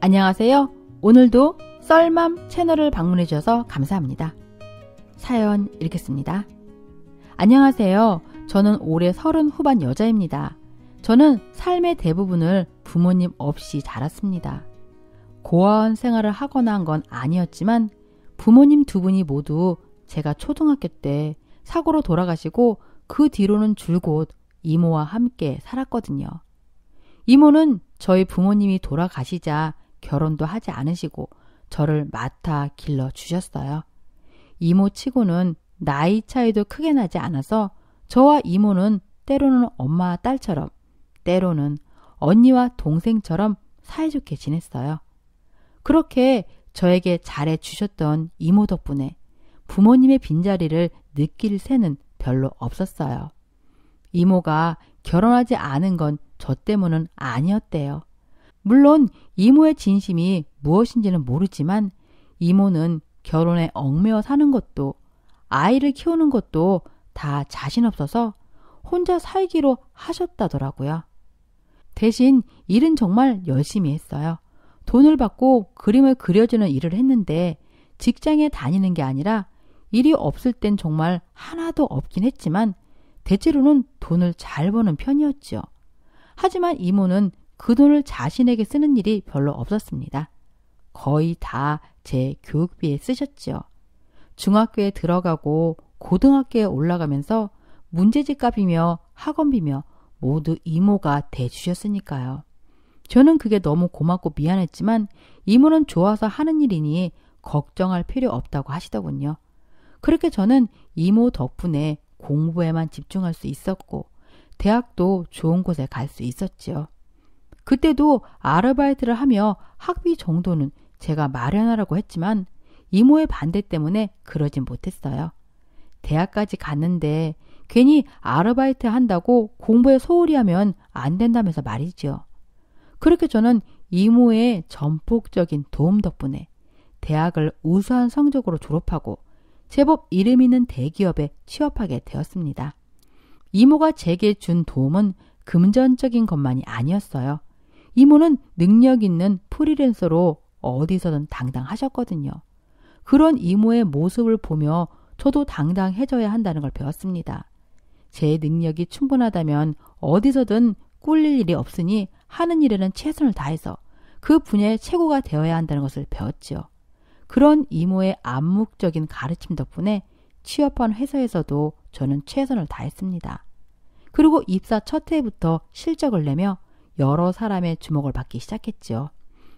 안녕하세요. 오늘도 썰맘 채널을 방문해 주셔서 감사합니다. 사연 읽겠습니다. 안녕하세요. 저는 올해 서른 후반 여자입니다. 저는 삶의 대부분을 부모님 없이 자랐습니다. 고아원 생활을 하거나 한 건 아니었지만 부모님 두 분이 모두 제가 초등학교 때 사고로 돌아가시고 그 뒤로는 줄곧 이모와 함께 살았거든요. 이모는 저희 부모님이 돌아가시자 결혼도 하지 않으시고 저를 맡아 길러 주셨어요. 이모 치고는 나이 차이도 크게 나지 않아서 저와 이모는 때로는 엄마와 딸처럼, 때로는 언니와 동생처럼 사이좋게 지냈어요. 그렇게 저에게 잘해 주셨던 이모 덕분에 부모님의 빈자리를 느낄 새는 별로 없었어요. 이모가 결혼하지 않은 건 저 때문은 아니었대요. 물론 이모의 진심이 무엇인지는 모르지만 이모는 결혼에 얽매어 사는 것도 아이를 키우는 것도 다 자신 없어서 혼자 살기로 하셨다더라고요. 대신 일은 정말 열심히 했어요. 돈을 받고 그림을 그려주는 일을 했는데 직장에 다니는 게 아니라 일이 없을 땐 정말 하나도 없긴 했지만 대체로는 돈을 잘 버는 편이었죠 하지만 이모는 그 돈을 자신에게 쓰는 일이 별로 없었습니다. 거의 다 제 교육비에 쓰셨지요. 중학교에 들어가고 고등학교에 올라가면서 문제집 값이며 학원비며 모두 이모가 대주셨으니까요. 저는 그게 너무 고맙고 미안했지만 이모는 좋아서 하는 일이니 걱정할 필요 없다고 하시더군요. 그렇게 저는 이모 덕분에 공부에만 집중할 수 있었고 대학도 좋은 곳에 갈 수 있었지요. 그때도 아르바이트를 하며 학비 정도는 제가 마련하라고 했지만 이모의 반대 때문에 그러진 못했어요. 대학까지 갔는데 괜히 아르바이트 한다고 공부에 소홀히 하면 안 된다면서 말이지요. 그렇게 저는 이모의 전폭적인 도움 덕분에 대학을 우수한 성적으로 졸업하고 제법 이름 있는 대기업에 취업하게 되었습니다. 이모가 제게 준 도움은 금전적인 것만이 아니었어요. 이모는 능력 있는 프리랜서로 어디서든 당당하셨거든요. 그런 이모의 모습을 보며 저도 당당해져야 한다는 걸 배웠습니다. 제 능력이 충분하다면 어디서든 꿀릴 일이 없으니 하는 일에는 최선을 다해서 그 분야의 최고가 되어야 한다는 것을 배웠지요. 그런 이모의 암묵적인 가르침 덕분에 취업한 회사에서도 저는 최선을 다했습니다. 그리고 입사 첫 해부터 실적을 내며 여러 사람의 주목을 받기 시작했지요.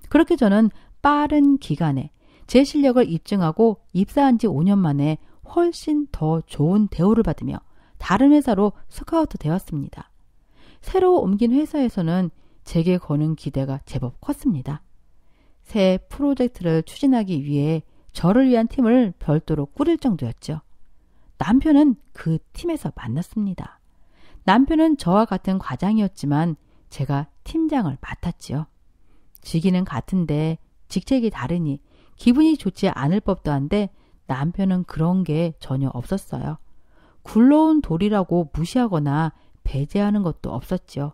그렇게 저는 빠른 기간에 제 실력을 입증하고 입사한 지 5년 만에 훨씬 더 좋은 대우를 받으며 다른 회사로 스카우트 되었습니다. 새로 옮긴 회사에서는 제게 거는 기대가 제법 컸습니다. 새 프로젝트를 추진하기 위해 저를 위한 팀을 별도로 꾸릴 정도였죠. 남편은 그 팀에서 만났습니다. 남편은 저와 같은 과장이었지만 제가 팀장을 맡았지요. 직위는 같은데 직책이 다르니 기분이 좋지 않을 법도 한데 남편은 그런 게 전혀 없었어요. 굴러온 돌이라고 무시하거나 배제하는 것도 없었지요.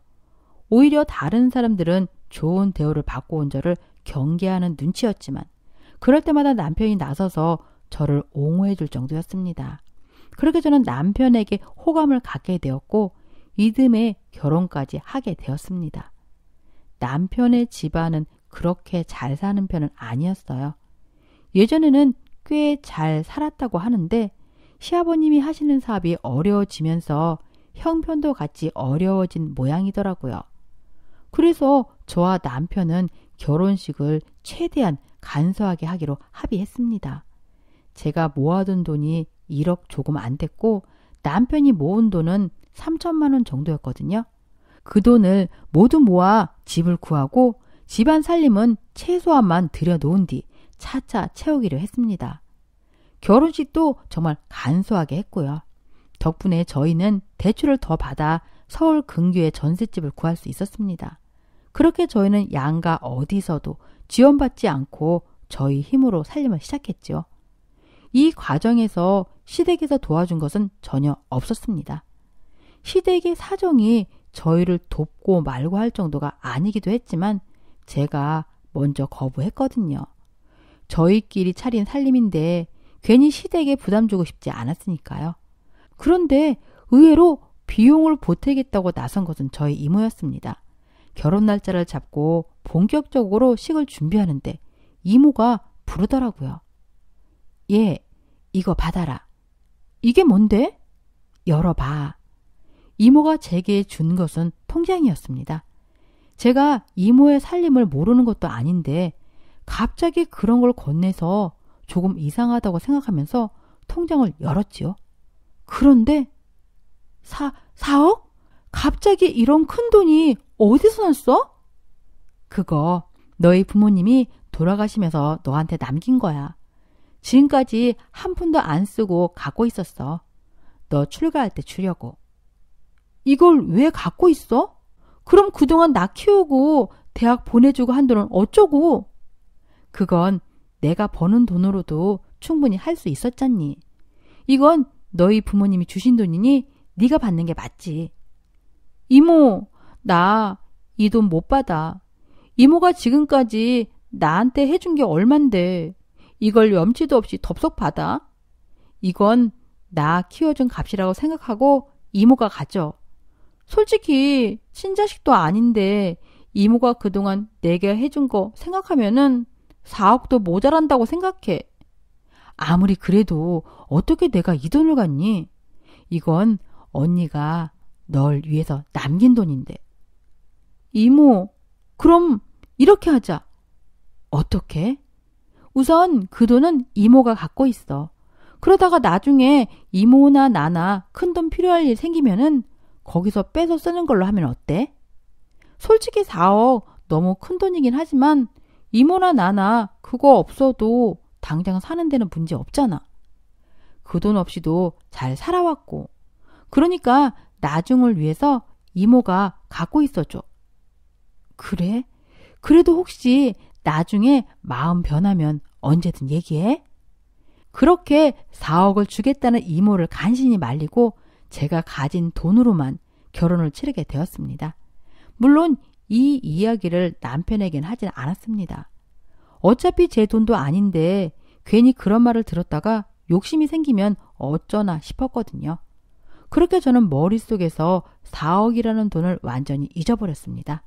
오히려 다른 사람들은 좋은 대우를 받고 온 저를 경계하는 눈치였지만 그럴 때마다 남편이 나서서 저를 옹호해 줄 정도였습니다. 그렇게 저는 남편에게 호감을 갖게 되었고 이듬해 결혼까지 하게 되었습니다. 남편의 집안은 그렇게 잘 사는 편은 아니었어요. 예전에는 꽤 잘 살았다고 하는데 시아버님이 하시는 사업이 어려워지면서 형편도 같이 어려워진 모양이더라고요. 그래서 저와 남편은 결혼식을 최대한 간소하게 하기로 합의했습니다. 제가 모아둔 돈이 1억 조금 안 됐고 남편이 모은 돈은 3천만 원 정도였거든요. 그 돈을 모두 모아 집을 구하고 집안 살림은 최소한만 들여놓은 뒤 차차 채우기로 했습니다. 결혼식도 정말 간소하게 했고요. 덕분에 저희는 대출을 더 받아 서울 근교에 전셋집을 구할 수 있었습니다. 그렇게 저희는 양가 어디서도 지원받지 않고 저희 힘으로 살림을 시작했죠이 과정에서 시댁에서 도와준 것은 전혀 없었습니다. 시댁의 사정이 저희를 돕고 말고 할 정도가 아니기도 했지만 제가 먼저 거부했거든요. 저희끼리 차린 살림인데 괜히 시댁에 부담 주고 싶지 않았으니까요. 그런데 의외로 비용을 보태겠다고 나선 것은 저희 이모였습니다. 결혼 날짜를 잡고 본격적으로 식을 준비하는데 이모가 부르더라고요. 예, 이거 받아라. 이게 뭔데? 열어봐. 이모가 제게 준 것은 통장이었습니다. 제가 이모의 살림을 모르는 것도 아닌데 갑자기 그런 걸 건네서 조금 이상하다고 생각하면서 통장을 열었지요. 그런데 사, 사억? 갑자기 이런 큰 돈이 어디서 났어? 그거 너희 부모님이 돌아가시면서 너한테 남긴 거야. 지금까지 한 푼도 안 쓰고 갖고 있었어. 너 출가할 때 주려고. 이걸 왜 갖고 있어? 그럼 그동안 나 키우고 대학 보내주고 한 돈은 어쩌고? 그건 내가 버는 돈으로도 충분히 할 수 있었잖니. 이건 너희 부모님이 주신 돈이니 네가 받는 게 맞지. 이모, 나 이 돈 못 받아. 이모가 지금까지 나한테 해준 게 얼만데 이걸 염치도 없이 덥석 받아? 이건 나 키워준 값이라고 생각하고 이모가 가져. 솔직히 친자식도 아닌데 이모가 그동안 내게 해준 거 생각하면은 4억도 모자란다고 생각해. 아무리 그래도 어떻게 내가 이 돈을 갖니? 이건 언니가 널 위해서 남긴 돈인데. 이모, 그럼 이렇게 하자. 어떻게? 우선 그 돈은 이모가 갖고 있어. 그러다가 나중에 이모나 나나 큰 돈 필요할 일 생기면은 거기서 빼서 쓰는 걸로 하면 어때? 솔직히 4억 너무 큰 돈이긴 하지만 이모나 나나 그거 없어도 당장 사는 데는 문제 없잖아. 그 돈 없이도 잘 살아왔고. 그러니까 나중을 위해서 이모가 갖고 있어줘. 그래? 그래도 혹시 나중에 마음 변하면 언제든 얘기해. 그렇게 4억을 주겠다는 이모를 간신히 말리고 제가 가진 돈으로만 결혼을 치르게 되었습니다. 물론 이 이야기를 남편에겐 하진 않았습니다. 어차피 제 돈도 아닌데 괜히 그런 말을 들었다가 욕심이 생기면 어쩌나 싶었거든요. 그렇게 저는 머릿속에서 4억이라는 돈을 완전히 잊어버렸습니다.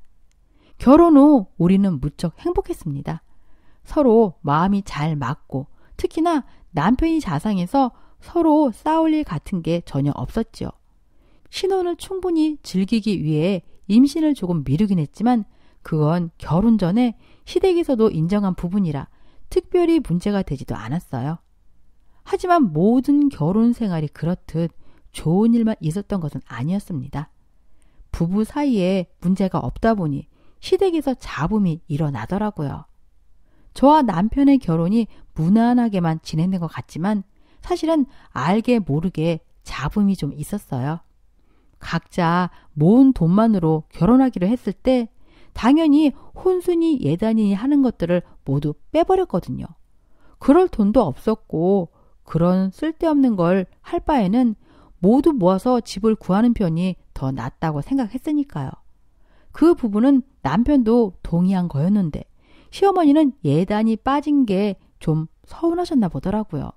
결혼 후 우리는 무척 행복했습니다. 서로 마음이 잘 맞고 특히나 남편이 자상해서 서로 싸울 일 같은 게 전혀 없었지요. 신혼을 충분히 즐기기 위해 임신을 조금 미루긴 했지만 그건 결혼 전에 시댁에서도 인정한 부분이라 특별히 문제가 되지도 않았어요. 하지만 모든 결혼 생활이 그렇듯 좋은 일만 있었던 것은 아니었습니다. 부부 사이에 문제가 없다 보니 시댁에서 잡음이 일어나더라고요. 저와 남편의 결혼이 무난하게만 진행된 것 같지만 사실은 알게 모르게 잡음이 좀 있었어요. 각자 모은 돈만으로 결혼하기로 했을 때 당연히 혼순이 예단이 하는 것들을 모두 빼버렸거든요. 그럴 돈도 없었고 그런 쓸데없는 걸 할 바에는 모두 모아서 집을 구하는 편이 더 낫다고 생각했으니까요. 그 부분은 남편도 동의한 거였는데 시어머니는 예단이 빠진 게 좀 서운하셨나 보더라고요.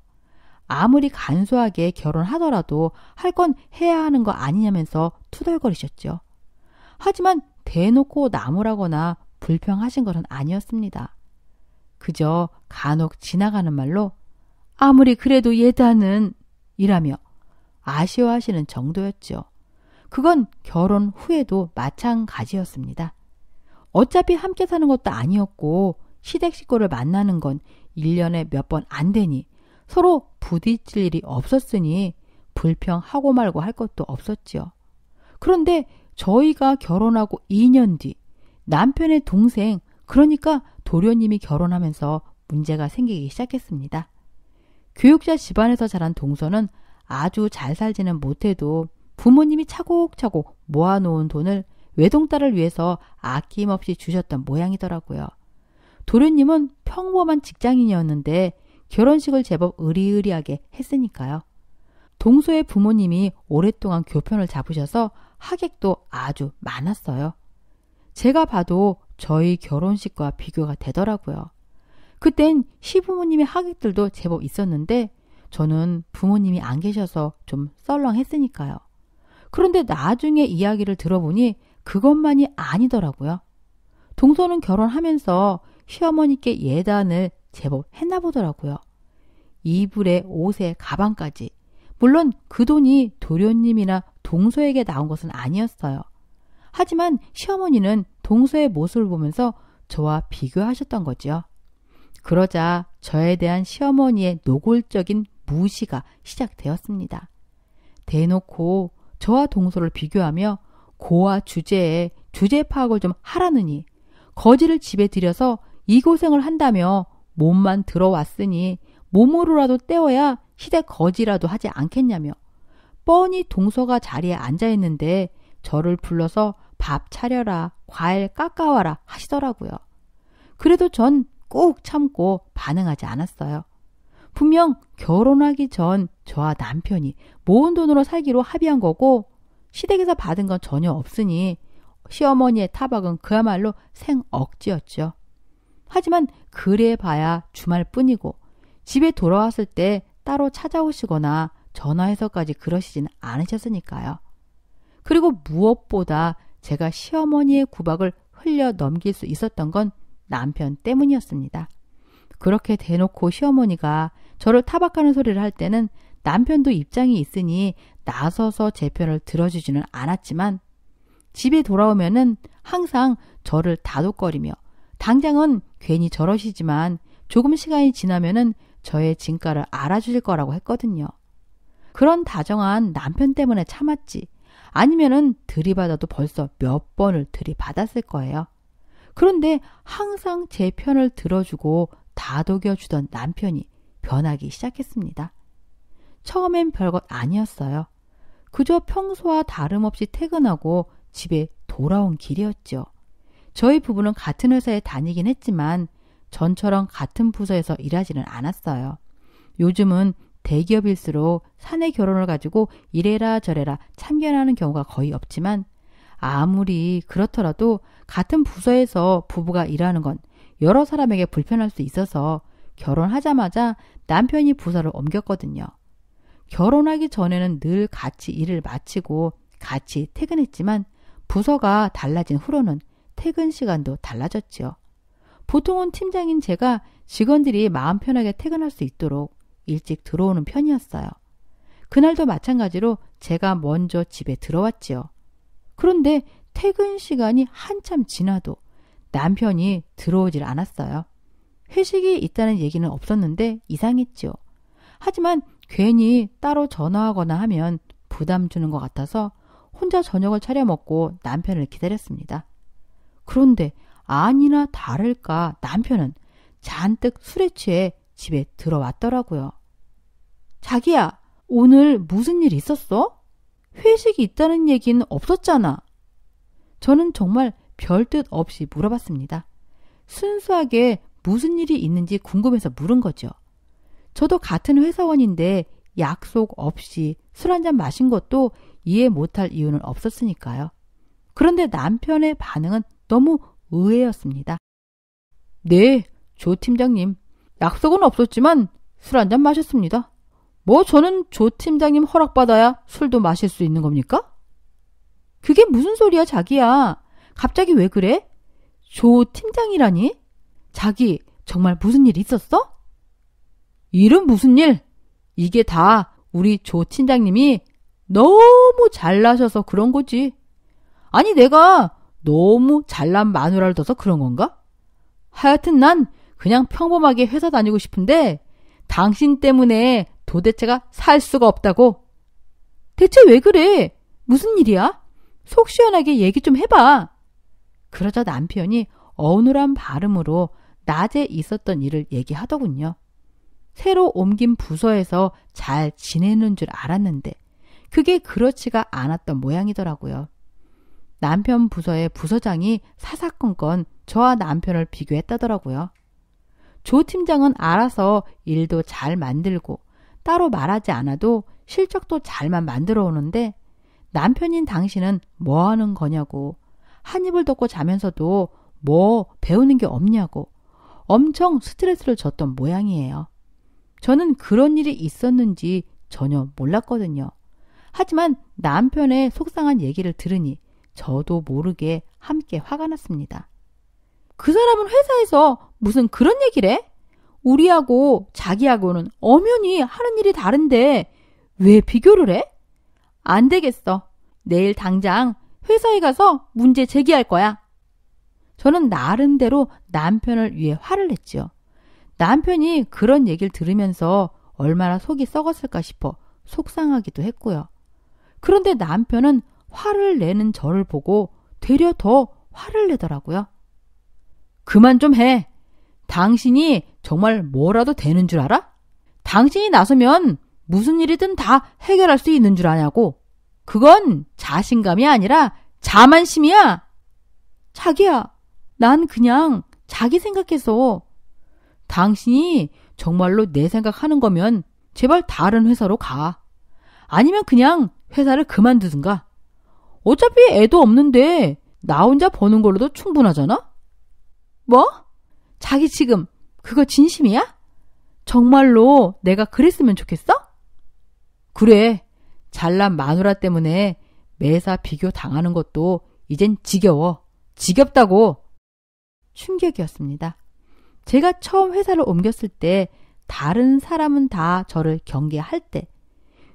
아무리 간소하게 결혼하더라도 할 건 해야 하는 거 아니냐면서 투덜거리셨죠. 하지만 대놓고 나무라거나 불평하신 것은 아니었습니다. 그저 간혹 지나가는 말로 아무리 그래도 예단은 이라며 아쉬워하시는 정도였죠. 그건 결혼 후에도 마찬가지였습니다. 어차피 함께 사는 것도 아니었고 시댁 식구를 만나는 건 1년에 몇 번 안 되니 서로 부딪칠 일이 없었으니 불평하고 말고 할 것도 없었지요. 그런데 저희가 결혼하고 2년 뒤 남편의 동생, 그러니까 도련님이 결혼하면서 문제가 생기기 시작했습니다. 교육자 집안에서 자란 동서는 아주 잘 살지는 못해도 부모님이 차곡차곡 모아놓은 돈을 외동딸을 위해서 아낌없이 주셨던 모양이더라고요. 도련님은 평범한 직장인이었는데 결혼식을 제법 의리의리하게 했으니까요. 동서의 부모님이 오랫동안 교편을 잡으셔서 하객도 아주 많았어요. 제가 봐도 저희 결혼식과 비교가 되더라고요. 그땐 시부모님의 하객들도 제법 있었는데 저는 부모님이 안 계셔서 좀 썰렁했으니까요. 그런데 나중에 이야기를 들어보니 그것만이 아니더라고요. 동서는 결혼하면서 시어머니께 예단을 제법 했나 보더라고요. 이불에 옷에 가방까지. 물론 그 돈이 도련님이나 동서에게 나온 것은 아니었어요. 하지만 시어머니는 동서의 모습을 보면서 저와 비교하셨던 거지요. 그러자 저에 대한 시어머니의 노골적인 무시가 시작되었습니다. 대놓고 저와 동서를 비교하며 고와 주제에 주제 파악을 좀 하라느니 거지를 집에 들여서 이 고생을 한다며 몸만 들어왔으니 몸으로라도 떼어야 시대 거지라도 하지 않겠냐며 뻔히 동서가 자리에 앉아 있는데 저를 불러서 밥 차려라, 과일 깎아와라 하시더라고요. 그래도 전꾹 참고 반응하지 않았어요. 분명 결혼하기 전 저와 남편이 모은 돈으로 살기로 합의한 거고 시댁에서 받은 건 전혀 없으니 시어머니의 타박은 그야말로 생억지였죠. 하지만 그래 봐야 주말 뿐이고 집에 돌아왔을 때 따로 찾아오시거나 전화해서까지 그러시진 않으셨으니까요. 그리고 무엇보다 제가 시어머니의 구박을 흘려 넘길 수 있었던 건 남편 때문이었습니다. 그렇게 대놓고 시어머니가 저를 타박하는 소리를 할 때는 남편도 입장이 있으니 나서서 제 편을 들어주지는 않았지만 집에 돌아오면은 항상 저를 다독거리며 당장은 괜히 저러시지만 조금 시간이 지나면은 저의 진가를 알아주실 거라고 했거든요. 그런 다정한 남편 때문에 참았지. 아니면은 들이받아도 벌써 몇 번을 들이받았을 거예요. 그런데 항상 제 편을 들어주고 다독여주던 남편이 변하기 시작했습니다. 처음엔 별것 아니었어요. 그저 평소와 다름없이 퇴근하고 집에 돌아온 길이었죠. 저희 부부는 같은 회사에 다니긴 했지만 전처럼 같은 부서에서 일하지는 않았어요. 요즘은 대기업일수록 사내 결혼을 가지고 이래라 저래라 참견하는 경우가 거의 없지만 아무리 그렇더라도 같은 부서에서 부부가 일하는 건 여러 사람에게 불편할 수 있어서 결혼하자마자 남편이 부서를 옮겼거든요. 결혼하기 전에는 늘 같이 일을 마치고 같이 퇴근했지만 부서가 달라진 후로는 퇴근 시간도 달라졌지요. 보통은 팀장인 제가 직원들이 마음 편하게 퇴근할 수 있도록 일찍 들어오는 편이었어요. 그날도 마찬가지로 제가 먼저 집에 들어왔지요. 그런데 퇴근 시간이 한참 지나도 남편이 들어오질 않았어요. 회식이 있다는 얘기는 없었는데 이상했지요. 하지만 괜히 따로 전화하거나 하면 부담 주는 것 같아서 혼자 저녁을 차려 먹고 남편을 기다렸습니다. 그런데 아니나 다를까 남편은 잔뜩 술에 취해 집에 들어왔더라고요. 자기야, 오늘 무슨 일 있었어? 회식이 있다는 얘기는 없었잖아. 저는 정말 별뜻 없이 물어봤습니다. 순수하게 무슨 일이 있는지 궁금해서 물은 거죠. 저도 같은 회사원인데 약속 없이 술 한잔 마신 것도 이해 못할 이유는 없었으니까요. 그런데 남편의 반응은 너무 의외였습니다. 네, 조 팀장님. 약속은 없었지만 술 한 잔 마셨습니다. 뭐 저는 조 팀장님 허락받아야 술도 마실 수 있는 겁니까? 그게 무슨 소리야, 자기야. 갑자기 왜 그래? 조 팀장이라니? 자기, 정말 무슨 일 있었어? 일은 무슨 일? 이게 다 우리 조 팀장님이 너무 잘나셔서 그런 거지. 아니, 내가 너무 잘난 마누라를 둬서 그런 건가? 하여튼 난 그냥 평범하게 회사 다니고 싶은데 당신 때문에 도대체가 살 수가 없다고. 대체 왜 그래? 무슨 일이야? 속 시원하게 얘기 좀 해봐. 그러자 남편이 어눌한 발음으로 낮에 있었던 일을 얘기하더군요. 새로 옮긴 부서에서 잘 지내는 줄 알았는데 그게 그렇지가 않았던 모양이더라고요. 남편 부서의 부서장이 사사건건 저와 남편을 비교했다더라고요. 조 팀장은 알아서 일도 잘 만들고 따로 말하지 않아도 실적도 잘만 만들어 오는데 남편인 당신은 뭐 하는 거냐고 한 입을 덮고 자면서도 뭐 배우는 게 없냐고 엄청 스트레스를 줬던 모양이에요. 저는 그런 일이 있었는지 전혀 몰랐거든요. 하지만 남편의 속상한 얘기를 들으니 저도 모르게 함께 화가 났습니다. 그 사람은 회사에서 무슨 그런 얘기를 해? 우리하고 자기하고는 엄연히 하는 일이 다른데 왜 비교를 해? 안 되겠어. 내일 당장 회사에 가서 문제 제기할 거야. 저는 나름대로 남편을 위해 화를 냈지요. 남편이 그런 얘기를 들으면서 얼마나 속이 썩었을까 싶어 속상하기도 했고요. 그런데 남편은 화를 내는 저를 보고 되려 더 화를 내더라고요. 그만 좀 해. 당신이 정말 뭐라도 되는 줄 알아? 당신이 나서면 무슨 일이든 다 해결할 수 있는 줄 아냐고. 그건 자신감이 아니라 자만심이야. 자기야, 난 그냥 자기 생각해서 당신이 정말로 내 생각하는 거면 제발 다른 회사로 가. 아니면 그냥 회사를 그만두든가. 어차피 애도 없는데 나 혼자 버는 걸로도 충분하잖아? 뭐? 자기 지금 그거 진심이야? 정말로 내가 그랬으면 좋겠어? 그래. 잘난 마누라 때문에 매사 비교 당하는 것도 이젠 지겨워. 지겹다고. 충격이었습니다. 제가 처음 회사를 옮겼을 때 다른 사람은 다 저를 경계할 때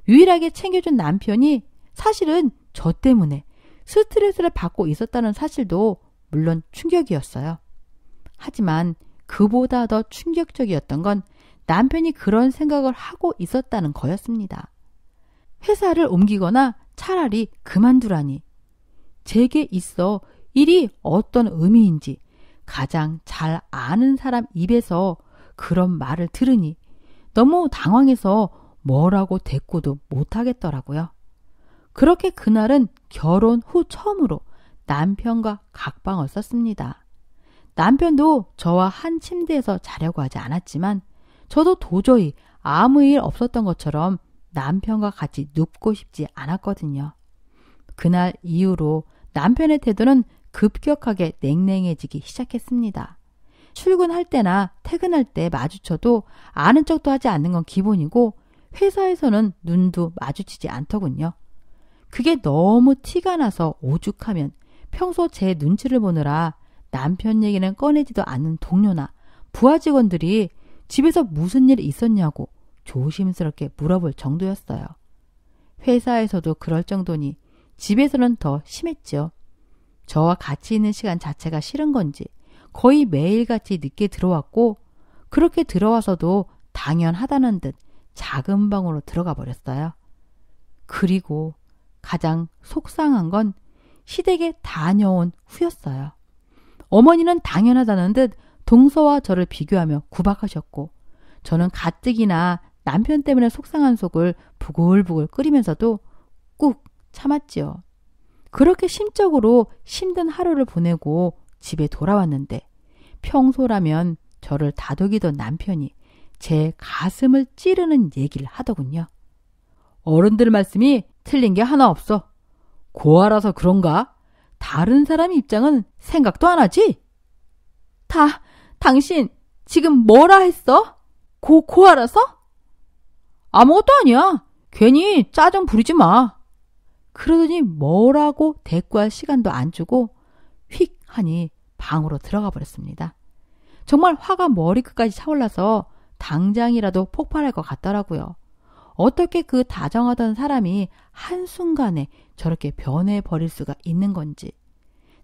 유일하게 챙겨준 남편이 사실은 저 때문에 스트레스를 받고 있었다는 사실도 물론 충격이었어요. 하지만 그보다 더 충격적이었던 건 남편이 그런 생각을 하고 있었다는 거였습니다. 회사를 옮기거나 차라리 그만두라니. 제게 있어 일이 어떤 의미인지 가장 잘 아는 사람 입에서 그런 말을 들으니 너무 당황해서 뭐라고 대꾸도 못하겠더라고요. 그렇게 그날은 결혼 후 처음으로 남편과 각방을 썼습니다. 남편도 저와 한 침대에서 자려고 하지 않았지만 저도 도저히 아무 일 없었던 것처럼 남편과 같이 눕고 싶지 않았거든요. 그날 이후로 남편의 태도는 급격하게 냉랭해지기 시작했습니다. 출근할 때나 퇴근할 때 마주쳐도 아는 척도 하지 않는 건 기본이고 회사에서는 눈도 마주치지 않더군요. 그게 너무 티가 나서 오죽하면 평소 제 눈치를 보느라 남편 얘기는 꺼내지도 않은 동료나 부하 직원들이 집에서 무슨 일 있었냐고 조심스럽게 물어볼 정도였어요. 회사에서도 그럴 정도니 집에서는 더심했죠 저와 같이 있는 시간 자체가 싫은 건지 거의 매일같이 늦게 들어왔고 그렇게 들어와서도 당연하다는 듯 작은 방으로 들어가 버렸어요. 그리고 가장 속상한 건 시댁에 다녀온 후였어요. 어머니는 당연하다는 듯 동서와 저를 비교하며 구박하셨고 저는 가뜩이나 남편 때문에 속상한 속을 부글부글 끓이면서도 꾹 참았지요. 그렇게 심적으로 힘든 하루를 보내고 집에 돌아왔는데 평소라면 저를 다독이던 남편이 제 가슴을 찌르는 얘기를 하더군요. 어른들 말씀이 틀린 게 하나 없어. 고아라서 그런가? 다른 사람 입장은 생각도 안 하지? 다, 당신 지금 뭐라 했어? 고, 고아라서? 아무것도 아니야. 괜히 짜증 부리지 마. 그러더니 뭐라고 대꾸할 시간도 안 주고 휙 하니 방으로 들어가 버렸습니다. 정말 화가 머리끝까지 차올라서 당장이라도 폭발할 것 같더라고요. 어떻게 그 다정하던 사람이 한순간에 저렇게 변해버릴 수가 있는 건지.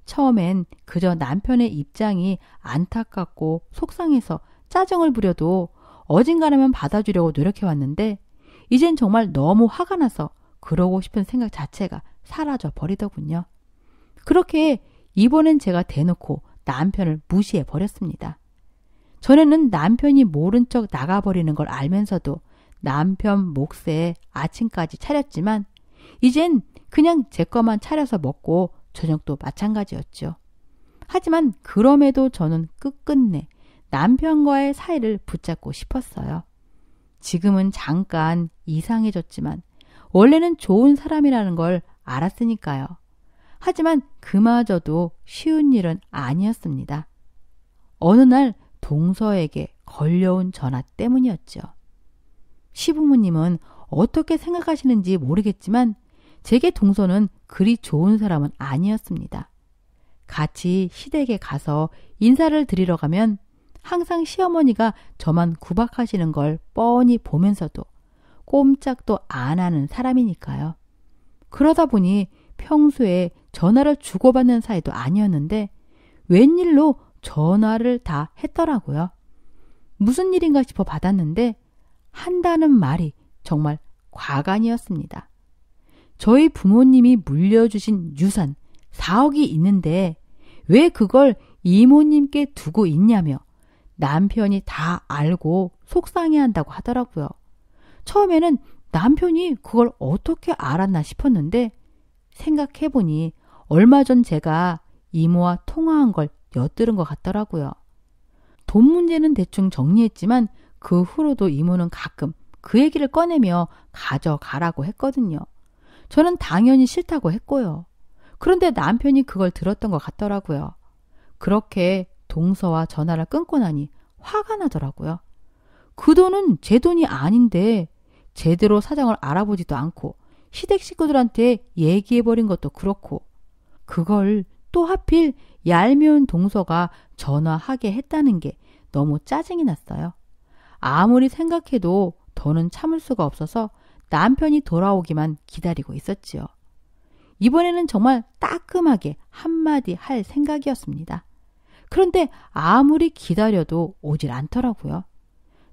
처음엔 그저 남편의 입장이 안타깝고 속상해서 짜증을 부려도 어진간라면 받아주려고 노력해왔는데, 이젠 정말 너무 화가 나서 그러고 싶은 생각 자체가 사라져 버리더군요. 그렇게 이번엔 제가 대놓고 남편을 무시해 버렸습니다. 전에는 남편이 모른 척 나가버리는 걸 알면서도 남편 몫에 아침까지 차렸지만 이젠 그냥 제 것만 차려서 먹고 저녁도 마찬가지였죠. 하지만 그럼에도 저는 끝끝내 남편과의 사이를 붙잡고 싶었어요. 지금은 잠깐 이상해졌지만 원래는 좋은 사람이라는 걸 알았으니까요. 하지만 그마저도 쉬운 일은 아니었습니다. 어느 날 동서에게 걸려온 전화 때문이었죠. 시부모님은 어떻게 생각하시는지 모르겠지만 제게 동서는 그리 좋은 사람은 아니었습니다. 같이 시댁에 가서 인사를 드리러 가면 항상 시어머니가 저만 구박하시는 걸 뻔히 보면서도 꼼짝도 안 하는 사람이니까요. 그러다 보니 평소에 전화를 주고받는 사이도 아니었는데 웬일로 전화를 다 했더라고요. 무슨 일인가 싶어 받았는데 한다는 말이 정말 과간이었습니다. 저희 부모님이 물려주신 유산 4억이 있는데 왜 그걸 이모님께 두고 있냐며 남편이 다 알고 속상해 한다고 하더라고요. 처음에는 남편이 그걸 어떻게 알았나 싶었는데 생각해보니 얼마 전 제가 이모와 통화한 걸 엿들은 것 같더라고요. 돈 문제는 대충 정리했지만 그 후로도 이모는 가끔 그 얘기를 꺼내며 가져가라고 했거든요. 저는 당연히 싫다고 했고요. 그런데 남편이 그걸 들었던 것 같더라고요. 그렇게 동서와 전화를 끊고 나니 화가 나더라고요. 그 돈은 제 돈이 아닌데 제대로 사정을 알아보지도 않고 시댁 식구들한테 얘기해버린 것도 그렇고 그걸 또 하필 얄미운 동서가 전화하게 했다는 게 너무 짜증이 났어요. 아무리 생각해도 더는 참을 수가 없어서 남편이 돌아오기만 기다리고 있었지요. 이번에는 정말 따끔하게 한마디 할 생각이었습니다. 그런데 아무리 기다려도 오질 않더라고요.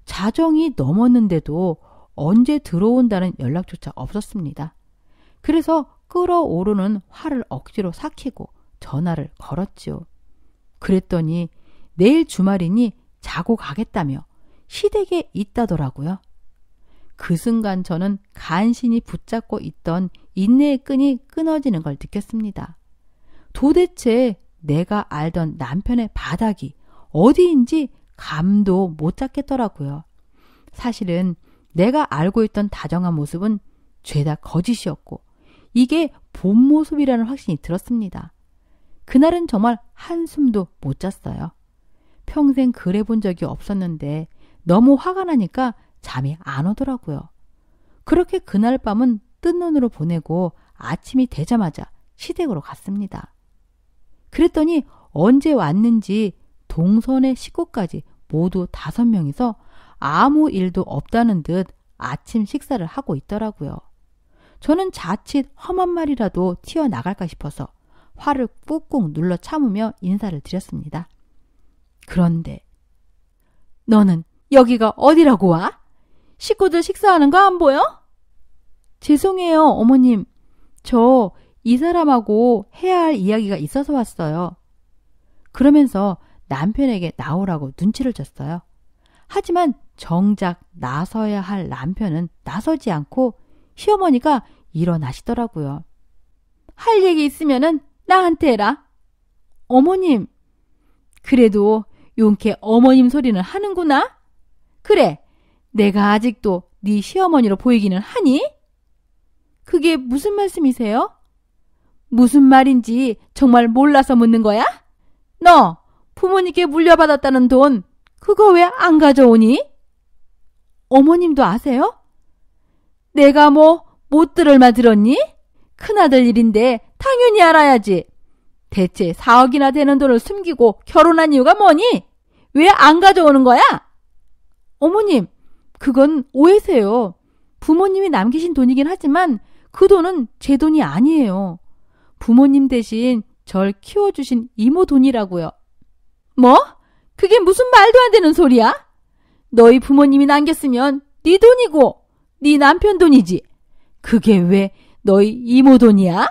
자정이 넘었는데도 언제 들어온다는 연락조차 없었습니다. 그래서 끌어오르는 화를 억지로 삭히고 전화를 걸었지요. 그랬더니 내일 주말이니 자고 가겠다며 시댁에 있다더라고요. 그 순간 저는 간신히 붙잡고 있던 인내의 끈이 끊어지는 걸 느꼈습니다. 도대체 내가 알던 남편의 바닥이 어디인지 감도 못 잡겠더라고요. 사실은 내가 알고 있던 다정한 모습은 죄다 거짓이었고 이게 본 모습이라는 확신이 들었습니다. 그날은 정말 한숨도 못 잤어요. 평생 그래 본 적이 없었는데 너무 화가 나니까 잠이 안 오더라고요. 그렇게 그날 밤은 뜬 눈으로 보내고 아침이 되자마자 시댁으로 갔습니다. 그랬더니 언제 왔는지 동선의 식구까지 모두 다섯 명이서 아무 일도 없다는 듯 아침 식사를 하고 있더라고요. 저는 자칫 험한 말이라도 튀어나갈까 싶어서 화를 꾹꾹 눌러 참으며 인사를 드렸습니다. 그런데 너는 여기가 어디라고 와? 식구들 식사하는 거 안 보여? 죄송해요, 어머님. 저 이 사람하고 해야 할 이야기가 있어서 왔어요. 그러면서 남편에게 나오라고 눈치를 줬어요. 하지만 정작 나서야 할 남편은 나서지 않고 시어머니가 일어나시더라고요. 할 얘기 있으면은 나한테 해라. 어머님. 그래도 용케 어머님 소리는 하는구나. 그래, 내가 아직도 네 시어머니로 보이기는 하니? 그게 무슨 말씀이세요? 무슨 말인지 정말 몰라서 묻는 거야? 너 부모님께 물려받았다는 돈 그거 왜 안 가져오니? 어머님도 아세요? 내가 뭐 못 들을 말 들었니? 큰아들 일인데 당연히 알아야지. 대체 4억이나 되는 돈을 숨기고 결혼한 이유가 뭐니? 왜 안 가져오는 거야? 어머님, 그건 오해세요. 부모님이 남기신 돈이긴 하지만 그 돈은 제 돈이 아니에요. 부모님 대신 절 키워주신 이모 돈이라고요. 뭐? 그게 무슨 말도 안 되는 소리야? 너희 부모님이 남겼으면 네 돈이고 네 남편 돈이지. 그게 왜 너희 이모 돈이야?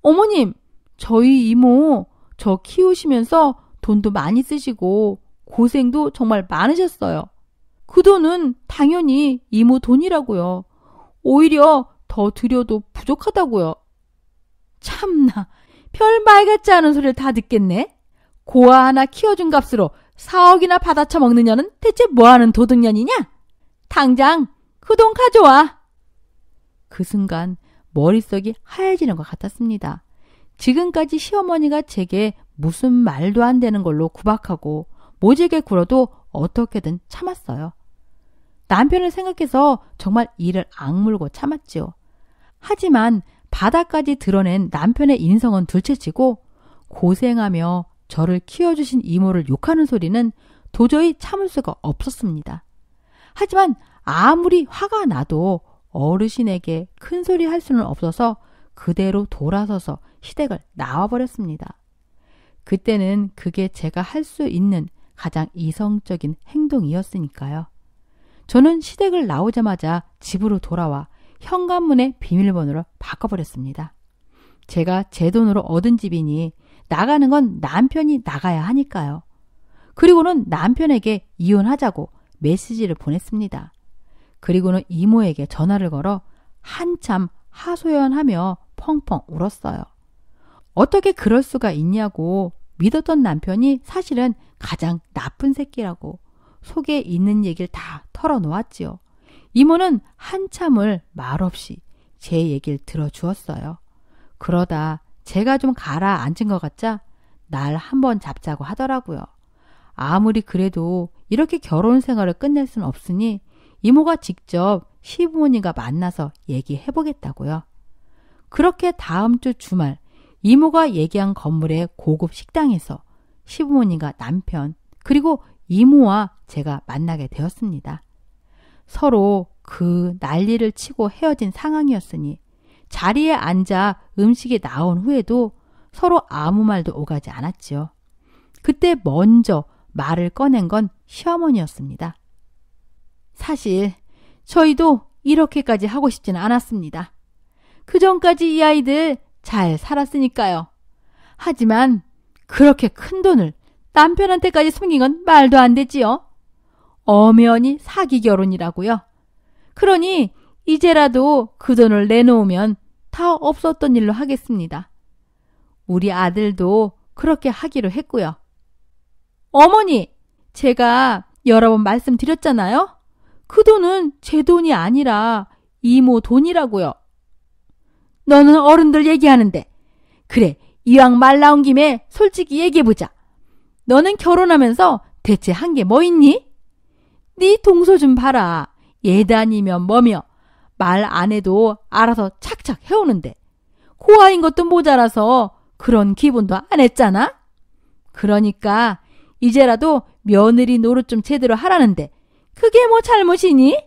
어머님, 저희 이모 저 키우시면서 돈도 많이 쓰시고 고생도 정말 많으셨어요. 그 돈은 당연히 이모 돈이라고요. 오히려 더 드려도 부족하다고요. 참나, 별말 같지 않은 소리를 다 듣겠네. 고아 하나 키워준 값으로 4억이나 받아쳐 먹느냐는 대체 뭐하는 도둑년이냐? 당장 그 돈 가져와. 그 순간 머릿속이 하얘지는 것 같았습니다. 지금까지 시어머니가 제게 무슨 말도 안 되는 걸로 구박하고 모질게 굴어도 어떻게든 참았어요. 남편을 생각해서 정말 이를 악물고 참았지요. 하지만 바닥까지 드러낸 남편의 인성은 둘째치고 고생하며 저를 키워주신 이모를 욕하는 소리는 도저히 참을 수가 없었습니다. 하지만 아무리 화가 나도 어르신에게 큰 소리 할 수는 없어서 그대로 돌아서서 시댁을 나와버렸습니다. 그때는 그게 제가 할 수 있는 가장 이성적인 행동이었으니까요. 저는 시댁을 나오자마자 집으로 돌아와 현관문의 비밀번호를 바꿔버렸습니다. 제가 제 돈으로 얻은 집이니 나가는 건 남편이 나가야 하니까요. 그리고는 남편에게 이혼하자고 메시지를 보냈습니다. 그리고는 이모에게 전화를 걸어 한참 하소연하며 펑펑 울었어요. 어떻게 그럴 수가 있냐고 믿었던 남편이 사실은 가장 나쁜 새끼라고 속에 있는 얘기를 다 털어놓았지요. 이모는 한참을 말없이 제 얘기를 들어주었어요. 그러다 제가 좀 가라앉은 것 같자 날 한번 잡자고 하더라고요. 아무리 그래도 이렇게 결혼 생활을 끝낼 순 없으니 이모가 직접 시부모님과 만나서 얘기해 보겠다고요. 그렇게 다음 주 주말 이모가 얘기한 건물의 고급 식당에서 시부모님과 남편 그리고 이모와 제가 만나게 되었습니다. 서로 그 난리를 치고 헤어진 상황이었으니 자리에 앉아 음식이 나온 후에도 서로 아무 말도 오가지 않았지요. 그때 먼저 말을 꺼낸 건 시어머니였습니다. 사실 저희도 이렇게까지 하고 싶지는 않았습니다. 그 전까지 이 아이들 잘 살았으니까요. 하지만 그렇게 큰 돈을 남편한테까지 숨긴 건 말도 안 되지요. 엄연히 사기 결혼이라고요. 그러니 이제라도 그 돈을 내놓으면 다 없었던 일로 하겠습니다. 우리 아들도 그렇게 하기로 했고요. 어머니, 제가 여러 번 말씀드렸잖아요. 그 돈은 제 돈이 아니라 이모 돈이라고요. 너는 어른들 얘기하는데. 그래, 이왕 말 나온 김에 솔직히 얘기해보자. 너는 결혼하면서 대체 한 게 뭐 있니? 네 동서 좀 봐라. 예단이면 뭐며 말 안 해도 알아서 착착 해오는데 고아인 것도 모자라서 그런 기분도 안 했잖아. 그러니까 이제라도 며느리 노릇 좀 제대로 하라는데 그게 뭐 잘못이니?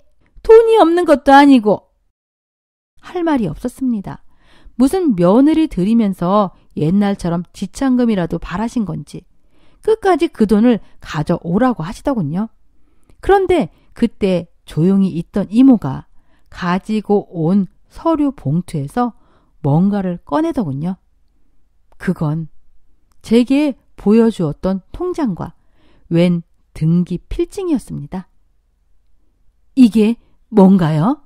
돈이 없는 것도 아니고 할 말이 없었습니다. 무슨 며느리 들이면서 옛날처럼 지참금이라도 바라신 건지 끝까지 그 돈을 가져오라고 하시더군요. 그런데 그때 조용히 있던 이모가 가지고 온 서류 봉투에서 뭔가를 꺼내더군요. 그건 제게 보여주었던 통장과 웬 등기 필증이었습니다. 이게 뭔가요?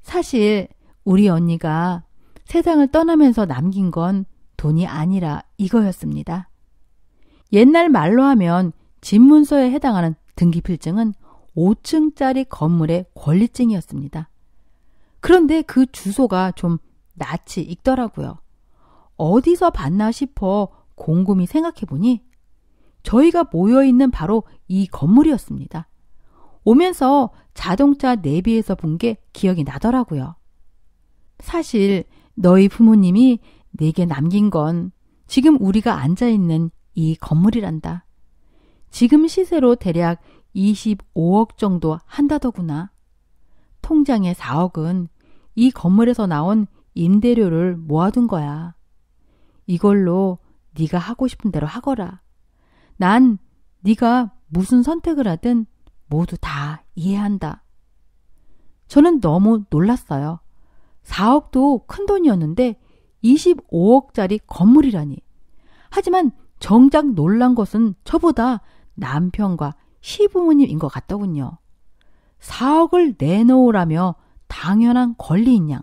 사실 우리 언니가 세상을 떠나면서 남긴 건 돈이 아니라 이거였습니다. 옛날 말로 하면 집문서에 해당하는 등기필증은 5층짜리 건물의 권리증이었습니다. 그런데 그 주소가 좀 낯이 익더라고요. 어디서 봤나 싶어 곰곰이 생각해 보니 저희가 모여 있는 바로 이 건물이었습니다. 오면서 자동차 내비에서 본 게 기억이 나더라고요. 사실 너희 부모님이 내게 남긴 건 지금 우리가 앉아 있는 이 건물이란다. 지금 시세로 대략 25억 정도 한다더구나. 통장에 4억은 이 건물에서 나온 임대료를 모아둔 거야. 이걸로 네가 하고 싶은 대로 하거라. 난 네가 무슨 선택을 하든 모두 다 이해한다. 저는 너무 놀랐어요. 4억도 큰 돈이었는데 25억짜리 건물이라니. 하지만 정작 놀란 것은 저보다 남편과 시부모님인 것 같더군요. 4억을 내놓으라며 당연한 권리인 양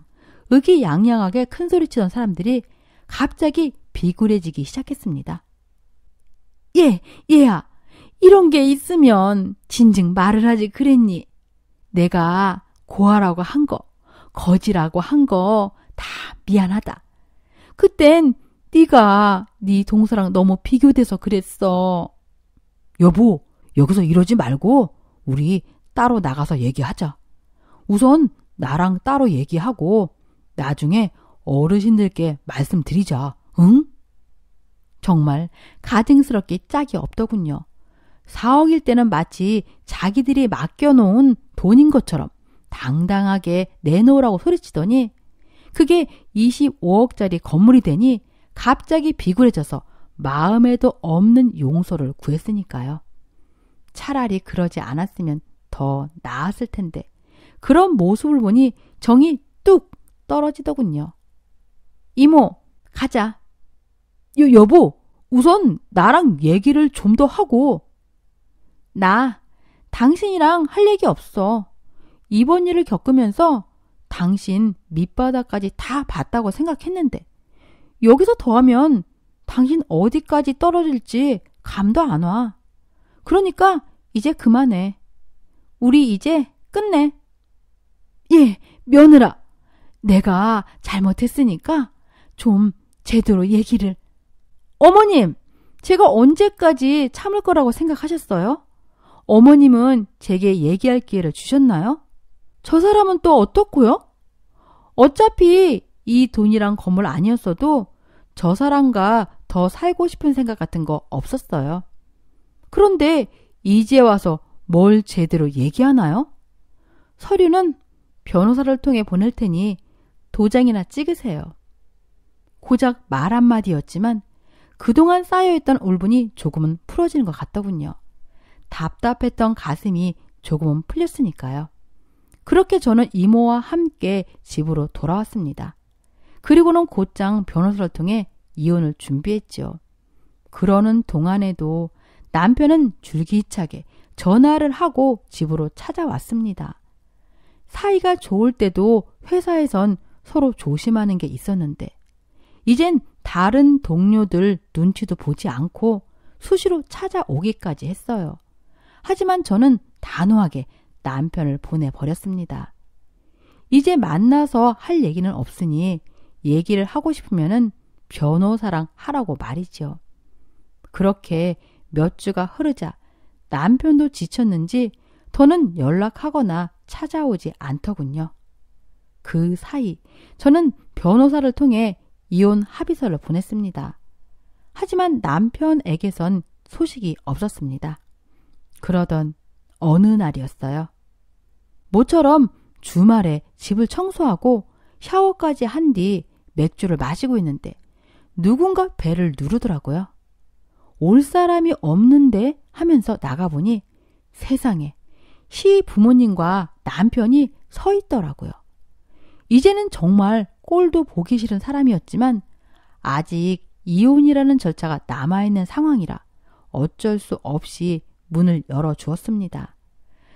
의기양양하게 큰소리치던 사람들이 갑자기 비굴해지기 시작했습니다. 예, 얘야. 이런 게 있으면 진즉 말을 하지 그랬니? 내가 고하라고 한 거, 거지라고 한 거 다 미안하다. 그땐 네가 네 동서랑 너무 비교돼서 그랬어. 여보, 여기서 이러지 말고 우리 따로 나가서 얘기하자. 우선 나랑 따로 얘기하고 나중에 어르신들께 말씀드리자. 응? 정말 가증스럽게 짝이 없더군요. 4억일 때는 마치 자기들이 맡겨놓은 돈인 것처럼 당당하게 내놓으라고 소리치더니 그게 25억짜리 건물이 되니 갑자기 비굴해져서 마음에도 없는 용서를 구했으니까요. 차라리 그러지 않았으면 더 나았을 텐데 그런 모습을 보니 정이 뚝 떨어지더군요. 이모, 가자. 요, 여보, 우선 나랑 얘기를 좀 더 하고. 나, 당신이랑 할 얘기 없어. 이번 일을 겪으면서 당신 밑바닥까지 다 봤다고 생각했는데 여기서 더하면 당신 어디까지 떨어질지 감도 안 와. 그러니까 이제 그만해. 우리 이제 끝내. 예, 며느라. 내가 잘못했으니까 좀 제대로 얘기를. 어머님, 제가 언제까지 참을 거라고 생각하셨어요? 어머님은 제게 얘기할 기회를 주셨나요? 저 사람은 또 어떻고요? 어차피 이돈이란 건물 아니었어도 저 사람과 더 살고 싶은 생각 같은 거 없었어요. 그런데 이제 와서 뭘 제대로 얘기하나요? 서류는 변호사를 통해 보낼 테니 도장이나 찍으세요. 고작 말 한마디였지만 그동안 쌓여있던 울분이 조금은 풀어지는 것 같더군요. 답답했던 가슴이 조금은 풀렸으니까요. 그렇게 저는 이모와 함께 집으로 돌아왔습니다. 그리고는 곧장 변호사를 통해 이혼을 준비했지요. 그러는 동안에도 남편은 줄기차게 전화를 하고 집으로 찾아왔습니다. 사이가 좋을 때도 회사에선 서로 조심하는 게 있었는데, 이젠 다른 동료들 눈치도 보지 않고 수시로 찾아오기까지 했어요. 하지만 저는 단호하게 남편을 보내버렸습니다. 이제 만나서 할 얘기는 없으니 얘기를 하고 싶으면은 변호사랑 하라고 말이지요 그렇게 몇 주가 흐르자 남편도 지쳤는지 더는 연락하거나 찾아오지 않더군요. 그 사이 저는 변호사를 통해 이혼 합의서를 보냈습니다. 하지만 남편에게선 소식이 없었습니다. 그러던 어느 날이었어요. 모처럼 주말에 집을 청소하고 샤워까지 한뒤 맥주를 마시고 있는데 누군가 배를 누르더라고요. 올 사람이 없는데 하면서 나가보니 세상에 시 부모님과 남편이 서 있더라고요. 이제는 정말 꼴도 보기 싫은 사람이었지만 아직 이혼이라는 절차가 남아있는 상황이라 어쩔 수 없이 문을 열어 주었습니다.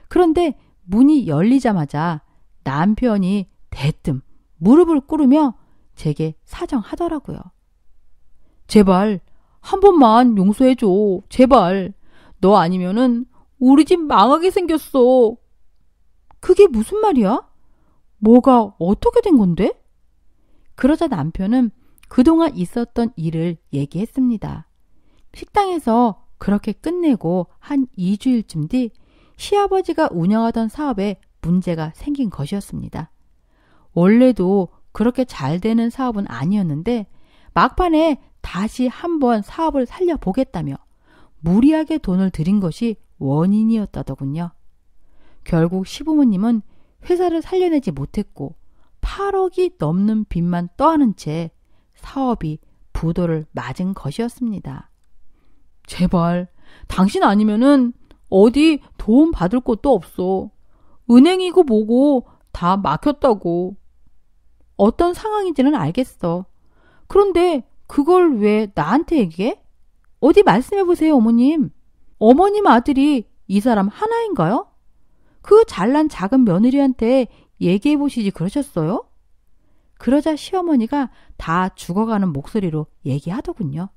그런데 문이 열리자마자 남편이 대뜸 무릎을 꿇으며 제게 사정하더라고요. 제발 한 번만 용서해줘. 제발. 너 아니면은 우리 집 망하게 생겼어. 그게 무슨 말이야? 뭐가 어떻게 된 건데? 그러자 남편은 그동안 있었던 일을 얘기했습니다. 식당에서 그렇게 끝내고 한 2주일쯤 뒤 시아버지가 운영하던 사업에 문제가 생긴 것이었습니다. 원래도 그렇게 잘 되는 사업은 아니었는데 막판에 다시 한번 사업을 살려보겠다며 무리하게 돈을 들인 것이 원인이었다더군요. 결국 시부모님은 회사를 살려내지 못했고 8억이 넘는 빚만 떠안은 채 사업이 부도를 맞은 것이었습니다. 제발, 당신 아니면은 어디 도움 받을 곳도 없어. 은행이고 뭐고 다 막혔다고. 어떤 상황인지는 알겠어. 그런데 그걸 왜 나한테 얘기해? 어디 말씀해 보세요, 어머님. 어머님 아들이 이 사람 하나인가요? 그 잘난 작은 며느리한테 얘기해 보시지 그러셨어요? 그러자 시어머니가 다 죽어가는 목소리로 얘기하더군요.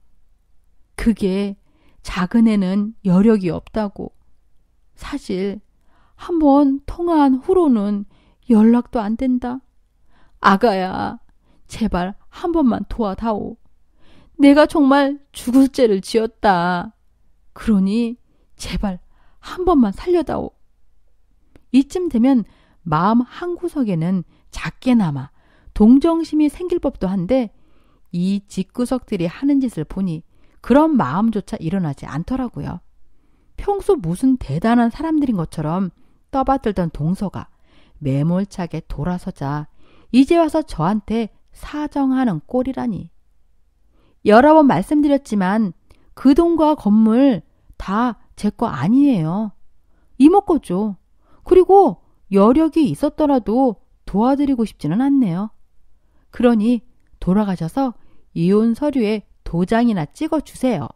그게 작은 애는 여력이 없다고. 사실 한번 통화한 후로는 연락도 안 된다. 아가야, 제발 한 번만 도와다오. 내가 정말 죽을 죄를 지었다. 그러니 제발 한 번만 살려다오. 이쯤 되면 마음 한구석에는 작게나마 동정심이 생길 법도 한데 이 집구석들이 하는 짓을 보니 그런 마음조차 일어나지 않더라고요. 평소 무슨 대단한 사람들인 것처럼 떠받들던 동서가 매몰차게 돌아서자 이제 와서 저한테 사정하는 꼴이라니. 여러 번 말씀드렸지만 그 돈과 건물 다 제 거 아니에요. 이모 거죠. 그리고 여력이 있었더라도 도와드리고 싶지는 않네요. 그러니 돌아가셔서 이혼 서류에 도장이나 찍어 주세요.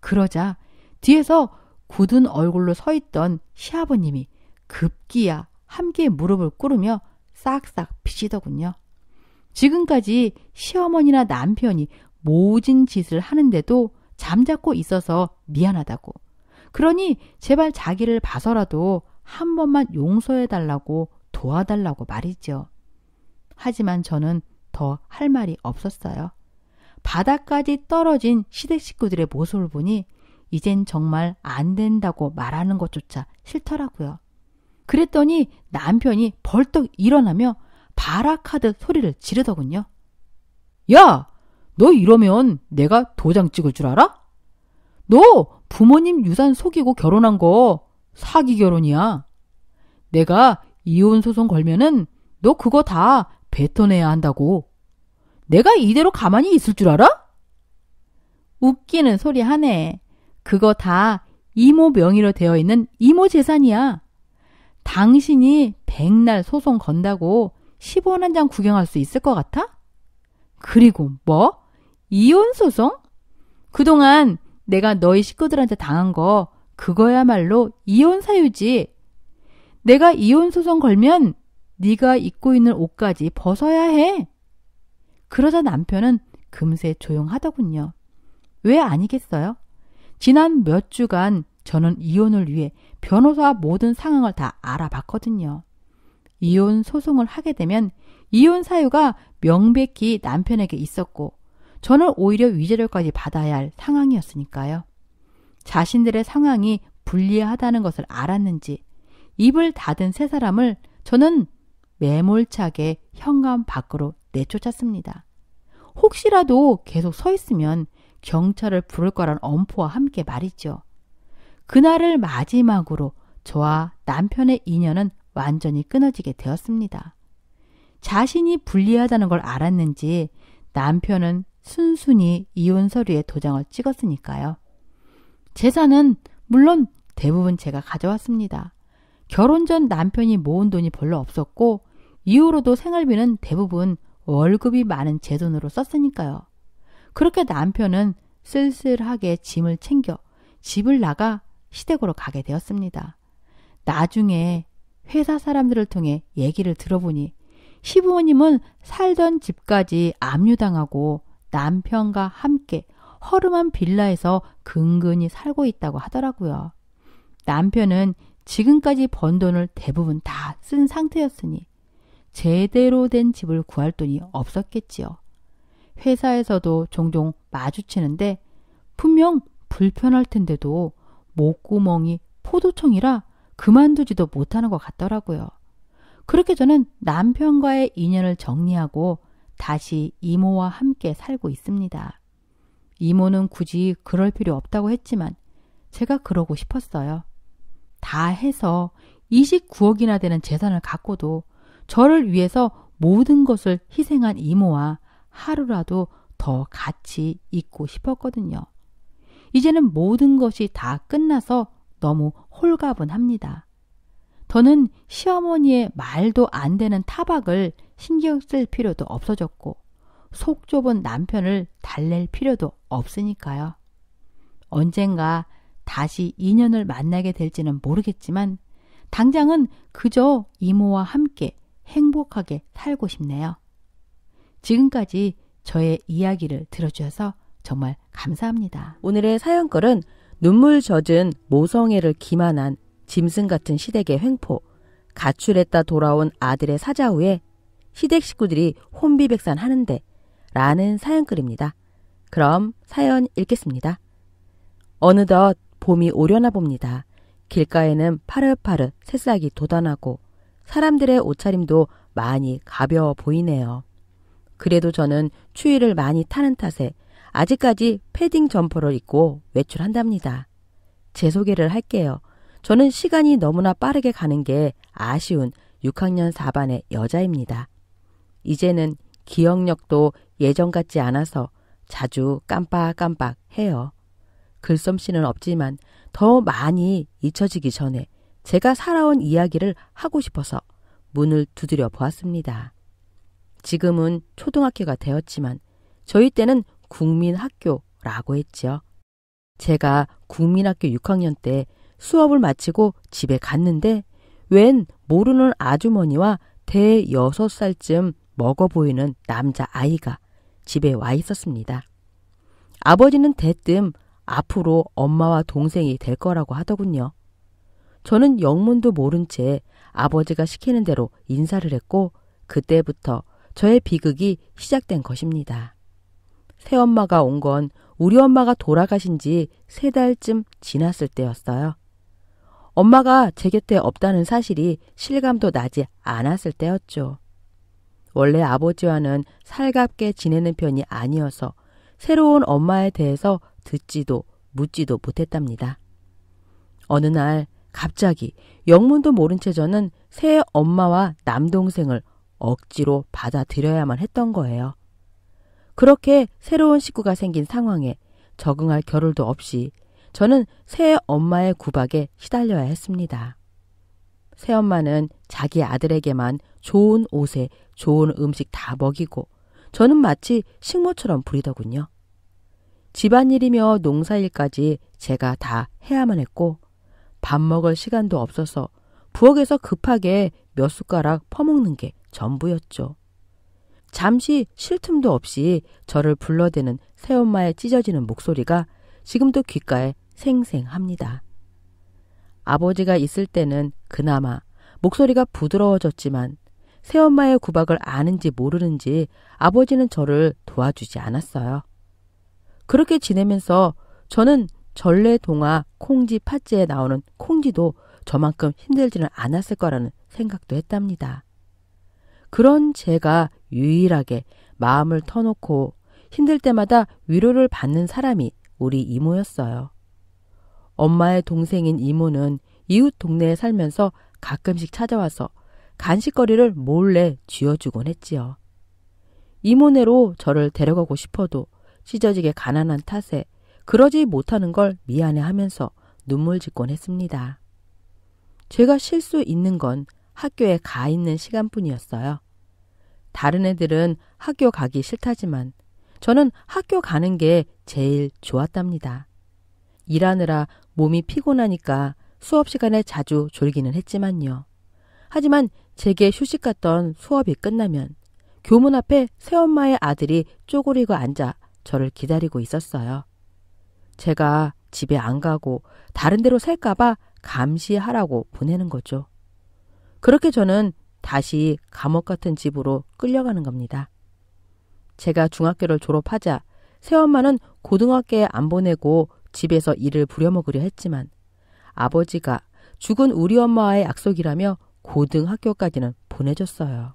그러자 뒤에서 굳은 얼굴로 서 있던 시아버님이 급기야 함께 무릎을 꿇으며 싹싹 비치더군요. 지금까지 시어머니나 남편이 모진 짓을 하는데도 잠자코 있어서 미안하다고. 그러니 제발 자기를 봐서라도 한 번만 용서해달라고 도와달라고 말이죠. 하지만 저는 더 할 말이 없었어요. 바닥까지 떨어진 시댁 식구들의 모습을 보니 이젠 정말 안 된다고 말하는 것조차 싫더라고요. 그랬더니 남편이 벌떡 일어나며 바악하듯 소리를 지르더군요. 야! 너 이러면 내가 도장 찍을 줄 알아? 너 부모님 유산 속이고 결혼한 거 사기 결혼이야. 내가 이혼 소송 걸면은 너 그거 다 뱉어내야 한다고. 내가 이대로 가만히 있을 줄 알아? 웃기는 소리 하네. 그거 다 이모 명의로 되어 있는 이모 재산이야. 당신이 백날 소송 건다고 10원 한 장 구경할 수 있을 것 같아? 그리고 뭐? 이혼 소송? 그동안 내가 너희 식구들한테 당한 거 그거야말로 이혼 사유지. 내가 이혼 소송 걸면 네가 입고 있는 옷까지 벗어야 해. 그러자 남편은 금세 조용하더군요. 왜 아니겠어요? 지난 몇 주간 저는 이혼을 위해 변호사와 모든 상황을 다 알아봤거든요. 이혼 소송을 하게 되면 이혼 사유가 명백히 남편에게 있었고 저는 오히려 위자료까지 받아야 할 상황이었으니까요. 자신들의 상황이 불리하다는 것을 알았는지 입을 닫은 세 사람을 저는 매몰차게 현관 밖으로 내쫓았습니다. 혹시라도 계속 서 있으면 경찰을 부를 거란 엄포와 함께 말이죠. 그날을 마지막으로 저와 남편의 인연은 완전히 끊어지게 되었습니다. 자신이 불리하다는 걸 알았는지 남편은 순순히 이혼 서류에 도장을 찍었으니까요. 재산은 물론 대부분 제가 가져왔습니다. 결혼 전 남편이 모은 돈이 별로 없었고 이후로도 생활비는 대부분 월급이 많은 제 돈으로 썼으니까요. 그렇게 남편은 쓸쓸하게 짐을 챙겨 집을 나가 시댁으로 가게 되었습니다. 나중에 회사 사람들을 통해 얘기를 들어보니 시부모님은 살던 집까지 압류당하고 남편과 함께 허름한 빌라에서 근근히 살고 있다고 하더라고요. 남편은 지금까지 번 돈을 대부분 다 쓴 상태였으니 제대로 된 집을 구할 돈이 없었겠지요. 회사에서도 종종 마주치는데 분명 불편할 텐데도 목구멍이 포도청이라 그만두지도 못하는 것 같더라고요. 그렇게 저는 남편과의 인연을 정리하고 다시 이모와 함께 살고 있습니다. 이모는 굳이 그럴 필요 없다고 했지만 제가 그러고 싶었어요. 다 해서 29억이나 되는 재산을 갖고도 저를 위해서 모든 것을 희생한 이모와 하루라도 더 같이 있고 싶었거든요. 이제는 모든 것이 다 끝나서 너무 홀가분합니다. 더는 시어머니의 말도 안 되는 타박을 신경 쓸 필요도 없어졌고, 속 좁은 남편을 달랠 필요도 없으니까요. 언젠가 다시 인연을 만나게 될지는 모르겠지만, 당장은 그저 이모와 함께 행복하게 살고 싶네요. 지금까지 저의 이야기를 들어주셔서 정말 감사합니다. 오늘의 사연글은 눈물 젖은 모성애를 기만한 짐승 같은 시댁의 횡포, 가출했다 돌아온 아들의 사자 후에 시댁 식구들이 혼비백산 하는데 라는 사연글입니다. 그럼 사연 읽겠습니다. 어느덧 봄이 오려나 봅니다. 길가에는 파릇파릇 새싹이 돋아나고 사람들의 옷차림도 많이 가벼워 보이네요. 그래도 저는 추위를 많이 타는 탓에 아직까지 패딩 점퍼를 입고 외출한답니다. 제 소개를 할게요. 저는 시간이 너무나 빠르게 가는 게 아쉬운 6학년 4반의 여자입니다. 이제는 기억력도 예전 같지 않아서 자주 깜빡깜빡 해요. 글솜씨는 없지만 더 많이 잊혀지기 전에 제가 살아온 이야기를 하고 싶어서 문을 두드려 보았습니다. 지금은 초등학교가 되었지만 저희 때는 국민학교라고 했지요. 제가 국민학교 6학년 때 수업을 마치고 집에 갔는데 웬 모르는 아주머니와 대 6살쯤 먹어 보이는 남자아이가 집에 와 있었습니다. 아버지는 대뜸 앞으로 엄마와 동생이 될 거라고 하더군요. 저는 영문도 모른 채 아버지가 시키는 대로 인사를 했고 그때부터 저의 비극이 시작된 것입니다. 새엄마가 온 건 우리 엄마가 돌아가신 지 세 달쯤 지났을 때였어요. 엄마가 제 곁에 없다는 사실이 실감도 나지 않았을 때였죠. 원래 아버지와는 살갑게 지내는 편이 아니어서 새로운 엄마에 대해서 듣지도 묻지도 못했답니다. 어느 날 갑자기 영문도 모른 채 저는 새 엄마와 남동생을 억지로 받아들여야만 했던 거예요. 그렇게 새로운 식구가 생긴 상황에 적응할 겨를도 없이 저는 새 엄마의 구박에 시달려야 했습니다. 새 엄마는 자기 아들에게만 좋은 옷에 좋은 음식 다 먹이고 저는 마치 식모처럼 부리더군요. 집안일이며 농사일까지 제가 다 해야만 했고 밥 먹을 시간도 없어서 부엌에서 급하게 몇 숟가락 퍼먹는 게 전부였죠. 잠시 쉴 틈도 없이 저를 불러대는 새엄마의 찢어지는 목소리가 지금도 귓가에 생생합니다. 아버지가 있을 때는 그나마 목소리가 부드러워졌지만 새엄마의 구박을 아는지 모르는지 아버지는 저를 도와주지 않았어요. 그렇게 지내면서 저는 전래 동화 콩지 팥지에 나오는 콩지도 저만큼 힘들지는 않았을 거라는 생각도 했답니다. 그런 제가 유일하게 마음을 터놓고 힘들 때마다 위로를 받는 사람이 우리 이모였어요. 엄마의 동생인 이모는 이웃 동네에 살면서 가끔씩 찾아와서 간식거리를 몰래 쥐어주곤 했지요. 이모네로 저를 데려가고 싶어도 찢어지게 가난한 탓에 그러지 못하는 걸 미안해 하면서 눈물 짓곤 했습니다. 제가 실수 있는 건 학교에 가 있는 시간뿐이었어요. 다른 애들은 학교 가기 싫다지만 저는 학교 가는 게 제일 좋았답니다. 일하느라 몸이 피곤하니까 수업 시간에 자주 졸기는 했지만요. 하지만 제게 휴식 갔던 수업이 끝나면 교문 앞에 새엄마의 아들이 쪼그리고 앉아 저를 기다리고 있었어요. 제가 집에 안 가고 다른 데로 살까봐 감시하라고 보내는 거죠. 그렇게 저는 다시 감옥 같은 집으로 끌려가는 겁니다. 제가 중학교를 졸업하자 새엄마는 고등학교에 안 보내고 집에서 일을 부려먹으려 했지만 아버지가 죽은 우리 엄마와의 약속이라며 고등학교까지는 보내줬어요.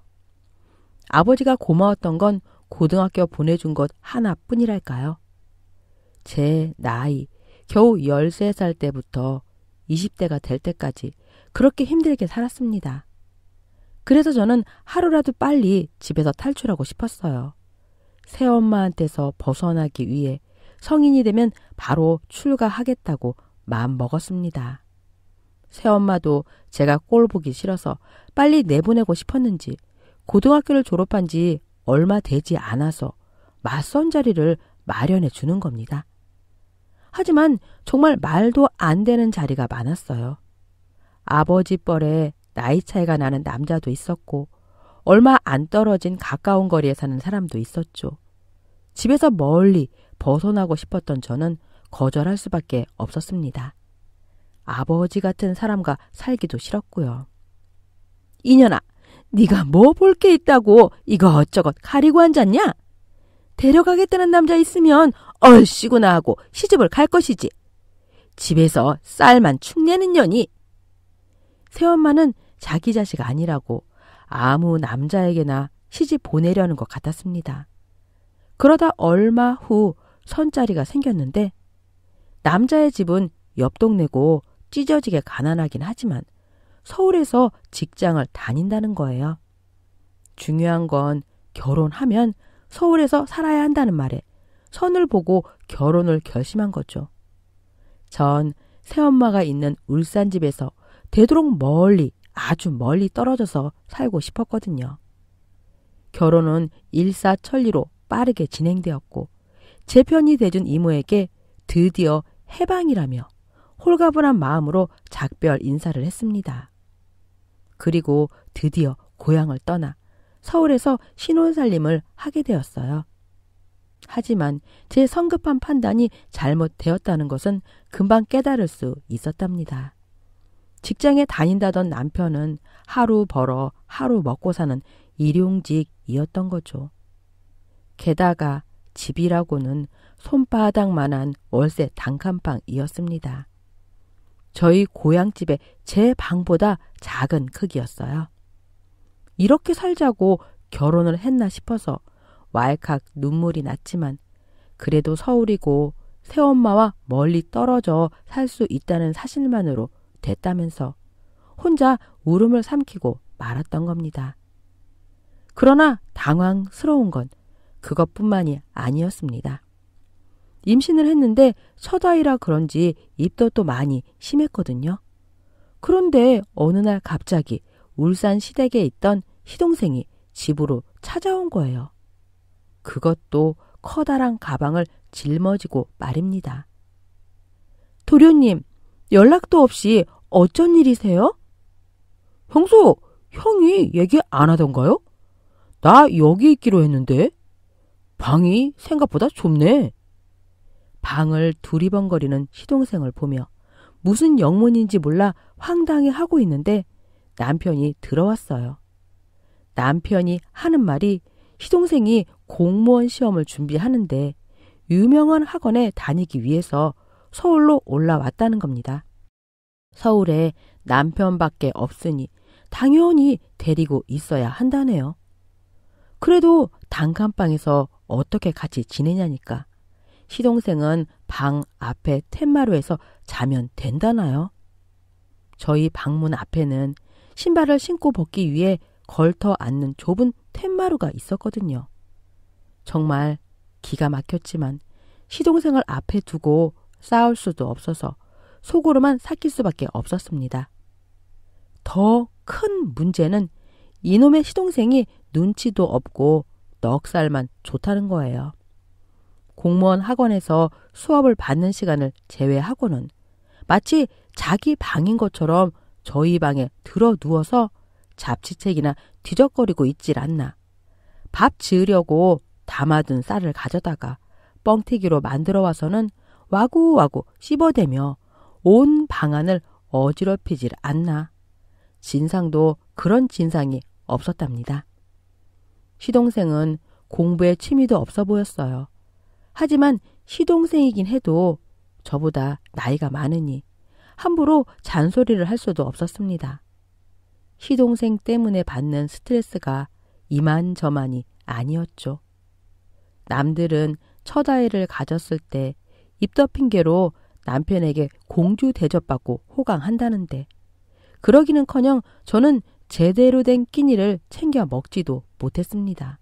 아버지가 고마웠던 건 고등학교 보내준 것 하나뿐이랄까요? 제 나이, 겨우 13살 때부터 20대가 될 때까지 그렇게 힘들게 살았습니다. 그래서 저는 하루라도 빨리 집에서 탈출하고 싶었어요. 새엄마한테서 벗어나기 위해 성인이 되면 바로 출가하겠다고 마음 먹었습니다. 새엄마도 제가 꼴 보기 싫어서 빨리 내보내고 싶었는지 고등학교를 졸업한 지 얼마 되지 않아서 맞선 자리를 마련해 주는 겁니다. 하지만 정말 말도 안 되는 자리가 많았어요. 아버지 뻘에 나이 차이가 나는 남자도 있었고 얼마 안 떨어진 가까운 거리에 사는 사람도 있었죠. 집에서 멀리 벗어나고 싶었던 저는 거절할 수밖에 없었습니다. 아버지 같은 사람과 살기도 싫었고요. 이년아, 네가 뭐 볼 게 있다고 이거어쩌것 가리고 앉았냐? 데려가겠다는 남자 있으면 얼씨구나 하고 시집을 갈 것이지. 집에서 쌀만 축내는 년이 새엄마는 자기 자식 아니라고 아무 남자에게나 시집 보내려는 것 같았습니다. 그러다 얼마 후 선자리가 생겼는데 남자의 집은 옆 동네고 찢어지게 가난하긴 하지만 서울에서 직장을 다닌다는 거예요. 중요한 건 결혼하면 서울에서 살아야 한다는 말에 선을 보고 결혼을 결심한 거죠. 전 새엄마가 있는 울산집에서 되도록 멀리, 아주 멀리 떨어져서 살고 싶었거든요. 결혼은 일사천리로 빠르게 진행되었고 제 편이 되준 이모에게 드디어 해방이라며 홀가분한 마음으로 작별 인사를 했습니다. 그리고 드디어 고향을 떠나 서울에서 신혼살림을 하게 되었어요. 하지만 제 성급한 판단이 잘못되었다는 것은 금방 깨달을 수 있었답니다. 직장에 다닌다던 남편은 하루 벌어 하루 먹고 사는 일용직이었던 거죠. 게다가 집이라고는 손바닥만한 월세 단칸방이었습니다. 저희 고향집의 제 방보다 작은 크기였어요. 이렇게 살자고 결혼을 했나 싶어서 왈칵 눈물이 났지만 그래도 서울이고 새엄마와 멀리 떨어져 살 수 있다는 사실만으로 됐다면서 혼자 울음을 삼키고 말았던 겁니다. 그러나 당황스러운 건 그것뿐만이 아니었습니다. 임신을 했는데 첫 아이라 그런지 입도 또 많이 심했거든요. 그런데 어느 날 갑자기 울산 시댁에 있던 시동생이 집으로 찾아온 거예요. 그것도 커다란 가방을 짊어지고 말입니다. 도련님, 연락도 없이 어쩐 일이세요? 평소 형이 얘기 안 하던가요? 나 여기 있기로 했는데. 방이 생각보다 좁네. 방을 두리번거리는 시동생을 보며 무슨 영문인지 몰라 황당해 하고 있는데 남편이 들어왔어요. 남편이 하는 말이 시동생이 공무원 시험을 준비하는데 유명한 학원에 다니기 위해서 서울로 올라왔다는 겁니다. 서울에 남편밖에 없으니 당연히 데리고 있어야 한다네요. 그래도 단칸방에서 어떻게 같이 지내냐니까. 시동생은 방 앞에 텐마루에서 자면 된다나요? 저희 방문 앞에는 신발을 신고 벗기 위해 걸터 앉는 좁은 텐마루가 있었거든요. 정말 기가 막혔지만 시동생을 앞에 두고 싸울 수도 없어서 속으로만 삭힐 수밖에 없었습니다. 더 큰 문제는 이놈의 시동생이 눈치도 없고 넉살만 좋다는 거예요. 공무원 학원에서 수업을 받는 시간을 제외하고는 마치 자기 방인 것처럼 저희 방에 들어 누워서 잡지책이나 뒤적거리고 있질 않나. 밥 지으려고 담아둔 쌀을 가져다가 뻥튀기로 만들어 와서는 와구와구 씹어대며 온 방안을 어지럽히질 않나. 진상도 그런 진상이 없었답니다. 시동생은 공부에 취미도 없어 보였어요. 하지만 시동생이긴 해도 저보다 나이가 많으니 함부로 잔소리를 할 수도 없었습니다. 시동생 때문에 받는 스트레스가 이만저만이 아니었죠. 남들은 첫 아이를 가졌을 때입 덮인 개로 남편에게 공주 대접받고 호강한다는데 그러기는커녕 저는 제대로 된 끼니를 챙겨 먹지도 못했습니다.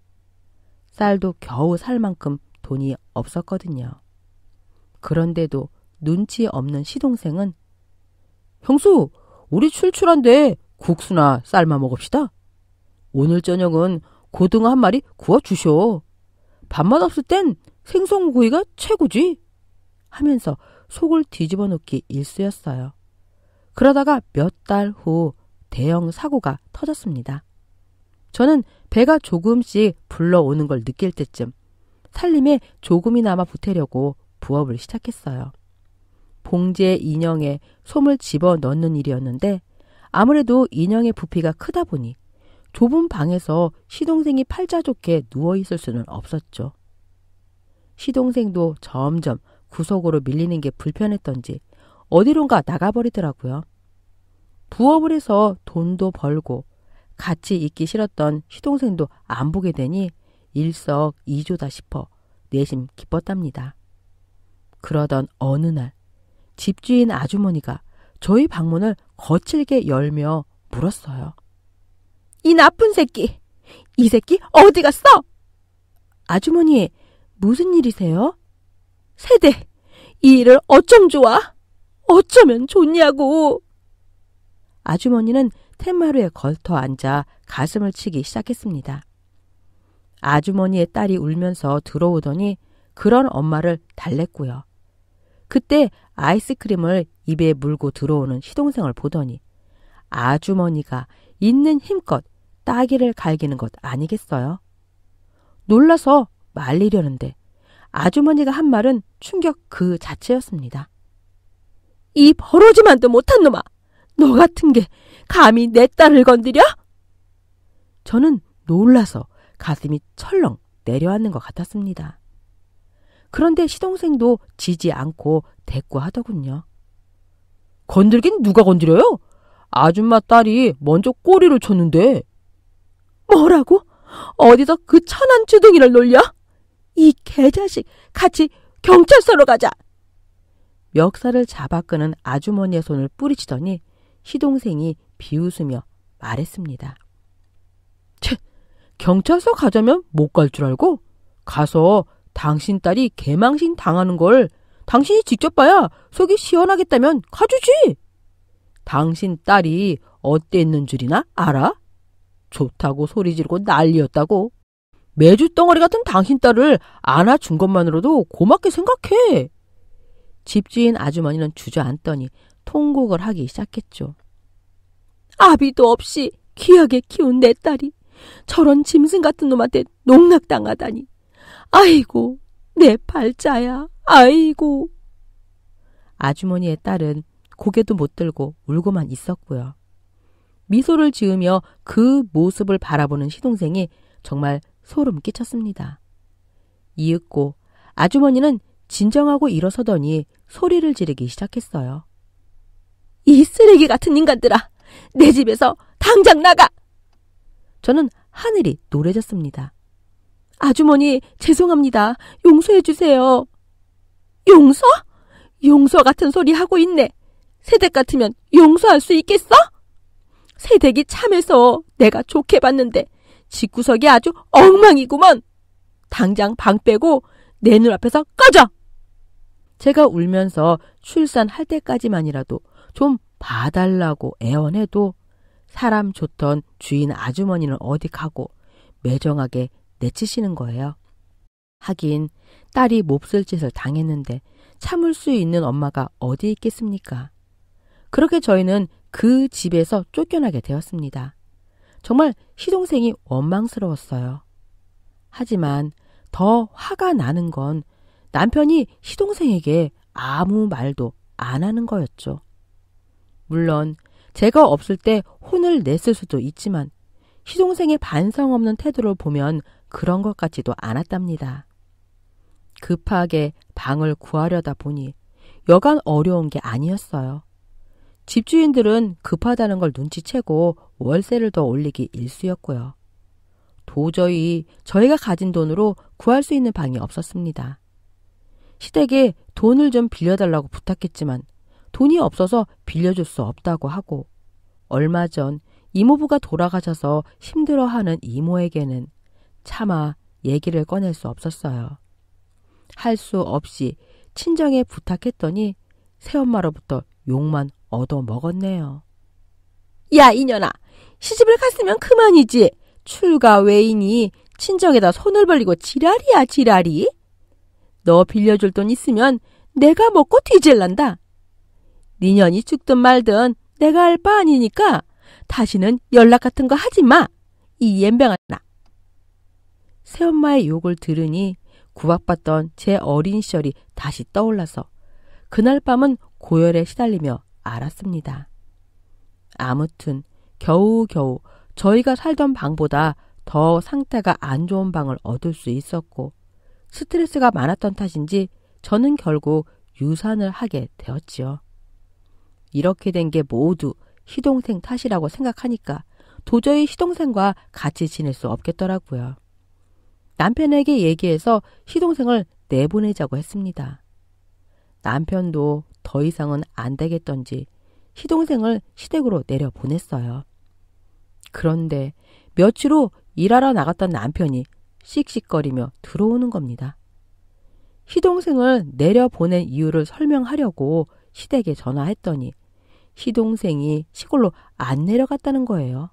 쌀도 겨우 살 만큼 돈이 없었거든요. 그런데도 눈치 없는 시동생은 형수, 우리 출출한데 국수나 쌀만 먹읍시다. 오늘 저녁은 고등어 한 마리 구워 주쇼. 밥맛 없을 땐 생선구이가 최고지. 하면서 속을 뒤집어 놓기 일쑤였어요. 그러다가 몇 달 후 대형 사고가 터졌습니다. 저는 배가 조금씩 불러오는 걸 느낄 때쯤 살림에 조금이나마 보태려고 부업을 시작했어요. 봉제 인형에 솜을 집어 넣는 일이었는데 아무래도 인형의 부피가 크다 보니 좁은 방에서 시동생이 팔자 좋게 누워 있을 수는 없었죠. 시동생도 점점 구석으로 밀리는 게 불편했던지 어디론가 나가버리더라고요. 부업을 해서 돈도 벌고 같이 있기 싫었던 시동생도 안 보게 되니 일석이조다 싶어 내심 기뻤답니다. 그러던 어느 날 집주인 아주머니가 저희 방문을 거칠게 열며 물었어요. 이 나쁜 새끼! 이 새끼 어디 갔어? 아주머니, 무슨 일이세요? 세대, 이 일을 어쩜 좋아? 어쩌면 좋냐고. 아주머니는 텐마루에 걸터 앉아 가슴을 치기 시작했습니다. 아주머니의 딸이 울면서 들어오더니 그런 엄마를 달랬고요. 그때 아이스크림을 입에 물고 들어오는 시동생을 보더니 아주머니가 있는 힘껏 따기를 갈기는 것 아니겠어요? 놀라서 말리려는데 아주머니가 한 말은 충격 그 자체였습니다. 이 버러지만도 못한 놈아! 너 같은 게 감히 내 딸을 건드려? 저는 놀라서 가슴이 철렁 내려앉는 것 같았습니다. 그런데 시동생도 지지 않고 대꾸하더군요. 건들긴 누가 건드려요? 아줌마 딸이 먼저 꼬리를 쳤는데. 뭐라고? 어디서 그 천한 주둥이를 놀려? 이 개자식 같이 경찰서로 가자. 멱살을 잡아 끄는 아주머니의 손을 뿌리치더니 시동생이 비웃으며 말했습니다. 채, 경찰서 가자면 못 갈 줄 알고 가서 당신 딸이 개망신 당하는 걸 당신이 직접 봐야 속이 시원하겠다면 가주지. 당신 딸이 어땠는 줄이나 알아? 좋다고 소리 지르고 난리였다고. 매주 덩어리 같은 당신 딸을 안아준 것만으로도 고맙게 생각해. 집주인 아주머니는 주저앉더니 통곡을 하기 시작했죠. 아비도 없이 귀하게 키운 내 딸이 저런 짐승 같은 놈한테 농락당하다니. 아이고, 내팔자야 아이고. 아주머니의 딸은 고개도 못 들고 울고만 있었고요. 미소를 지으며 그 모습을 바라보는 시동생이 정말 소름 끼쳤습니다. 이윽고 아주머니는 진정하고 일어서더니 소리를 지르기 시작했어요. 이 쓰레기 같은 인간들아! 내 집에서 당장 나가! 저는 하늘이 노래졌습니다. 아주머니, 죄송합니다. 용서해주세요. 용서? 용서 같은 소리 하고 있네. 새댁 같으면 용서할 수 있겠어? 새댁이 참해서 내가 좋게 봤는데 집구석이 아주 엉망이구먼. 당장 방 빼고 내눈 앞에서 꺼져. 제가 울면서 출산할 때까지만이라도 좀 봐달라고 애원해도 사람 좋던 주인 아주머니는 어디 가고 매정하게 내치시는 거예요. 하긴 딸이 몹쓸 짓을 당했는데 참을 수 있는 엄마가 어디 있겠습니까? 그렇게 저희는 그 집에서 쫓겨나게 되었습니다. 정말 시동생이 원망스러웠어요. 하지만 더 화가 나는 건 남편이 시동생에게 아무 말도 안 하는 거였죠. 물론 제가 없을 때 혼을 냈을 수도 있지만 시동생의 반성 없는 태도를 보면 그런 것 같지도 않았답니다. 급하게 방을 구하려다 보니 여간 어려운 게 아니었어요. 집주인들은 급하다는 걸 눈치채고 월세를 더 올리기 일쑤였고요. 도저히 저희가 가진 돈으로 구할 수 있는 방이 없었습니다. 시댁에 돈을 좀 빌려달라고 부탁했지만 돈이 없어서 빌려줄 수 없다고 하고 얼마 전 이모부가 돌아가셔서 힘들어하는 이모에게는 차마 얘기를 꺼낼 수 없었어요. 할 수 없이 친정에 부탁했더니 새엄마로부터 욕만 얻어먹었네요. 야, 이년아! 시집을 갔으면 그만이지! 출가 외인이 친정에다 손을 벌리고 지랄이야, 지랄이! 너 빌려줄 돈 있으면 내가 먹고 뒤질란다! 니년이 죽든 말든 내가 할 바 아니니까 다시는 연락 같은 거 하지 마! 이 옌병아! 새엄마의 욕을 들으니 구박받던 제 어린 시절이 다시 떠올라서 그날 밤은 고열에 시달리며 알았습니다. 아무튼 겨우겨우 저희가 살던 방보다 더 상태가 안 좋은 방을 얻을 수 있었고 스트레스가 많았던 탓인지 저는 결국 유산을 하게 되었지요. 이렇게 된 게 모두 희동생 탓이라고 생각하니까 도저히 희동생과 같이 지낼 수 없겠더라고요. 남편에게 얘기해서 희동생을 내보내자고 했습니다. 남편도 더 이상은 안 되겠던지 시동생을 시댁으로 내려 보냈어요. 그런데 며칠 후 일하러 나갔던 남편이 씩씩거리며 들어오는 겁니다. 시동생을 내려 보낸 이유를 설명하려고 시댁에 전화했더니 시동생이 시골로 안 내려갔다는 거예요.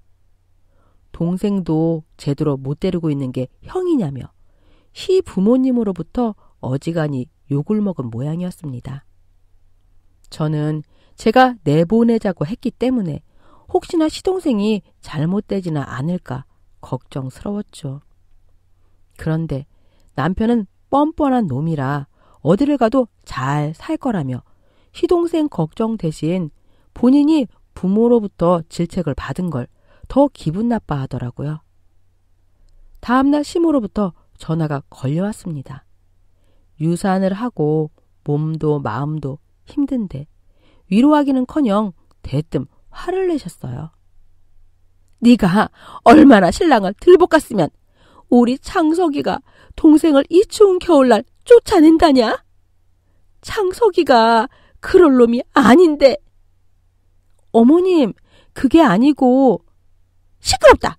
동생도 제대로 못 데리고 있는 게 형이냐며 시 부모님으로부터 어지간히 욕을 먹은 모양이었습니다. 저는 제가 내보내자고 했기 때문에 혹시나 시동생이 잘못되지는 않을까 걱정스러웠죠. 그런데 남편은 뻔뻔한 놈이라 어디를 가도 잘 살 거라며 시동생 걱정 대신 본인이 부모로부터 질책을 받은 걸 더 기분 나빠하더라고요. 다음날 시모로부터 전화가 걸려왔습니다. 유산을 하고 몸도 마음도 힘든데 위로하기는커녕 대뜸 화를 내셨어요. 네가 얼마나 신랑을 들볶았으면 우리 창석이가 동생을 이 추운 겨울날 쫓아낸다냐? 창석이가 그럴 놈이 아닌데. 어머님, 그게 아니고 시끄럽다.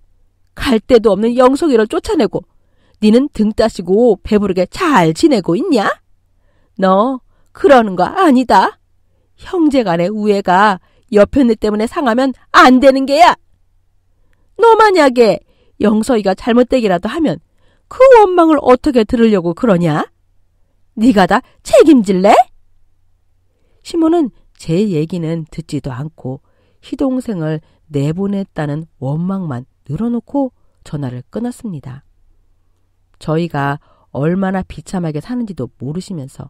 갈 데도 없는 영석이를 쫓아내고 니는 등 따시고 배부르게 잘 지내고 있냐? 너 그러는 거 아니다. 형제 간의 우애가 옆에 내 때문에 상하면 안 되는 게야. 너 만약에 영서이가 잘못되기라도 하면 그 원망을 어떻게 들으려고 그러냐? 네가 다 책임질래? 시모는제 얘기는 듣지도 않고 희동생을 내보냈다는 원망만 늘어놓고 전화를 끊었습니다. 저희가 얼마나 비참하게 사는지도 모르시면서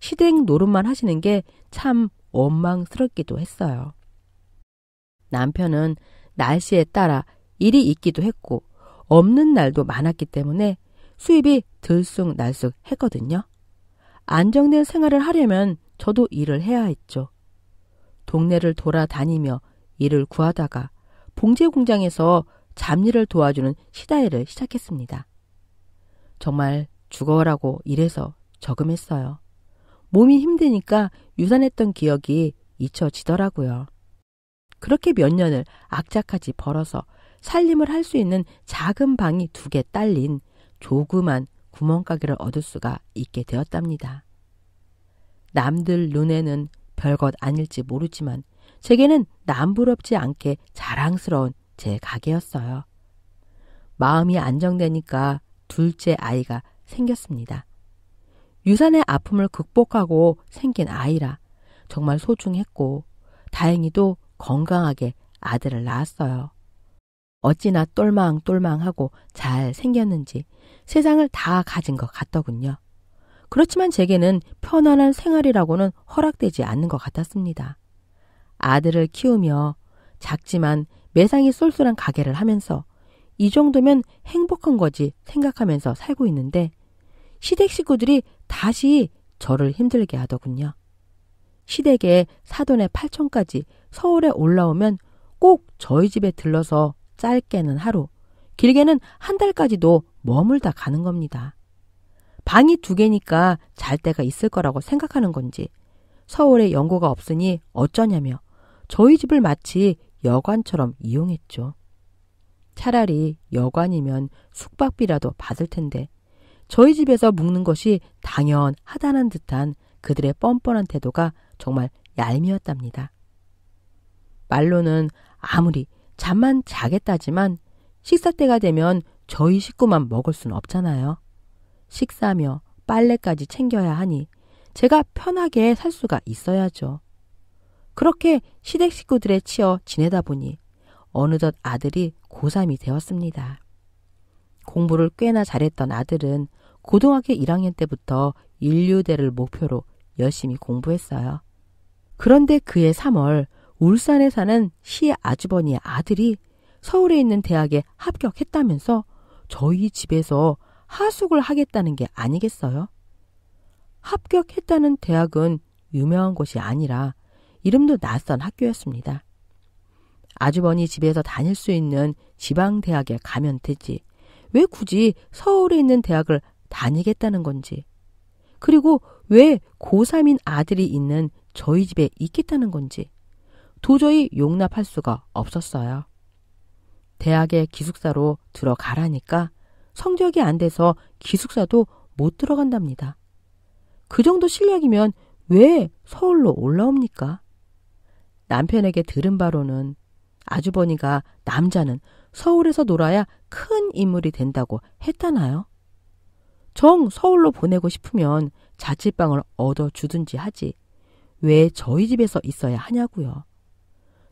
시댁 노릇만 하시는 게 참 원망스럽기도 했어요. 남편은 날씨에 따라 일이 있기도 했고 없는 날도 많았기 때문에 수입이 들쑥날쑥 했거든요. 안정된 생활을 하려면 저도 일을 해야 했죠. 동네를 돌아다니며 일을 구하다가 봉제 공장에서 잡일을 도와주는 시다이를 시작했습니다. 정말 죽어라고 일해서 저금했어요. 몸이 힘드니까 유산했던 기억이 잊혀지더라고요. 그렇게 몇 년을 악착같이 벌어서 살림을 할 수 있는 작은 방이 두 개 딸린 조그만 구멍가게를 얻을 수가 있게 되었답니다. 남들 눈에는 별것 아닐지 모르지만 제게는 남부럽지 않게 자랑스러운 제 가게였어요. 마음이 안정되니까 둘째 아이가 생겼습니다. 유산의 아픔을 극복하고 생긴 아이라 정말 소중했고 다행히도 건강하게 아들을 낳았어요. 어찌나 똘망똘망하고 잘 생겼는지 세상을 다 가진 것 같더군요. 그렇지만 제게는 편안한 생활이라고는 허락되지 않는 것 같았습니다. 아들을 키우며 작지만 매상이 쏠쏠한 가게를 하면서 이 정도면 행복한 거지 생각하면서 살고 있는데 시댁 식구들이 다시 저를 힘들게 하더군요. 시댁에 사돈의 8천까지 서울에 올라오면 꼭 저희 집에 들러서 짧게는 하루, 길게는 한 달까지도 머물다 가는 겁니다. 방이 두 개니까 잘 때가 있을 거라고 생각하는 건지 서울에 연고가 없으니 어쩌냐며 저희 집을 마치 여관처럼 이용했죠. 차라리 여관이면 숙박비라도 받을 텐데 저희 집에서 묵는 것이 당연하다는 듯한 그들의 뻔뻔한 태도가 정말 얄미웠답니다. 말로는 아무리 잠만 자겠다지만 식사 때가 되면 저희 식구만 먹을 순 없잖아요. 식사며 빨래까지 챙겨야 하니 제가 편하게 살 수가 있어야죠. 그렇게 시댁 식구들에 치여 지내다 보니 어느덧 아들이 고3이 되었습니다. 공부를 꽤나 잘했던 아들은 고등학교 1학년 때부터 인류대를 목표로 열심히 공부했어요. 그런데 그해 3월 울산에 사는 시 아주버니의 아들이 서울에 있는 대학에 합격했다면서 저희 집에서 하숙을 하겠다는 게 아니겠어요? 합격했다는 대학은 유명한 곳이 아니라 이름도 낯선 학교였습니다. 아주버니 집에서 다닐 수 있는 지방대학에 가면 되지. 왜 굳이 서울에 있는 대학을 다니겠다는 건지, 그리고 왜 고3인 아들이 있는 저희 집에 있겠다는 건지 도저히 용납할 수가 없었어요. 대학의 기숙사로 들어가라니까 성적이 안 돼서 기숙사도 못 들어간답니다. 그 정도 실력이면 왜 서울로 올라옵니까? 남편에게 들은 바로는 아주버니가 남자는 서울에서 놀아야 큰 인물이 된다고 했다나요? 정 서울로 보내고 싶으면 자취방을 얻어 주든지 하지. 왜 저희 집에서 있어야 하냐고요.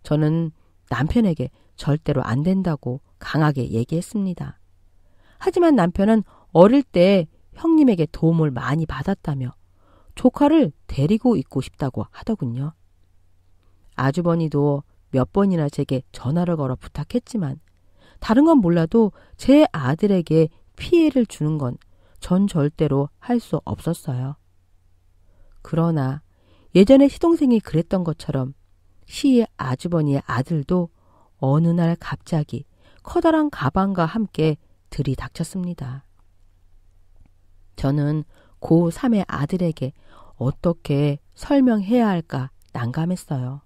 저는 남편에게 절대로 안 된다고 강하게 얘기했습니다. 하지만 남편은 어릴 때 형님에게 도움을 많이 받았다며 조카를 데리고 있고 싶다고 하더군요. 아주버니도 몇 번이나 제게 전화를 걸어 부탁했지만 다른 건 몰라도 제 아들에게 피해를 주는 건전 절대로 할 수 없었어요. 그러나 예전에 시동생이 그랬던 것처럼 시의 아주버니의 아들도 어느 날 갑자기 커다란 가방과 함께 들이닥쳤습니다. 저는 고3의 아들에게 어떻게 설명해야 할까 난감했어요.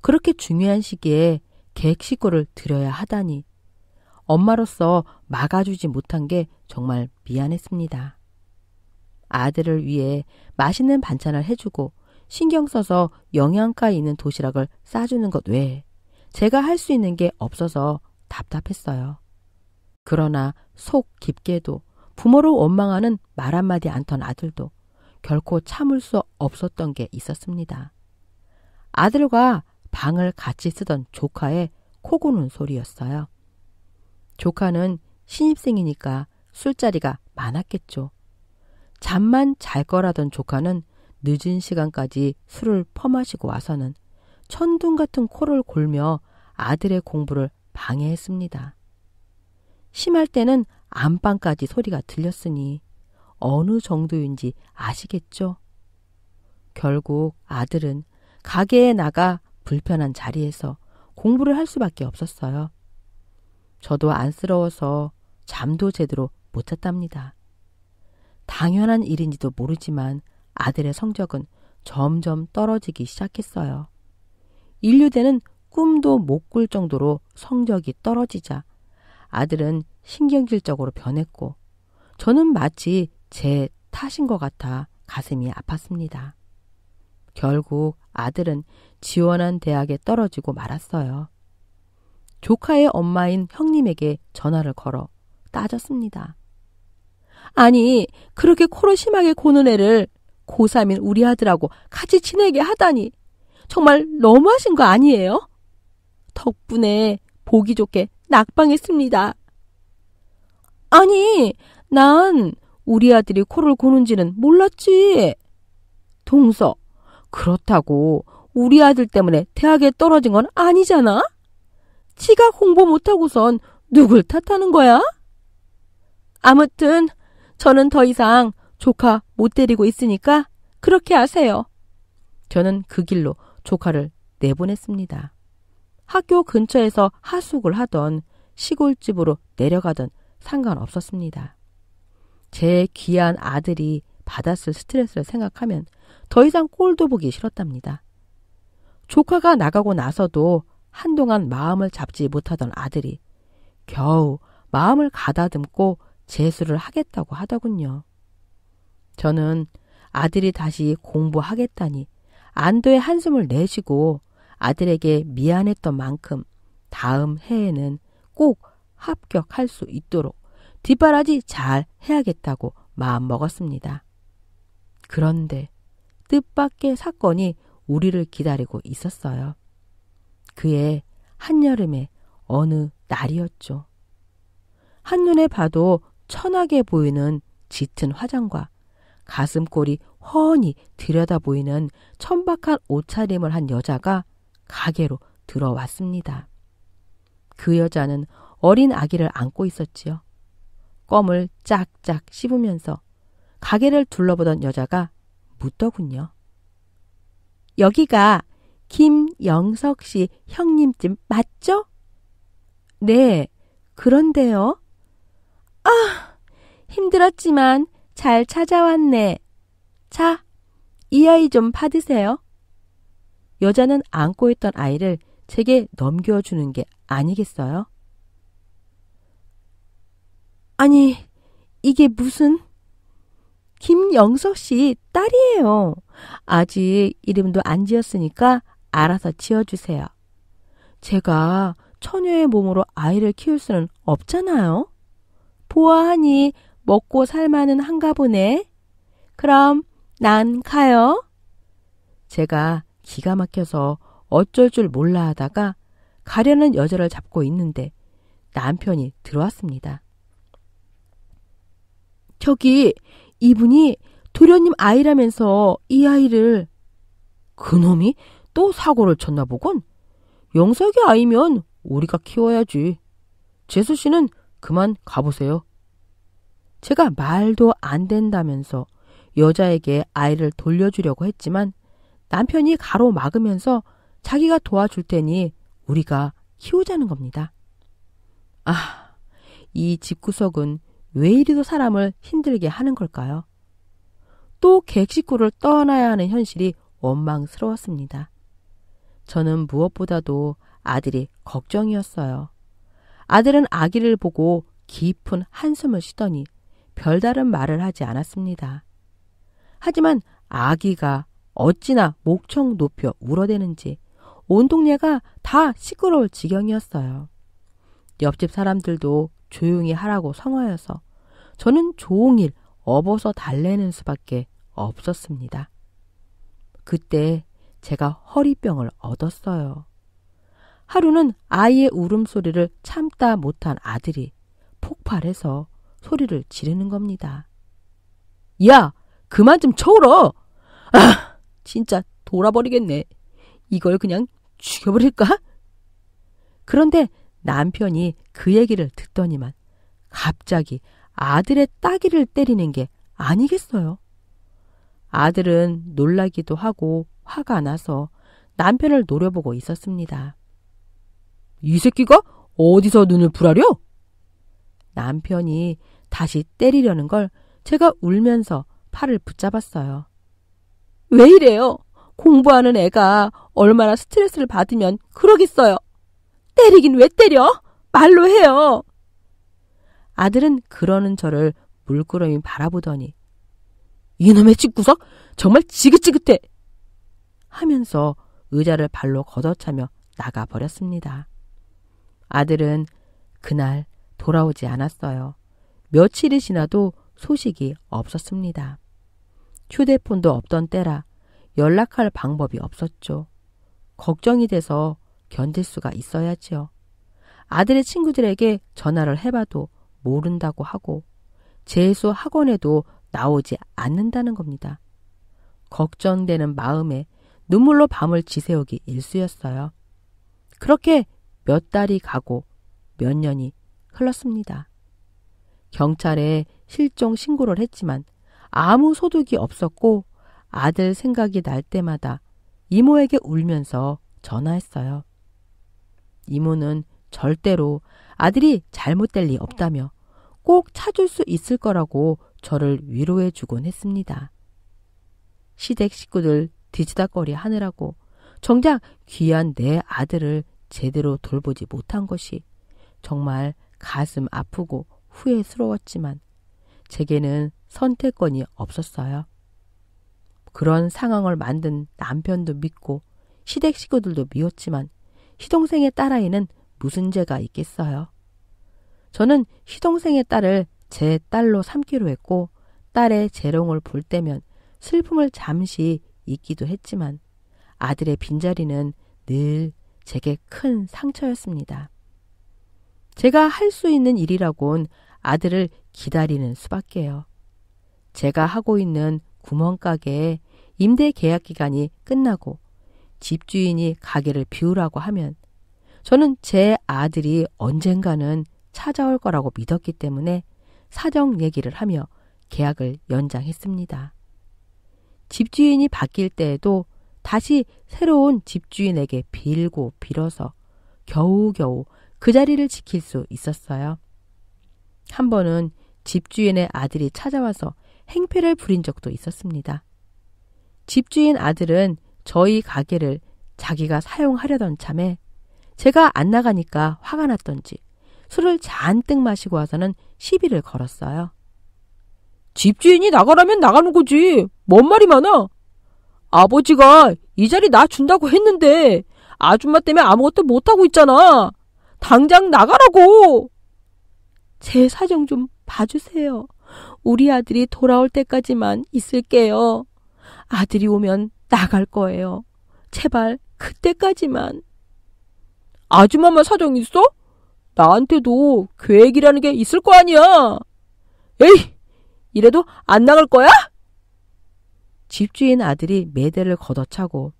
그렇게 중요한 시기에 계획 시고를 드려야 하다니 엄마로서 막아주지 못한 게 정말 미안했습니다. 아들을 위해 맛있는 반찬을 해주고 신경 써서 영양가 있는 도시락을 싸주는 것 외에 제가 할 수 있는 게 없어서 답답했어요. 그러나 속 깊게도 부모를 원망하는 말 한마디 않던 아들도 결코 참을 수 없었던 게 있었습니다. 아들과 방을 같이 쓰던 조카의 코 고는 소리였어요. 조카는 신입생이니까 술자리가 많았겠죠. 잠만 잘 거라던 조카는 늦은 시간까지 술을 퍼마시고 와서는 천둥 같은 코를 골며 아들의 공부를 방해했습니다. 심할 때는 안방까지 소리가 들렸으니 어느 정도인지 아시겠죠? 결국 아들은 가게에 나가 불편한 자리에서 공부를 할 수밖에 없었어요. 저도 안쓰러워서 잠도 제대로 못 잤답니다. 당연한 일인지도 모르지만 아들의 성적은 점점 떨어지기 시작했어요. 인류대는 꿈도 못 꿀 정도로 성적이 떨어지자 아들은 신경질적으로 변했고 저는 마치 제 탓인 것 같아 가슴이 아팠습니다. 결국 아들은 지원한 대학에 떨어지고 말았어요. 조카의 엄마인 형님에게 전화를 걸어 따졌습니다. 아니, 그렇게 코를 심하게 고는 애를 고3인 우리 아들하고 같이 지내게 하다니 정말 너무하신 거 아니에요? 덕분에 보기 좋게 낙방했습니다. 아니, 난 우리 아들이 코를 고는지는 몰랐지. 동서, 그렇다고 우리 아들 때문에 대학에 떨어진 건 아니잖아? 지가 홍보 못하고선 누굴 탓하는 거야? 아무튼 저는 더 이상 조카 못 데리고 있으니까 그렇게 하세요. 저는 그 길로 조카를 내보냈습니다. 학교 근처에서 하숙을 하던 시골집으로 내려가던 상관없었습니다. 제 귀한 아들이 받았을 스트레스를 생각하면 더 이상 꼴도 보기 싫었답니다. 조카가 나가고 나서도 한동안 마음을 잡지 못하던 아들이 겨우 마음을 가다듬고 재수를 하겠다고 하더군요. 저는 아들이 다시 공부하겠다니 안도의 한숨을 내쉬고 아들에게 미안했던 만큼 다음 해에는 꼭 합격할 수 있도록 뒷바라지 잘 해야겠다고 마음먹었습니다. 그런데 뜻밖의 사건이 우리를 기다리고 있었어요. 그의 한여름의 어느 날이었죠. 한눈에 봐도 천하게 보이는 짙은 화장과 가슴골이 훤히 들여다 보이는 천박한 옷차림을 한 여자가 가게로 들어왔습니다. 그 여자는 어린 아기를 안고 있었지요. 껌을 짝짝 씹으면서 가게를 둘러보던 여자가 묻더군요. 여기가 김영석 씨형님쯤 맞죠? 네, 그런데요. 아, 힘들었지만 잘 찾아왔네. 자, 이 아이 좀 받으세요. 여자는 안고 있던 아이를 제게 넘겨주는 게 아니겠어요? 아니, 이게 무슨? 김영석 씨 딸이에요. 아직 이름도 안 지었으니까 알아서 지어주세요 제가 처녀의 몸으로 아이를 키울 수는 없잖아요. 보아하니 먹고 살만은 한가 보네. 그럼 난 가요. 제가 기가 막혀서 어쩔 줄 몰라 하다가 가려는 여자를 잡고 있는데 남편이 들어왔습니다. 저기 이분이 도련님 아이라면서 이 아이를 그놈이 또 사고를 쳤나 보군. 영석이 아이면 우리가 키워야지. 재수 씨는 그만 가보세요. 제가 말도 안 된다면서 여자에게 아이를 돌려주려고 했지만 남편이 가로막으면서 자기가 도와줄 테니 우리가 키우자는 겁니다. 아, 이 집구석은 왜 이리도 사람을 힘들게 하는 걸까요? 또 객식구를 떠나야 하는 현실이 원망스러웠습니다. 저는 무엇보다도 아들이 걱정이었어요. 아들은 아기를 보고 깊은 한숨을 쉬더니 별다른 말을 하지 않았습니다. 하지만 아기가 어찌나 목청 높여 울어대는지 온 동네가 다 시끄러울 지경이었어요. 옆집 사람들도 조용히 하라고 성화여서 저는 종일 업어서 달래는 수밖에 없었습니다. 그때 제가 허리병을 얻었어요. 하루는 아이의 울음소리를 참다 못한 아들이 폭발해서 소리를 지르는 겁니다. 야! 그만 좀 쳐울어! 아! 진짜 돌아버리겠네. 이걸 그냥 죽여버릴까? 그런데 남편이 그 얘기를 듣더니만 갑자기 아들의 따귀를 때리는 게 아니겠어요? 아들은 놀라기도 하고 화가 나서 남편을 노려보고 있었습니다. 이 새끼가 어디서 눈을 부라려? 남편이 다시 때리려는 걸 제가 울면서 팔을 붙잡았어요. 왜 이래요? 공부하는 애가 얼마나 스트레스를 받으면 그러겠어요. 때리긴 왜 때려? 말로 해요. 아들은 그러는 저를 물끄러미 바라보더니 이놈의 집구석 정말 지긋지긋해. 하면서 의자를 발로 걷어차며 나가버렸습니다. 아들은 그날 돌아오지 않았어요. 며칠이 지나도 소식이 없었습니다. 휴대폰도 없던 때라 연락할 방법이 없었죠. 걱정이 돼서 견딜 수가 있어야지요. 아들의 친구들에게 전화를 해봐도 모른다고 하고 재수 학원에도 나오지 않는다는 겁니다. 걱정되는 마음에 눈물로 밤을 지새우기 일쑤였어요. 그렇게 몇 달이 가고 몇 년이 흘렀습니다. 경찰에 실종 신고를 했지만 아무 소득이 없었고 아들 생각이 날 때마다 이모에게 울면서 전화했어요. 이모는 절대로 아들이 잘못될 리 없다며 꼭 찾을 수 있을 거라고 저를 위로해 주곤 했습니다. 시댁 식구들 뒤지다거리 하느라고 정작 귀한 내 아들을 제대로 돌보지 못한 것이 정말 가슴 아프고 후회스러웠지만 제게는 선택권이 없었어요. 그런 상황을 만든 남편도 믿고 시댁 식구들도 미웠지만 시동생의 딸아이는 무슨 죄가 있겠어요. 저는 시동생의 딸을 제 딸로 삼기로 했고 딸의 재롱을 볼 때면 슬픔을 잠시 있기도 했지만 아들의 빈자리는 늘 제게 큰 상처였습니다. 제가 할 수 있는 일이라곤 아들을 기다리는 수밖에요. 제가 하고 있는 구멍가게에 임대 계약 기간이 끝나고 집주인이 가게를 비우라고 하면 저는 제 아들이 언젠가는 찾아올 거라고 믿었기 때문에 사정 얘기를 하며 계약을 연장했습니다. 집주인이 바뀔 때에도 다시 새로운 집주인에게 빌고 빌어서 겨우겨우 그 자리를 지킬 수 있었어요. 한 번은 집주인의 아들이 찾아와서 행패를 부린 적도 있었습니다. 집주인 아들은 저희 가게를 자기가 사용하려던 참에 제가 안 나가니까 화가 났던지 술을 잔뜩 마시고 와서는 시비를 걸었어요. 집주인이 나가라면 나가는 거지. 뭔 말이 많아? 아버지가 이 자리 나 준다고 했는데 아줌마 때문에 아무것도 못하고 있잖아. 당장 나가라고! 제 사정 좀 봐주세요. 우리 아들이 돌아올 때까지만 있을게요. 아들이 오면 나갈 거예요. 제발 그때까지만. 아줌마만 사정 있어? 나한테도 계획이라는 게 있을 거 아니야. 에이, 이래도 안 나갈 거야? 집주인 아들이 매대를 걷어차고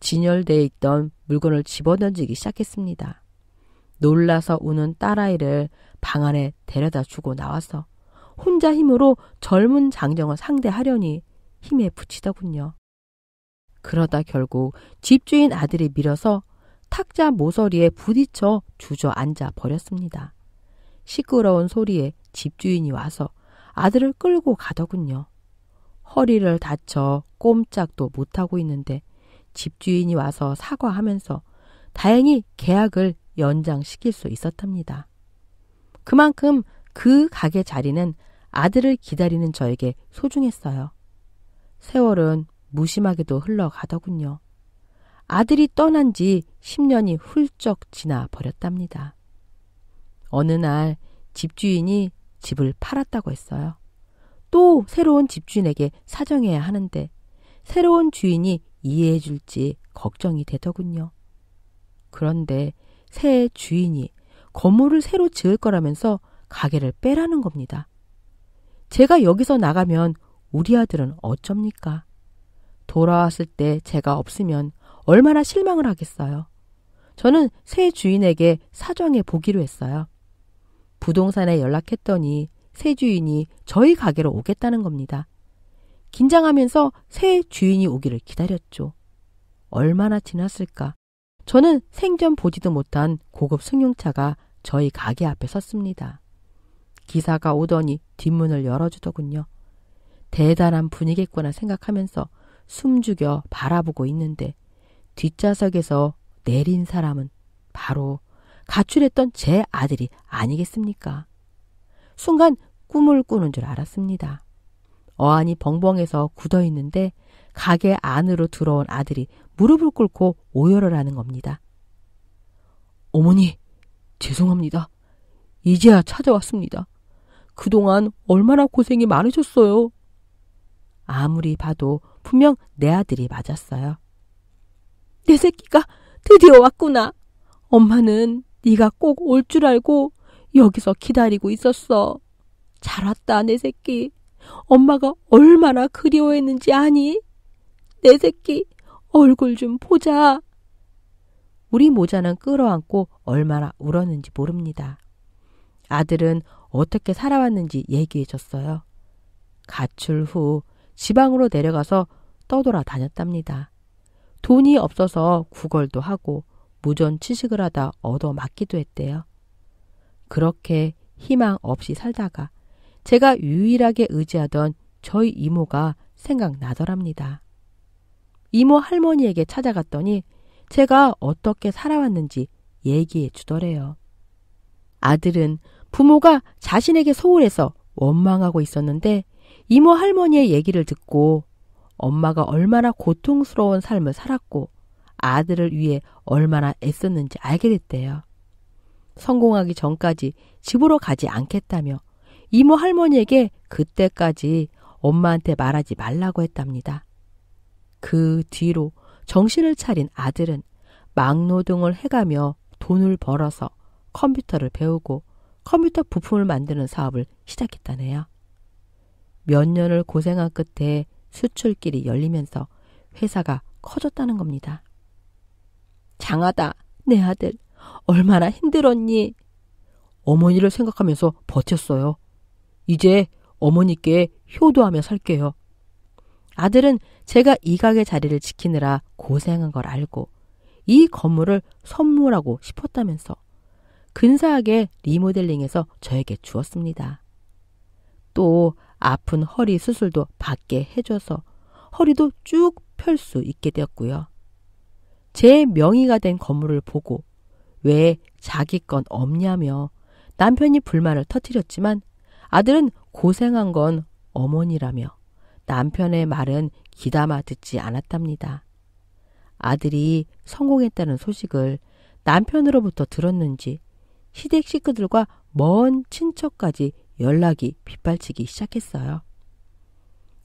진열되어 있던 물건을 집어던지기 시작했습니다. 놀라서 우는 딸아이를 방 안에 데려다 주고 나와서 혼자 힘으로 젊은 장정을 상대하려니 힘에 부치더군요. 그러다 결국 집주인 아들이 밀어서 탁자 모서리에 부딪혀 주저앉아 버렸습니다. 시끄러운 소리에 집주인이 와서 아들을 끌고 가더군요. 허리를 다쳐 꼼짝도 못하고 있는데 집주인이 와서 사과하면서 다행히 계약을 연장시킬 수 있었답니다. 그만큼 그 가게 자리는 아들을 기다리는 저에게 소중했어요. 세월은 무심하게도 흘러가더군요. 아들이 떠난 지 10년이 훌쩍 지나 버렸답니다. 어느 날 집주인이 집을 팔았다고 했어요. 또 새로운 집주인에게 사정해야 하는데 새로운 주인이 이해해 줄지 걱정이 되더군요. 그런데 새 주인이 건물을 새로 지을 거라면서 가게를 빼라는 겁니다. 제가 여기서 나가면 우리 아들은 어쩝니까? 돌아왔을 때 제가 없으면 얼마나 실망을 하겠어요. 저는 새 주인에게 사정해 보기로 했어요. 부동산에 연락했더니 새 주인이 저희 가게로 오겠다는 겁니다. 긴장하면서 새 주인이 오기를 기다렸죠. 얼마나 지났을까? 저는 생전 보지도 못한 고급 승용차가 저희 가게 앞에 섰습니다. 기사가 오더니 뒷문을 열어주더군요. 대단한 분위기겠구나 생각하면서 숨죽여 바라보고 있는데 뒷좌석에서 내린 사람은 바로 가출했던 제 아들이 아니겠습니까? 순간 꿈을 꾸는 줄 알았습니다. 어안이 벙벙해서 굳어 있는데 가게 안으로 들어온 아들이 무릎을 꿇고 오열을 하는 겁니다. 어머니, 죄송합니다. 이제야 찾아왔습니다. 그동안 얼마나 고생이 많으셨어요. 아무리 봐도 분명 내 아들이 맞았어요. 내 새끼가 드디어 왔구나. 엄마는 네가 꼭 올 줄 알고 여기서 기다리고 있었어. 잘 왔다, 내 새끼. 엄마가 얼마나 그리워했는지 아니? 내 새끼, 얼굴 좀 보자. 우리 모자는 끌어안고 얼마나 울었는지 모릅니다. 아들은 어떻게 살아왔는지 얘기해 줬어요. 가출 후 지방으로 내려가서 떠돌아 다녔답니다. 돈이 없어서 구걸도 하고 무전 취식을 하다 얻어 맞기도 했대요. 그렇게 희망 없이 살다가 제가 유일하게 의지하던 저희 이모가 생각나더랍니다. 이모 할머니에게 찾아갔더니 제가 어떻게 살아왔는지 얘기해 주더래요. 아들은 부모가 자신에게 소홀해서 원망하고 있었는데 이모 할머니의 얘기를 듣고 엄마가 얼마나 고통스러운 삶을 살았고 아들을 위해 얼마나 애썼는지 알게 됐대요. 성공하기 전까지 집으로 가지 않겠다며 이모 할머니에게 그때까지 엄마한테 말하지 말라고 했답니다. 그 뒤로 정신을 차린 아들은 막노동을 해가며 돈을 벌어서 컴퓨터를 배우고 컴퓨터 부품을 만드는 사업을 시작했다네요. 몇 년을 고생한 끝에 수출길이 열리면서 회사가 커졌다는 겁니다. 장하다. 내 아들. 얼마나 힘들었니? 어머니를 생각하면서 버텼어요. 이제 어머니께 효도하며 살게요. 아들은 제가 이 가게 자리를 지키느라 고생한 걸 알고 이 건물을 선물하고 싶었다면서 근사하게 리모델링해서 저에게 주었습니다. 또 아픈 허리 수술도 받게 해줘서 허리도 쭉 펼 수 있게 되었고요. 제 명의가 된 건물을 보고 왜 자기 건 없냐며 남편이 불만을 터뜨렸지만 아들은 고생한 건 어머니라며 남편의 말은 기담아 듣지 않았답니다. 아들이 성공했다는 소식을 남편으로부터 들었는지 시댁 식구들과 먼 친척까지 연락이 빗발치기 시작했어요.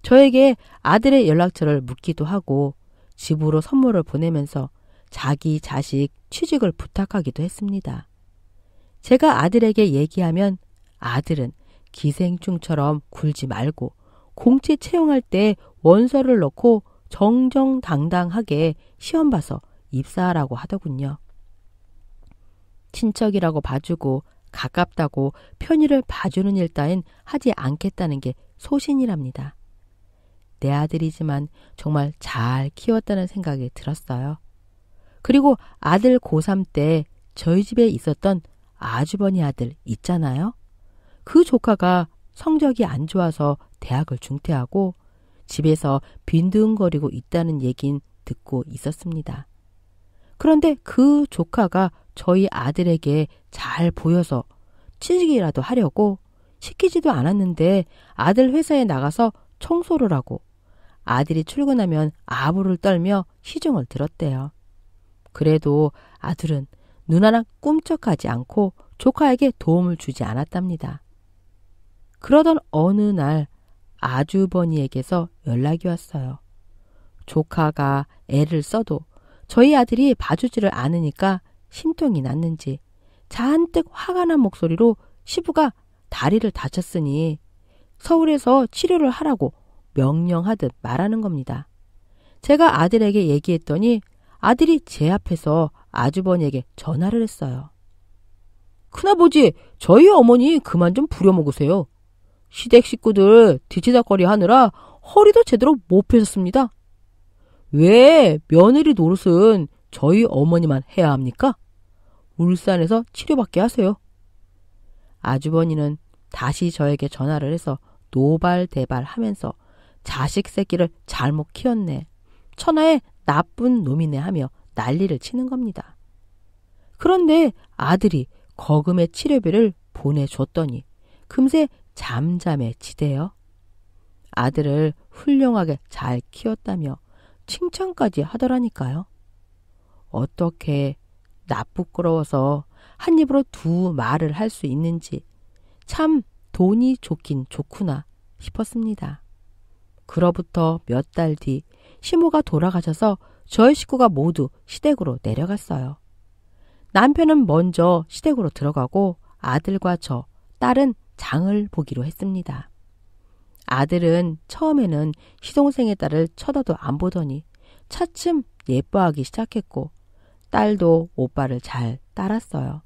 저에게 아들의 연락처를 묻기도 하고 집으로 선물을 보내면서 자기 자식 취직을 부탁하기도 했습니다. 제가 아들에게 얘기하면 아들은 기생충처럼 굴지 말고 공채 채용할 때 원서를 넣고 정정당당하게 시험 봐서 입사하라고 하더군요. 친척이라고 봐주고 가깝다고 편의를 봐주는 일 따윈 하지 않겠다는 게 소신이랍니다. 내 아들이지만 정말 잘 키웠다는 생각이 들었어요. 그리고 아들 고3 때 저희 집에 있었던 아주버니 아들 있잖아요. 그 조카가 성적이 안 좋아서 대학을 중퇴하고 집에서 빈둥거리고 있다는 얘긴 듣고 있었습니다. 그런데 그 조카가 저희 아들에게 잘 보여서 취직이라도 하려고 시키지도 않았는데 아들 회사에 나가서 청소를 하고 아들이 출근하면 아부를 떨며 시중을 들었대요. 그래도 아들은 누나랑 꿈쩍하지 않고 조카에게 도움을 주지 않았답니다. 그러던 어느 날 아주버니에게서 연락이 왔어요. 조카가 애를 써도 저희 아들이 봐주지를 않으니까 심통이 났는지 잔뜩 화가 난 목소리로 시부가 다리를 다쳤으니 서울에서 치료를 하라고 명령하듯 말하는 겁니다. 제가 아들에게 얘기했더니 아들이 제 앞에서 아주버니에게 전화를 했어요. 큰아버지, 저희 어머니 그만 좀 부려먹으세요. 시댁 식구들 뒤치다거리 하느라 허리도 제대로 못 펴셨습니다. 왜 며느리 노릇은 저희 어머니만 해야 합니까? 울산에서 치료받게 하세요. 아주버니는 다시 저에게 전화를 해서 노발대발하면서 자식 새끼를 잘못 키웠네. 천하에 나쁜 놈이네 하며 난리를 치는 겁니다. 그런데 아들이 거금의 치료비를 보내줬더니 금세 잠잠해지대요. 아들을 훌륭하게 잘 키웠다며 칭찬까지 하더라니까요. 어떻게 나쁘끄러워서한 입으로 두 말을 할 수 있는지 참 돈이 좋긴 좋구나 싶었습니다. 그로부터 몇달뒤 시모가 돌아가셔서 저희 식구가 모두 시댁으로 내려갔어요. 남편은 먼저 시댁으로 들어가고 아들과 저, 딸은 장을 보기로 했습니다. 아들은 처음에는 시동생의 딸을 쳐다도 안 보더니 차츰 예뻐하기 시작했고 딸도 오빠를 잘 따랐어요.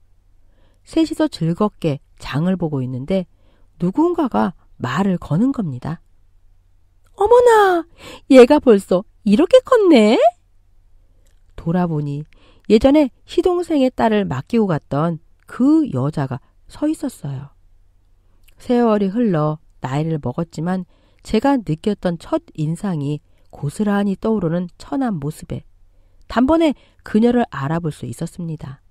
셋이서 즐겁게 장을 보고 있는데 누군가가 말을 거는 겁니다. 어머나, 얘가 벌써 이렇게 컸네? 돌아보니 예전에 시동생의 딸을 맡기고 갔던 그 여자가 서 있었어요. 세월이 흘러 나이를 먹었지만 제가 느꼈던 첫 인상이 고스란히 떠오르는 천한 모습에 단번에 그녀를 알아볼 수 있었습니다.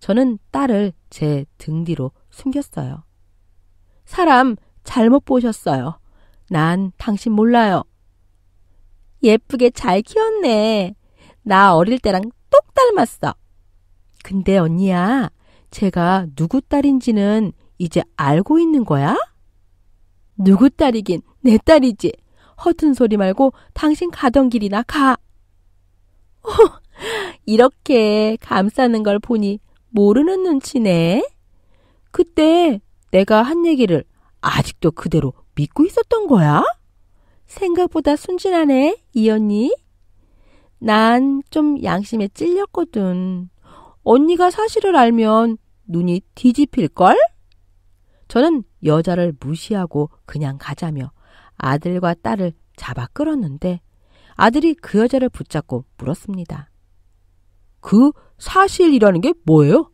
저는 딸을 제 등 뒤로 숨겼어요. 사람 잘못 보셨어요. 난 당신 몰라요. 예쁘게 잘 키웠네. 나 어릴 때랑 똑 닮았어. 근데 언니야, 제가 누구 딸인지는 이제 알고 있는 거야? 누구 딸이긴 내 딸이지. 허튼 소리 말고 당신 가던 길이나 가. 어, 이렇게 감싸는 걸 보니 모르는 눈치네. 그때 내가 한 얘기를 아직도 그대로 믿고 있었던 거야? 생각보다 순진하네, 이 언니. 난 좀 양심에 찔렸거든. 언니가 사실을 알면 눈이 뒤집힐걸? 저는 여자를 무시하고 그냥 가자며 아들과 딸을 잡아 끌었는데 아들이 그 여자를 붙잡고 물었습니다. 그 사실이라는 게 뭐예요?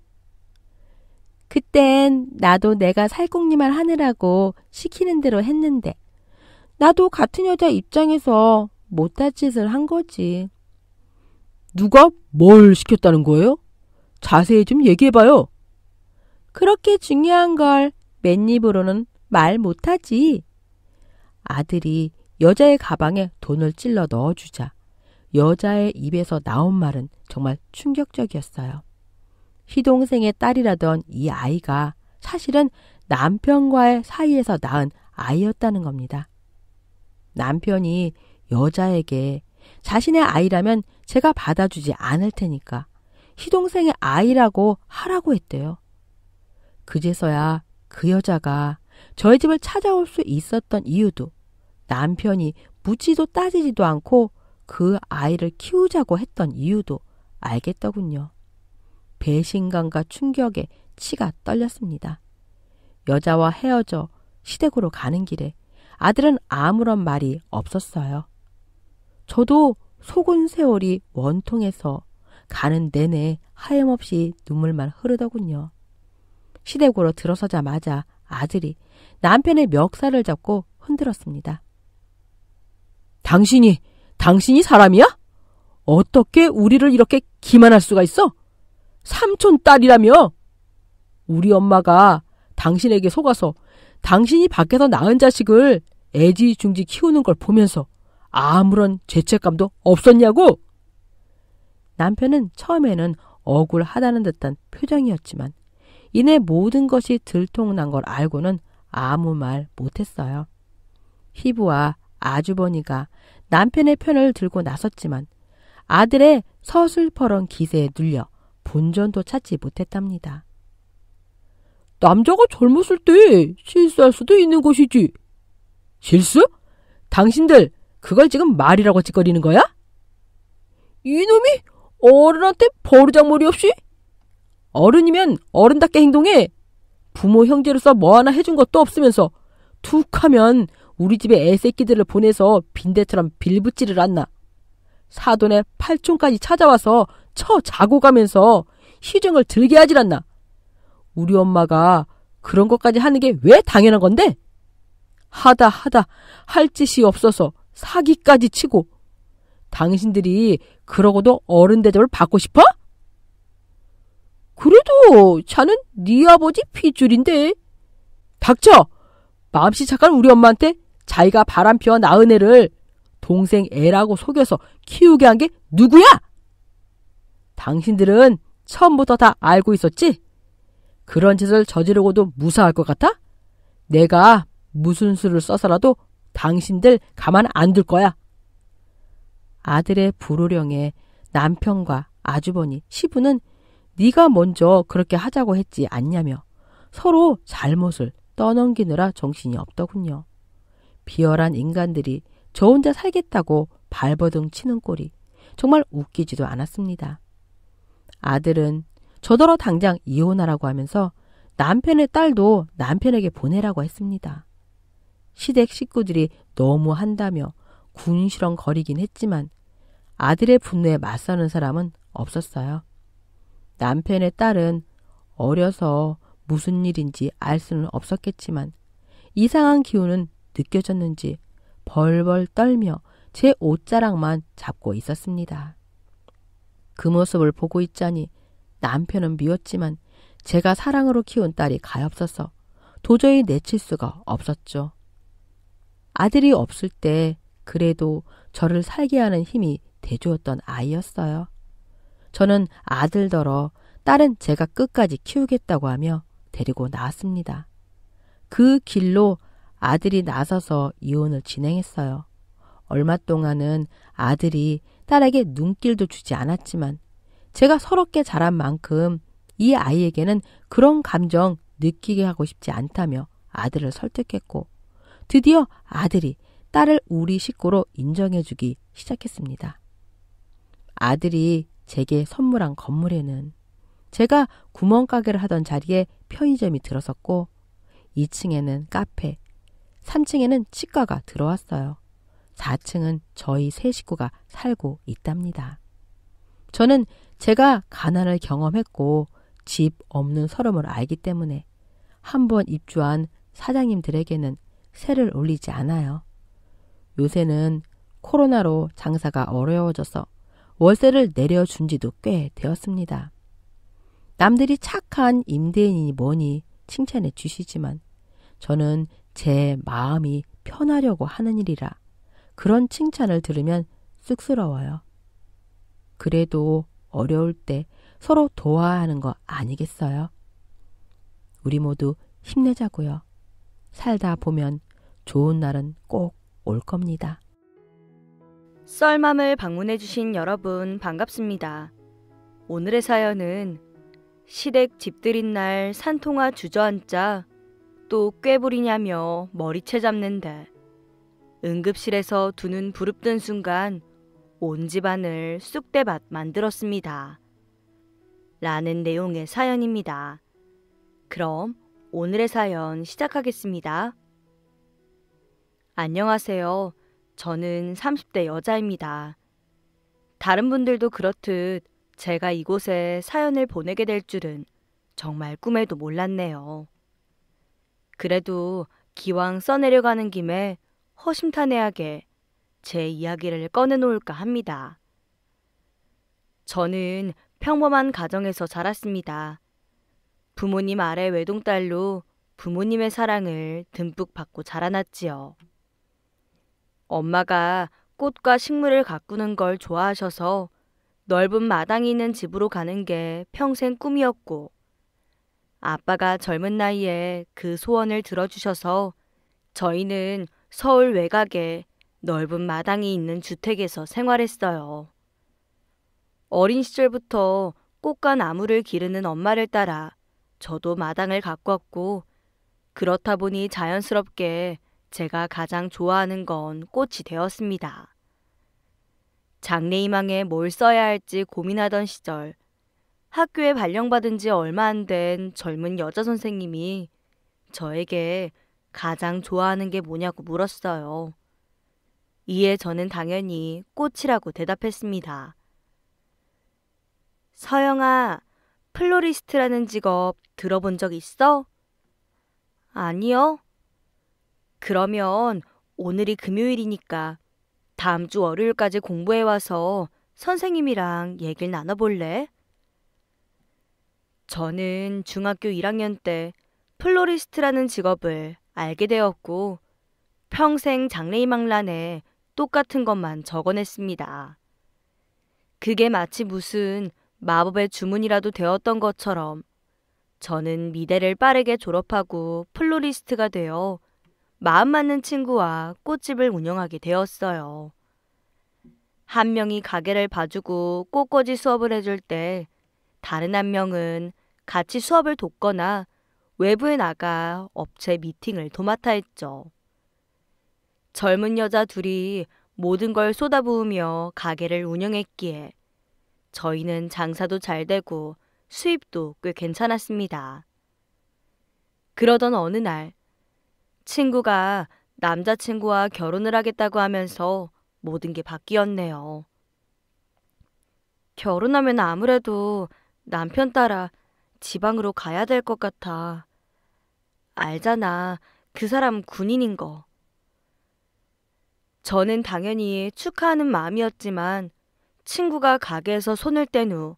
그땐 나도 내가 살궁리말 하느라고 시키는 대로 했는데 나도 같은 여자 입장에서 못할 짓을 한 거지. 누가 뭘 시켰다는 거예요? 자세히 좀 얘기해봐요. 그렇게 중요한 걸 맨입으로는 말 못하지. 아들이 여자의 가방에 돈을 찔러 넣어주자 여자의 입에서 나온 말은 정말 충격적이었어요. 시동생의 딸이라던 이 아이가 사실은 남편과의 사이에서 낳은 아이였다는 겁니다. 남편이 여자에게 자신의 아이라면 제가 받아주지 않을 테니까 시동생의 아이라고 하라고 했대요. 그제서야 그 여자가 저희 집을 찾아올 수 있었던 이유도 남편이 묻지도 따지지도 않고 그 아이를 키우자고 했던 이유도 알겠더군요. 배신감과 충격에 치가 떨렸습니다. 여자와 헤어져 시댁으로 가는 길에 아들은 아무런 말이 없었어요. 저도 속은 세월이 원통해서 가는 내내 하염없이 눈물만 흐르더군요. 시댁으로 들어서자마자 아들이 남편의 멱살을 잡고 흔들었습니다. 당신이, 당신이 사람이야? 어떻게 우리를 이렇게 기만할 수가 있어? 삼촌 딸이라며? 우리 엄마가 당신에게 속아서 당신이 밖에서 낳은 자식을 애지중지 키우는 걸 보면서 아무런 죄책감도 없었냐고? 남편은 처음에는 억울하다는 듯한 표정이었지만 이내 모든 것이 들통난 걸 알고는 아무 말 못했어요. 희부와 아주버니가 남편의 편을 들고 나섰지만 아들의 서슬퍼런 기세에 눌려 본전도 찾지 못했답니다. 남자가 젊었을 때 실수할 수도 있는 것이지. 실수? 당신들 그걸 지금 말이라고 짓거리는 거야? 이놈이 어른한테 버르장머리 없이? 어른이면 어른답게 행동해. 부모 형제로서 뭐 하나 해준 것도 없으면서 툭 하면 우리 집에 애새끼들을 보내서 빈대처럼 빌붙지를 않나. 사돈의 팔촌까지 찾아와서 쳐 자고 가면서 시정을 들게 하질 않나. 우리 엄마가 그런 것까지 하는 게 왜 당연한 건데? 하다 하다 할 짓이 없어서 사기까지 치고 당신들이 그러고도 어른 대접을 받고 싶어? 그래도 자는 네 아버지 핏줄인데 닥쳐! 마음씨 착한 우리 엄마한테 자기가 바람피워 낳은 애를 동생 애라고 속여서 키우게 한 게 누구야? 당신들은 처음부터 다 알고 있었지? 그런 짓을 저지르고도 무사할 것 같아? 내가 무슨 수를 써서라도 당신들 가만 안 둘 거야. 아들의 불호령에 남편과 아주버니, 시부는 네가 먼저 그렇게 하자고 했지 않냐며 서로 잘못을 떠넘기느라 정신이 없더군요. 비열한 인간들이 저 혼자 살겠다고 발버둥 치는 꼴이 정말 웃기지도 않았습니다. 아들은 저더러 당장 이혼하라고 하면서 남편의 딸도 남편에게 보내라고 했습니다. 시댁 식구들이 너무 한다며 군시렁 거리긴 했지만 아들의 분노에 맞서는 사람은 없었어요. 남편의 딸은 어려서 무슨 일인지 알 수는 없었겠지만 이상한 기운은 느껴졌는지 벌벌 떨며 제 옷자락만 잡고 있었습니다. 그 모습을 보고 있자니 남편은 미웠지만 제가 사랑으로 키운 딸이 가엾어서 도저히 내칠 수가 없었죠. 아들이 없을 때 그래도 저를 살게 하는 힘이 대주었던 아이였어요. 저는 아들더러 딸은 제가 끝까지 키우겠다고 하며 데리고 나왔습니다. 그 길로 아들이 나서서 이혼을 진행했어요. 얼마 동안은 아들이 딸에게 눈길도 주지 않았지만 제가 서럽게 자란 만큼 이 아이에게는 그런 감정 느끼게 하고 싶지 않다며 아들을 설득했고 드디어 아들이 딸을 우리 식구로 인정해주기 시작했습니다. 아들이 제게 선물한 건물에는 제가 구멍가게를 하던 자리에 편의점이 들어섰고 2층에는 카페, 3층에는 치과가 들어왔어요. 4층은 저희 세 식구가 살고 있답니다. 저는 제가 가난을 경험했고 집 없는 서름을 알기 때문에 한 번 입주한 사장님들에게는 세를 올리지 않아요. 요새는 코로나로 장사가 어려워져서 월세를 내려준 지도 꽤 되었습니다. 남들이 착한 임대인이 뭐니 칭찬해 주시지만 저는 제 마음이 편하려고 하는 일이라 그런 칭찬을 들으면 쑥스러워요. 그래도 어려울 때 서로 도와야 하는 거 아니겠어요? 우리 모두 힘내자고요. 살다 보면 좋은 날은 꼭 올 겁니다. 썰맘을 방문해주신 여러분 반갑습니다. 오늘의 사연은 시댁 집들인 날산통화 주저앉자 또 꾀부리냐며 머리채 잡는데 응급실에서 두 눈 부릅뜬 순간 온 집안을 쑥대밭 만들었습니다. 라는 내용의 사연입니다. 그럼 오늘의 사연 시작하겠습니다. 안녕하세요. 저는 30대 여자입니다. 다른 분들도 그렇듯 제가 이곳에 사연을 보내게 될 줄은 정말 꿈에도 몰랐네요. 그래도 기왕 써내려가는 김에 허심탄회하게 제 이야기를 꺼내놓을까 합니다. 저는 평범한 가정에서 자랐습니다. 부모님 아래 외동딸로 부모님의 사랑을 듬뿍 받고 자라났지요. 엄마가 꽃과 식물을 가꾸는 걸 좋아하셔서 넓은 마당이 있는 집으로 가는 게 평생 꿈이었고, 아빠가 젊은 나이에 그 소원을 들어주셔서 저희는 서울 외곽에 넓은 마당이 있는 주택에서 생활했어요. 어린 시절부터 꽃과 나무를 기르는 엄마를 따라 저도 마당을 가꿨고 그렇다 보니 자연스럽게 제가 가장 좋아하는 건 꽃이 되었습니다. 장래희망에 뭘 써야 할지 고민하던 시절 학교에 발령받은 지 얼마 안 된 젊은 여자 선생님이 저에게 가장 좋아하는 게 뭐냐고 물었어요. 이에 저는 당연히 꽃이라고 대답했습니다. 서영아, 플로리스트라는 직업 들어본 적 있어? 아니요. 그러면 오늘이 금요일이니까 다음 주 월요일까지 공부해 와서 선생님이랑 얘기를 나눠볼래? 저는 중학교 1학년 때 플로리스트라는 직업을 알게 되었고 평생 장래희망란에 똑같은 것만 적어냈습니다. 그게 마치 무슨 마법의 주문이라도 되었던 것처럼 저는 미대를 빠르게 졸업하고 플로리스트가 되어 마음 맞는 친구와 꽃집을 운영하게 되었어요. 한 명이 가게를 봐주고 꽃꽂이 수업을 해줄 때 다른 한 명은 같이 수업을 돕거나 외부에 나가 업체 미팅을 도맡아 했죠. 젊은 여자 둘이 모든 걸 쏟아부으며 가게를 운영했기에 저희는 장사도 잘 되고 수입도 꽤 괜찮았습니다. 그러던 어느 날 친구가 남자친구와 결혼을 하겠다고 하면서 모든 게 바뀌었네요. 결혼하면 아무래도 남편 따라 지방으로 가야 될 것 같아. 알잖아. 그 사람 군인인 거. 저는 당연히 축하하는 마음이었지만 친구가 가게에서 손을 뗀 후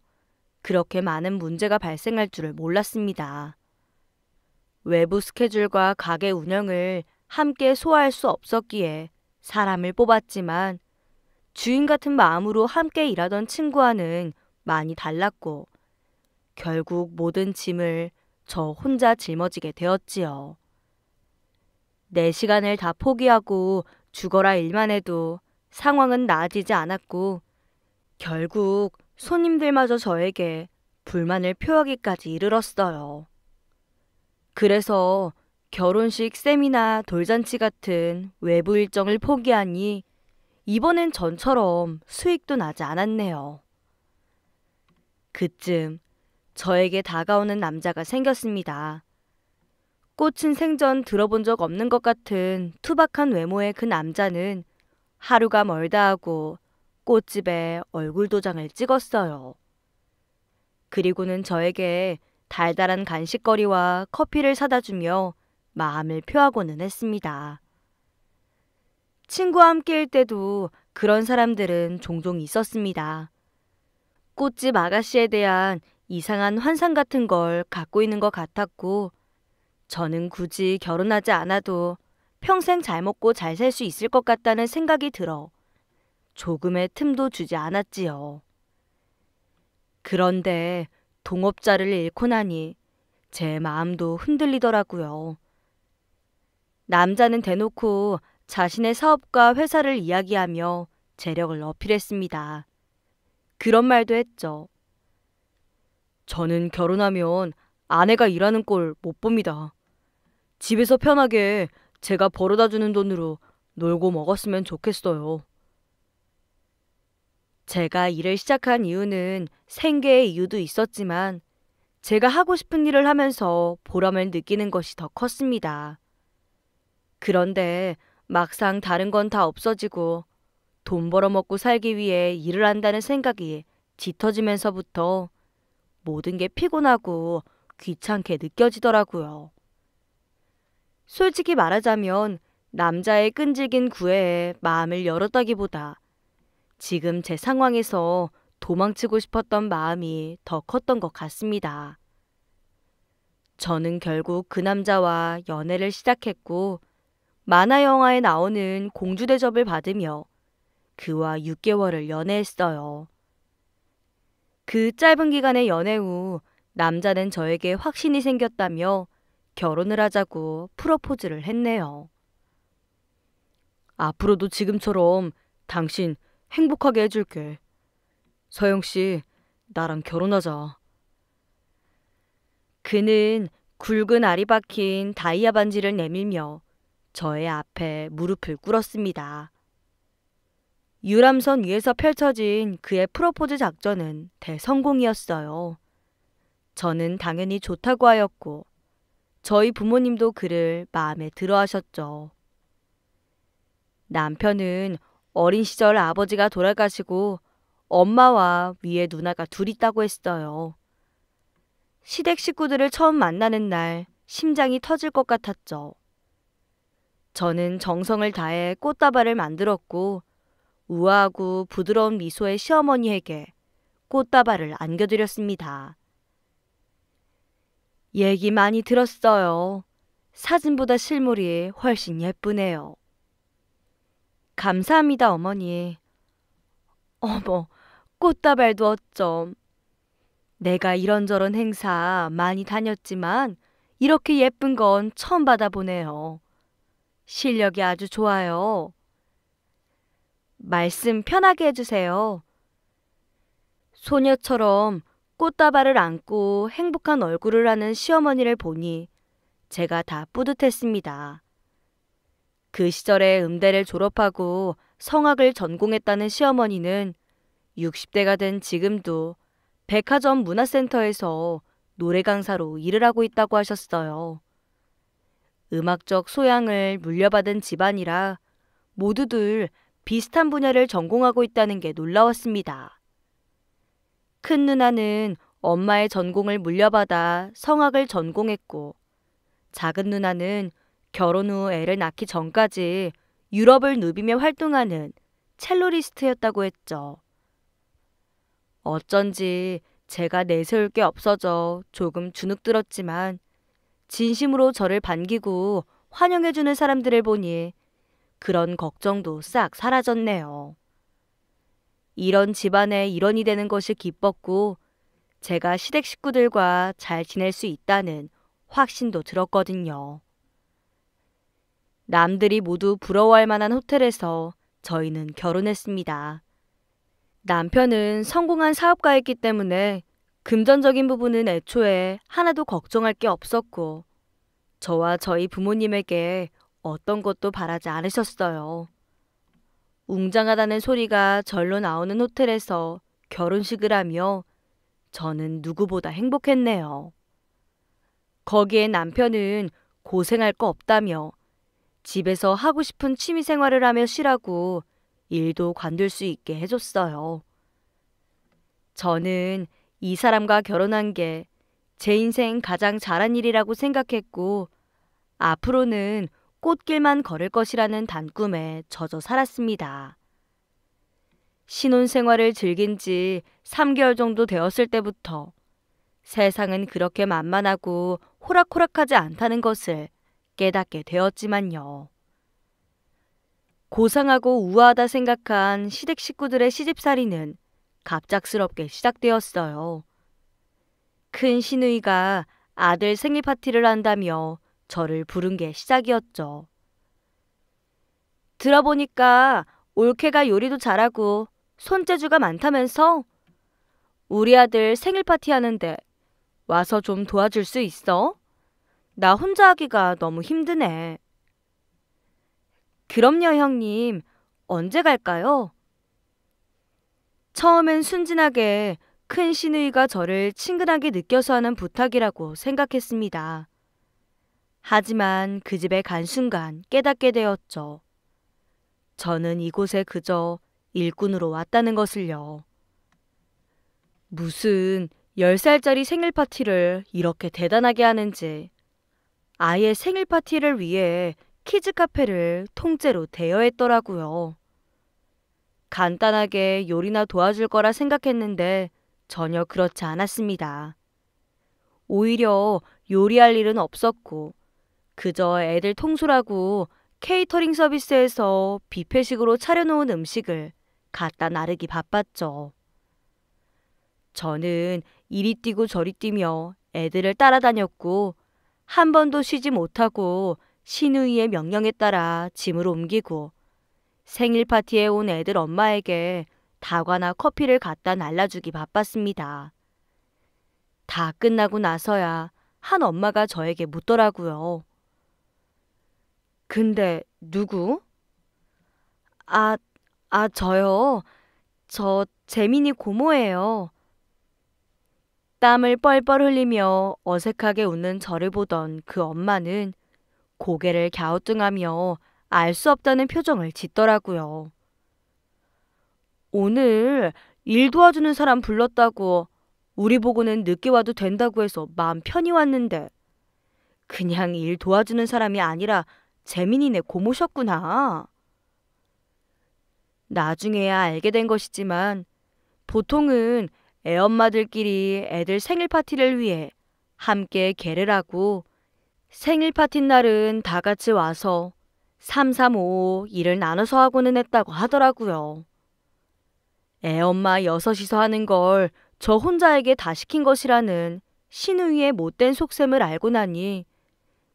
그렇게 많은 문제가 발생할 줄을 몰랐습니다. 외부 스케줄과 가게 운영을 함께 소화할 수 없었기에 사람을 뽑았지만 주인 같은 마음으로 함께 일하던 친구와는 많이 달랐고 결국 모든 짐을 저 혼자 짊어지게 되었지요. 내 시간을 다 포기하고 죽어라 일만 해도 상황은 나아지지 않았고 결국 손님들마저 저에게 불만을 표하기까지 이르렀어요. 그래서 결혼식, 세미나, 돌잔치 같은 외부 일정을 포기하니 이번엔 전처럼 수익도 나지 않았네요. 그쯤 저에게 다가오는 남자가 생겼습니다. 꽃은 생전 들어본 적 없는 것 같은 투박한 외모의 그 남자는 하루가 멀다 하고 꽃집에 얼굴 도장을 찍었어요. 그리고는 저에게 달달한 간식거리와 커피를 사다 주며 마음을 표하고는 했습니다. 친구와 함께일 때도 그런 사람들은 종종 있었습니다. 꽃집 아가씨에 대한 이상한 환상 같은 걸 갖고 있는 것 같았고, 저는 굳이 결혼하지 않아도 평생 잘 먹고 잘 살 수 있을 것 같다는 생각이 들어 조금의 틈도 주지 않았지요. 그런데 동업자를 잃고 나니 제 마음도 흔들리더라고요. 남자는 대놓고 자신의 사업과 회사를 이야기하며 재력을 어필했습니다. 그런 말도 했죠. 저는 결혼하면 아내가 일하는 꼴 못 봅니다. 집에서 편하게 제가 벌어다 주는 돈으로 놀고 먹었으면 좋겠어요. 제가 일을 시작한 이유는 생계의 이유도 있었지만 제가 하고 싶은 일을 하면서 보람을 느끼는 것이 더 컸습니다. 그런데 막상 다른 건 다 없어지고 돈 벌어먹고 살기 위해 일을 한다는 생각이 짙어지면서부터 모든 게 피곤하고 귀찮게 느껴지더라고요. 솔직히 말하자면 남자의 끈질긴 구애에 마음을 열었다기보다 지금 제 상황에서 도망치고 싶었던 마음이 더 컸던 것 같습니다. 저는 결국 그 남자와 연애를 시작했고 만화 영화에 나오는 공주 대접을 받으며 그와 6개월을 연애했어요. 그 짧은 기간의 연애 후 남자는 저에게 확신이 생겼다며 결혼을 하자고 프로포즈를 했네요. 앞으로도 지금처럼 당신 행복하게 해줄게. 서영 씨, 나랑 결혼하자. 그는 굵은 알이 박힌 다이아 반지를 내밀며 저의 앞에 무릎을 꿇었습니다. 유람선 위에서 펼쳐진 그의 프로포즈 작전은 대성공이었어요. 저는 당연히 좋다고 하였고, 저희 부모님도 그를 마음에 들어 하셨죠. 남편은 어린 시절 아버지가 돌아가시고 엄마와 위에 누나가 둘 있다고 했어요. 시댁 식구들을 처음 만나는 날 심장이 터질 것 같았죠. 저는 정성을 다해 꽃다발을 만들었고 우아하고 부드러운 미소의 시어머니에게 꽃다발을 안겨드렸습니다. 얘기 많이 들었어요. 사진보다 실물이 훨씬 예쁘네요. 감사합니다, 어머니. 어머, 꽃다발도 어쩜. 내가 이런저런 행사 많이 다녔지만 이렇게 예쁜 건 처음 받아보네요. 실력이 아주 좋아요. 말씀 편하게 해주세요. 소녀처럼 꽃다발을 안고 행복한 얼굴을 하는 시어머니를 보니 제가 다 뿌듯했습니다. 그 시절에 음대를 졸업하고 성악을 전공했다는 시어머니는 60대가 된 지금도 백화점 문화센터에서 노래 강사로 일을 하고 있다고 하셨어요. 음악적 소양을 물려받은 집안이라 모두들 비슷한 분야를 전공하고 있다는 게 놀라웠습니다. 큰 누나는 엄마의 전공을 물려받아 성악을 전공했고, 작은 누나는 결혼 후 애를 낳기 전까지 유럽을 누비며 활동하는 첼로리스트였다고 했죠. 어쩐지 제가 내세울 게 없어져 조금 주눅들었지만 진심으로 저를 반기고 환영해주는 사람들을 보니 그런 걱정도 싹 사라졌네요. 이런 집안의 일원이 되는 것이 기뻤고 제가 시댁 식구들과 잘 지낼 수 있다는 확신도 들었거든요. 남들이 모두 부러워할 만한 호텔에서 저희는 결혼했습니다. 남편은 성공한 사업가였기 때문에 금전적인 부분은 애초에 하나도 걱정할 게 없었고 저와 저희 부모님에게 어떤 것도 바라지 않으셨어요. 웅장하다는 소리가 절로 나오는 호텔에서 결혼식을 하며 저는 누구보다 행복했네요. 거기에 남편은 고생할 거 없다며 집에서 하고 싶은 취미 생활을 하며 쉬라고 일도 관둘 수 있게 해줬어요. 저는 이 사람과 결혼한 게 제 인생 가장 잘한 일이라고 생각했고 앞으로는 꽃길만 걸을 것이라는 단꿈에 젖어 살았습니다. 신혼 생활을 즐긴 지 3개월 정도 되었을 때부터 세상은 그렇게 만만하고 호락호락하지 않다는 것을 깨닫게 되었지만요. 고상하고 우아하다 생각한 시댁 식구들의 시집살이는 갑작스럽게 시작되었어요. 큰 시누이가 아들 생일 파티를 한다며 저를 부른 게 시작이었죠. 들어보니까 올케가 요리도 잘하고 손재주가 많다면서? 우리 아들 생일 파티 하는데 와서 좀 도와줄 수 있어? 나 혼자 하기가 너무 힘드네. 그럼요, 형님. 언제 갈까요? 처음엔 순진하게 큰 시누이가 저를 친근하게 느껴서 하는 부탁이라고 생각했습니다. 하지만 그 집에 간 순간 깨닫게 되었죠. 저는 이곳에 그저 일꾼으로 왔다는 것을요. 무슨 10살짜리 생일 파티를 이렇게 대단하게 하는지 아예 생일 파티를 위해 키즈 카페를 통째로 대여했더라고요. 간단하게 요리나 도와줄 거라 생각했는데 전혀 그렇지 않았습니다. 오히려 요리할 일은 없었고 그저 애들 통솔하고 케이터링 서비스에서 뷔페식으로 차려놓은 음식을 갖다 나르기 바빴죠. 저는 이리 뛰고 저리 뛰며 애들을 따라다녔고 한 번도 쉬지 못하고 신우이의 명령에 따라 짐을 옮기고 생일 파티에 온 애들 엄마에게 다과나 커피를 갖다 날라주기 바빴습니다. 다 끝나고 나서야 한 엄마가 저에게 묻더라고요. 근데 누구? 아, 아, 저요. 저 재민이 고모예요. 땀을 뻘뻘 흘리며 어색하게 웃는 저를 보던 그 엄마는 고개를 갸우뚱하며 알 수 없다는 표정을 짓더라고요. 오늘 일 도와주는 사람 불렀다고 우리 보고는 늦게 와도 된다고 해서 마음 편히 왔는데 그냥 일 도와주는 사람이 아니라 재민이네 고모셨구나. 나중에야 알게 된 것이지만 보통은 애엄마들끼리 애들 생일 파티를 위해 함께 개를 하고 생일 파티 날은 다 같이 와서 3355 일을 나눠서 하고는 했다고 하더라고요. 애엄마 여섯이서 하는 걸 저 혼자에게 다 시킨 것이라는 신우이의 못된 속셈을 알고 나니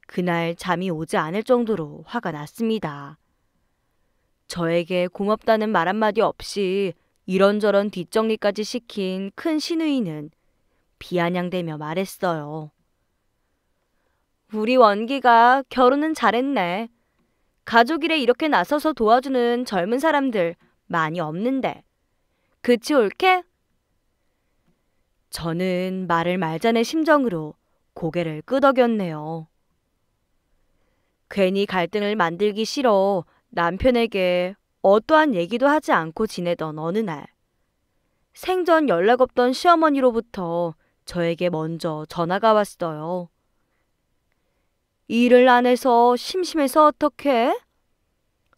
그날 잠이 오지 않을 정도로 화가 났습니다. 저에게 고맙다는 말 한마디 없이 이런저런 뒷정리까지 시킨 큰 신우이는 비아냥대며 말했어요. 우리 원기가 결혼은 잘했네. 가족일에 이렇게 나서서 도와주는 젊은 사람들 많이 없는데. 그치 옳게? 저는 말을 말자는 심정으로 고개를 끄덕였네요. 괜히 갈등을 만들기 싫어 남편에게 어떠한 얘기도 하지 않고 지내던 어느 날 생전 연락 없던 시어머니로부터 저에게 먼저 전화가 왔어요. 일을 안 해서 심심해서 어떡해?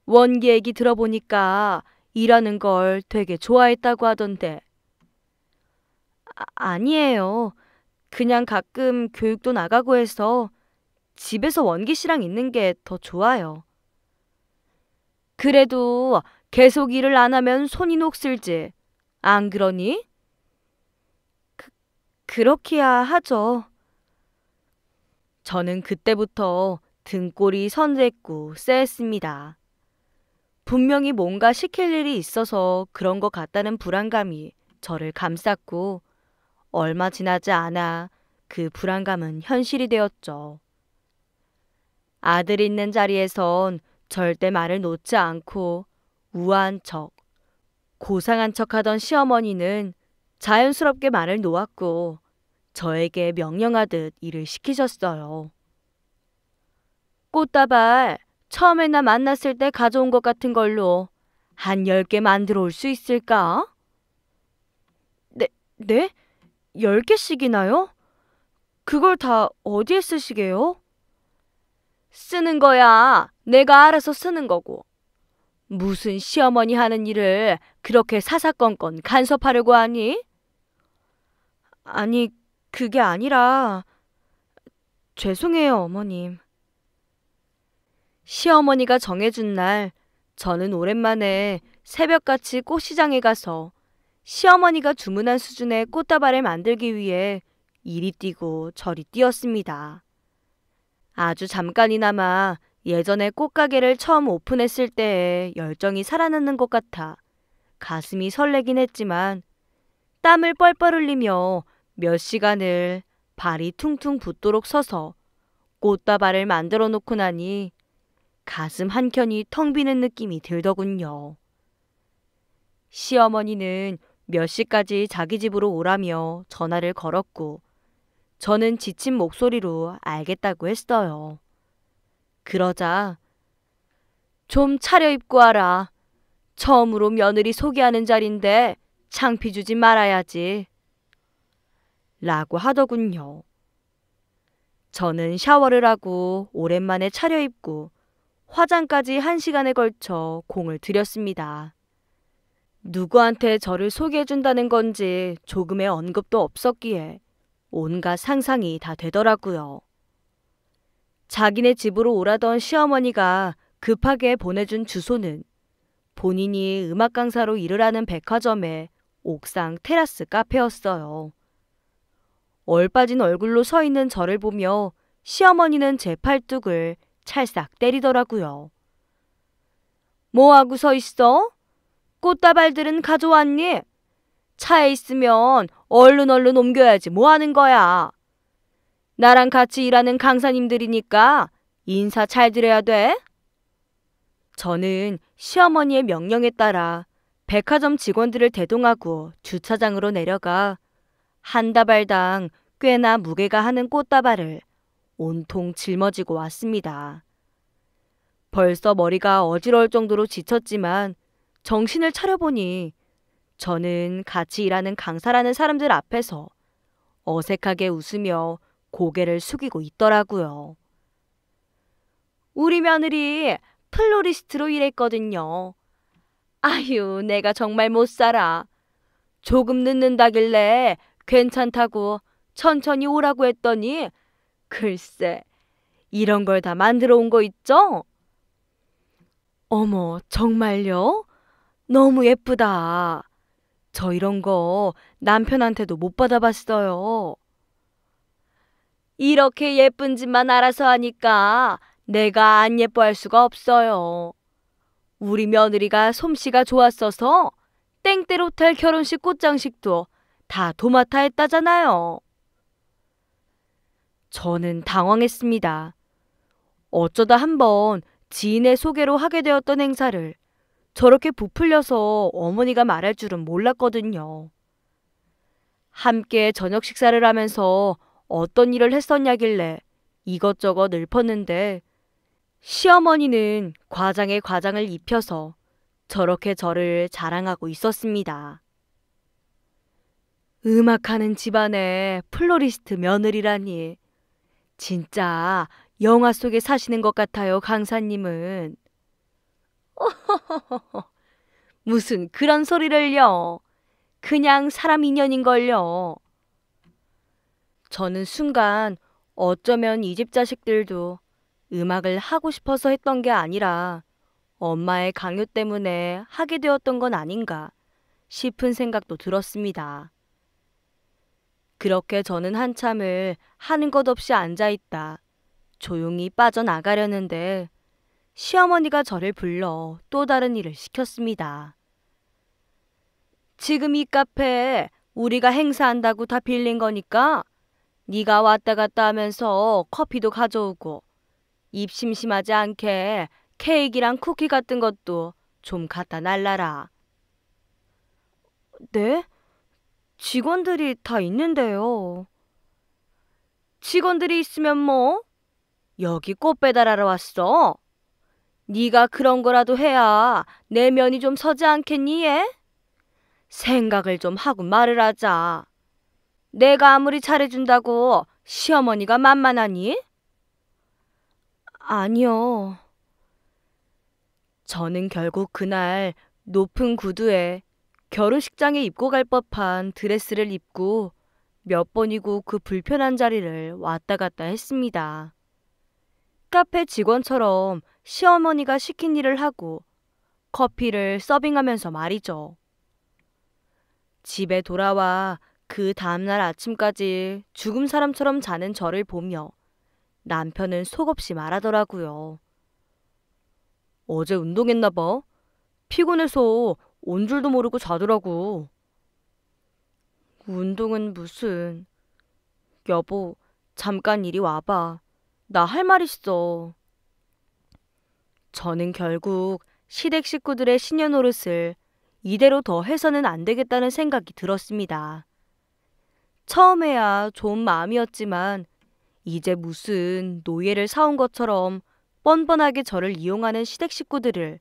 원기 얘기 들어보니까 일하는 걸 되게 좋아했다고 하던데. 아, 아니에요. 그냥 가끔 교육도 나가고 해서 집에서 원기 씨랑 있는 게 더 좋아요. 그래도 계속 일을 안 하면 손이 녹슬지. 안 그러니? 그, 그렇게야 하죠. 저는 그때부터 등골이 선했고 쎄했습니다. 분명히 뭔가 시킬 일이 있어서 그런 것 같다는 불안감이 저를 감쌌고 얼마 지나지 않아 그 불안감은 현실이 되었죠. 아들 있는 자리에선 절대 말을 놓지 않고 우아한 척, 고상한 척하던 시어머니는 자연스럽게 말을 놓았고 저에게 명령하듯 일을 시키셨어요. 꽃다발 처음에 나 만났을 때 가져온 것 같은 걸로 한 열 개 만들어 올 수 있을까? 네, 네? 열개씩이나요 그걸 다 어디에 쓰시게요? 쓰는 거야. 내가 알아서 쓰는 거고. 무슨 시어머니 하는 일을 그렇게 사사건건 간섭하려고 하니? 아니, 그게 아니라... 죄송해요, 어머님. 시어머니가 정해준 날, 저는 오랜만에 새벽같이 꽃시장에 가서 시어머니가 주문한 수준의 꽃다발을 만들기 위해 이리 뛰고 저리 뛰었습니다. 아주 잠깐이나마 예전에 꽃가게를 처음 오픈했을 때의 열정이 살아나는 것 같아 가슴이 설레긴 했지만 땀을 뻘뻘 흘리며 몇 시간을 발이 퉁퉁 붓도록 서서 꽃다발을 만들어 놓고 나니 가슴 한켠이 텅 비는 느낌이 들더군요. 시어머니는 몇 시까지 자기 집으로 오라며 전화를 걸었고 저는 지친 목소리로 알겠다고 했어요. 그러자 좀 차려입고 와라. 처음으로 며느리 소개하는 자리인데 창피 주지 말아야지. 라고 하더군요. 저는 샤워를 하고 오랜만에 차려입고 화장까지 한 시간에 걸쳐 공을 들였습니다. 누구한테 저를 소개해준다는 건지 조금의 언급도 없었기에 온갖 상상이 다 되더라고요. 자기네 집으로 오라던 시어머니가 급하게 보내준 주소는 본인이 음악 강사로 일을 하는 백화점의 옥상 테라스 카페였어요. 얼빠진 얼굴로 서 있는 저를 보며 시어머니는 제 팔뚝을 찰싹 때리더라고요. 뭐하고 서 있어? 꽃다발들은 가져왔니? 차에 있으면 얼른 얼른 옮겨야지 뭐 하는 거야. 나랑 같이 일하는 강사님들이니까 인사 잘 드려야 돼. 저는 시어머니의 명령에 따라 백화점 직원들을 대동하고 주차장으로 내려가 한 다발당 꽤나 무게가 하는 꽃다발을 온통 짊어지고 왔습니다. 벌써 머리가 어지러울 정도로 지쳤지만 정신을 차려보니 저는 같이 일하는 강사라는 사람들 앞에서 어색하게 웃으며 고개를 숙이고 있더라고요. 우리 며느리 플로리스트로 일했거든요. 아유, 내가 정말 못 살아. 조금 늦는다길래 괜찮다고 천천히 오라고 했더니 글쎄, 이런 걸 다 만들어 온 거 있죠? 어머, 정말요? 너무 예쁘다. 저 이런 거 남편한테도 못 받아봤어요. 이렇게 예쁜 집만 알아서 하니까 내가 안 예뻐할 수가 없어요. 우리 며느리가 솜씨가 좋았어서 땡땡 호텔 결혼식 꽃장식도 다 도맡아 했다잖아요. 저는 당황했습니다. 어쩌다 한번 지인의 소개로 하게 되었던 행사를 저렇게 부풀려서 어머니가 말할 줄은 몰랐거든요. 함께 저녁 식사를 하면서 어떤 일을 했었냐길래 이것저것 읊었는데 시어머니는 과장의 과장을 입혀서 저렇게 저를 자랑하고 있었습니다. 음악하는 집안에 플로리스트 며느리라니. 진짜 영화 속에 사시는 것 같아요, 강사님은. 무슨 그런 소리를요. 그냥 사람 인연인걸요. 저는 순간 어쩌면 이 집 자식들도 음악을 하고 싶어서 했던 게 아니라 엄마의 강요 때문에 하게 되었던 건 아닌가 싶은 생각도 들었습니다. 그렇게 저는 한참을 하는 것 없이 앉아있다 조용히 빠져나가려는데 시어머니가 저를 불러 또 다른 일을 시켰습니다. 지금 이 카페에 우리가 행사한다고 다 빌린 거니까 네가 왔다 갔다 하면서 커피도 가져오고 입 심심하지 않게 케이크랑 쿠키 같은 것도 좀 갖다 날라라. 네? 직원들이 다 있는데요. 직원들이 있으면 뭐? 여기 꽃 배달하러 왔어. 네가 그런 거라도 해야 내면이 좀 서지 않겠니 얘? 생각을 좀 하고 말을 하자. 내가 아무리 잘해준다고 시어머니가 만만하니? 아니요. 저는 결국 그날 높은 구두에 결혼식장에 입고 갈 법한 드레스를 입고 몇 번이고 그 불편한 자리를 왔다 갔다 했습니다. 카페 직원처럼 시어머니가 시킨 일을 하고 커피를 서빙하면서 말이죠. 집에 돌아와 그 다음날 아침까지 죽은 사람처럼 자는 저를 보며 남편은 속없이 말하더라고요. 어제 운동했나 봐. 피곤해서 온 줄도 모르고 자더라고. 운동은 무슨. 여보, 잠깐 이리 와봐. 나 할 말 있어. 저는 결국 시댁 식구들의 신년 노릇을 이대로 더 해서는 안 되겠다는 생각이 들었습니다. 처음에야 좋은 마음이었지만 이제 무슨 노예를 사온 것처럼 뻔뻔하게 저를 이용하는 시댁 식구들을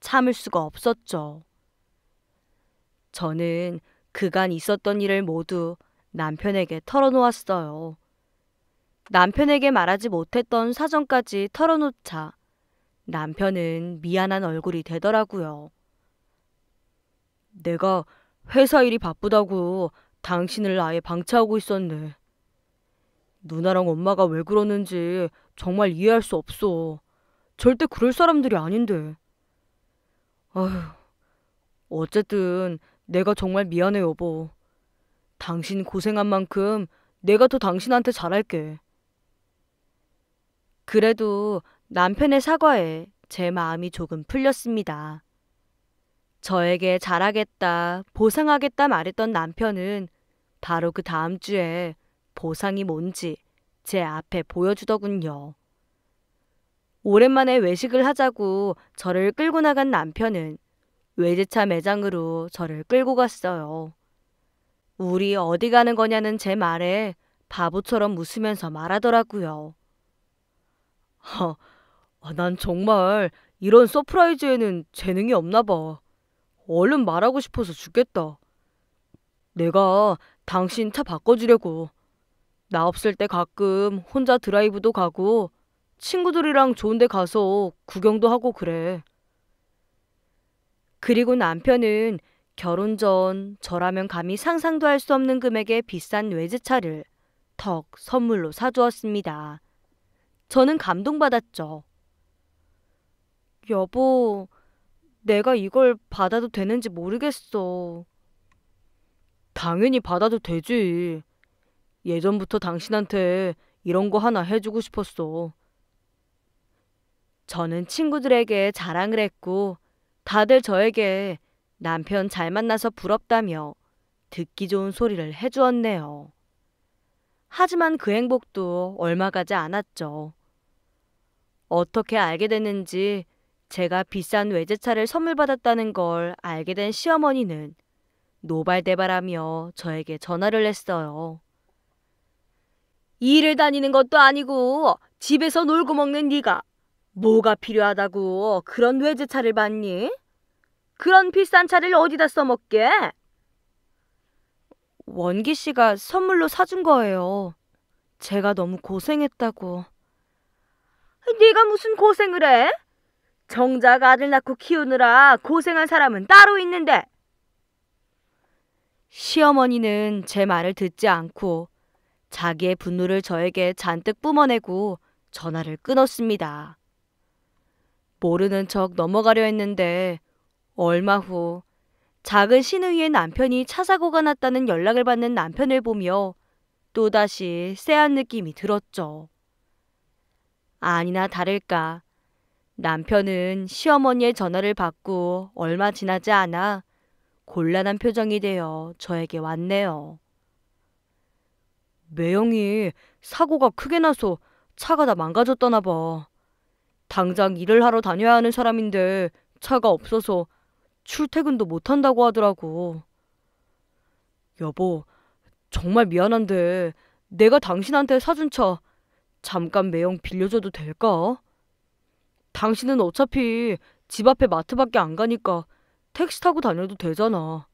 참을 수가 없었죠. 저는 그간 있었던 일을 모두 남편에게 털어놓았어요. 남편에게 말하지 못했던 사정까지 털어놓자 남편은 미안한 얼굴이 되더라고요. 내가 회사 일이 바쁘다고 당신을 아예 방치하고 있었네. 누나랑 엄마가 왜 그러는지 정말 이해할 수 없어. 절대 그럴 사람들이 아닌데. 어휴 어쨌든 내가 정말 미안해 여보. 당신 고생한 만큼 내가 더 당신한테 잘할게. 그래도 남편의 사과에 제 마음이 조금 풀렸습니다. 저에게 잘하겠다, 보상하겠다 말했던 남편은 바로 그 다음 주에 보상이 뭔지 제 앞에 보여주더군요. 오랜만에 외식을 하자고 저를 끌고 나간 남편은 외제차 매장으로 저를 끌고 갔어요. 우리 어디 가는 거냐는 제 말에 바보처럼 웃으면서 말하더라고요. 허, 아, 난 정말 이런 서프라이즈에는 재능이 없나 봐. 얼른 말하고 싶어서 죽겠다. 내가 당신 차 바꿔주려고. 나 없을 때 가끔 혼자 드라이브도 가고 친구들이랑 좋은 데 가서 구경도 하고 그래. 그리고 남편은 결혼 전 저라면 감히 상상도 할 수 없는 금액의 비싼 외제차를 턱 선물로 사주었습니다. 저는 감동받았죠. 여보, 내가 이걸 받아도 되는지 모르겠어. 당연히 받아도 되지. 예전부터 당신한테 이런 거 하나 해주고 싶었어. 저는 친구들에게 자랑을 했고, 다들 저에게 남편 잘 만나서 부럽다며 듣기 좋은 소리를 해주었네요. 하지만 그 행복도 얼마 가지 않았죠. 어떻게 알게 됐는지 제가 비싼 외제차를 선물 받았다는 걸 알게 된 시어머니는 노발대발하며 저에게 전화를 했어요. 일을 다니는 것도 아니고 집에서 놀고 먹는 네가 뭐가 필요하다고 그런 외제차를 받니? 그런 비싼 차를 어디다 써먹게? 원기 씨가 선물로 사준 거예요. 제가 너무 고생했다고. 네가 무슨 고생을 해? 정작 아들 낳고 키우느라 고생한 사람은 따로 있는데. 시어머니는 제 말을 듣지 않고 자기의 분노를 저에게 잔뜩 뿜어내고 전화를 끊었습니다. 모르는 척 넘어가려 했는데 얼마 후 작은 시누이의 남편이 차 사고가 났다는 연락을 받는 남편을 보며 또다시 쎄한 느낌이 들었죠. 아니나 다를까 남편은 시어머니의 전화를 받고 얼마 지나지 않아 곤란한 표정이 되어 저에게 왔네요. 매형이 사고가 크게 나서 차가 다 망가졌다나 봐. 당장 일을 하러 다녀야 하는 사람인데 차가 없어서 출퇴근도 못한다고 하더라고. 여보, 정말 미안한데 내가 당신한테 사준 차 잠깐 매형 빌려줘도 될까? 당신은 어차피 집 앞에 마트밖에 안 가니까 택시 타고 다녀도 되잖아.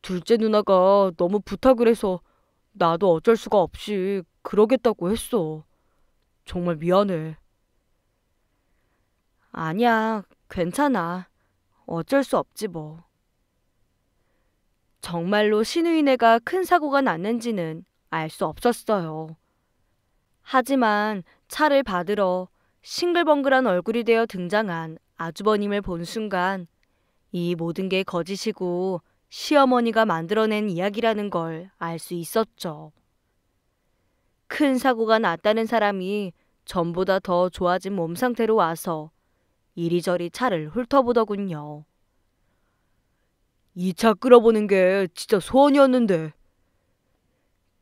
둘째 누나가 너무 부탁을 해서 나도 어쩔 수가 없이 그러겠다고 했어. 정말 미안해. 아니야, 괜찮아. 어쩔 수 없지 뭐. 정말로 신우인애가큰 사고가 났는지는 알 수 없었어요. 하지만 차를 받으러 싱글벙글한 얼굴이 되어 등장한 아주버님을 본 순간 이 모든 게 거짓이고 시어머니가 만들어낸 이야기라는 걸 알 수 있었죠. 큰 사고가 났다는 사람이 전보다 더 좋아진 몸 상태로 와서 이리저리 차를 훑어보더군요. 이 차 끌어보는 게 진짜 소원이었는데.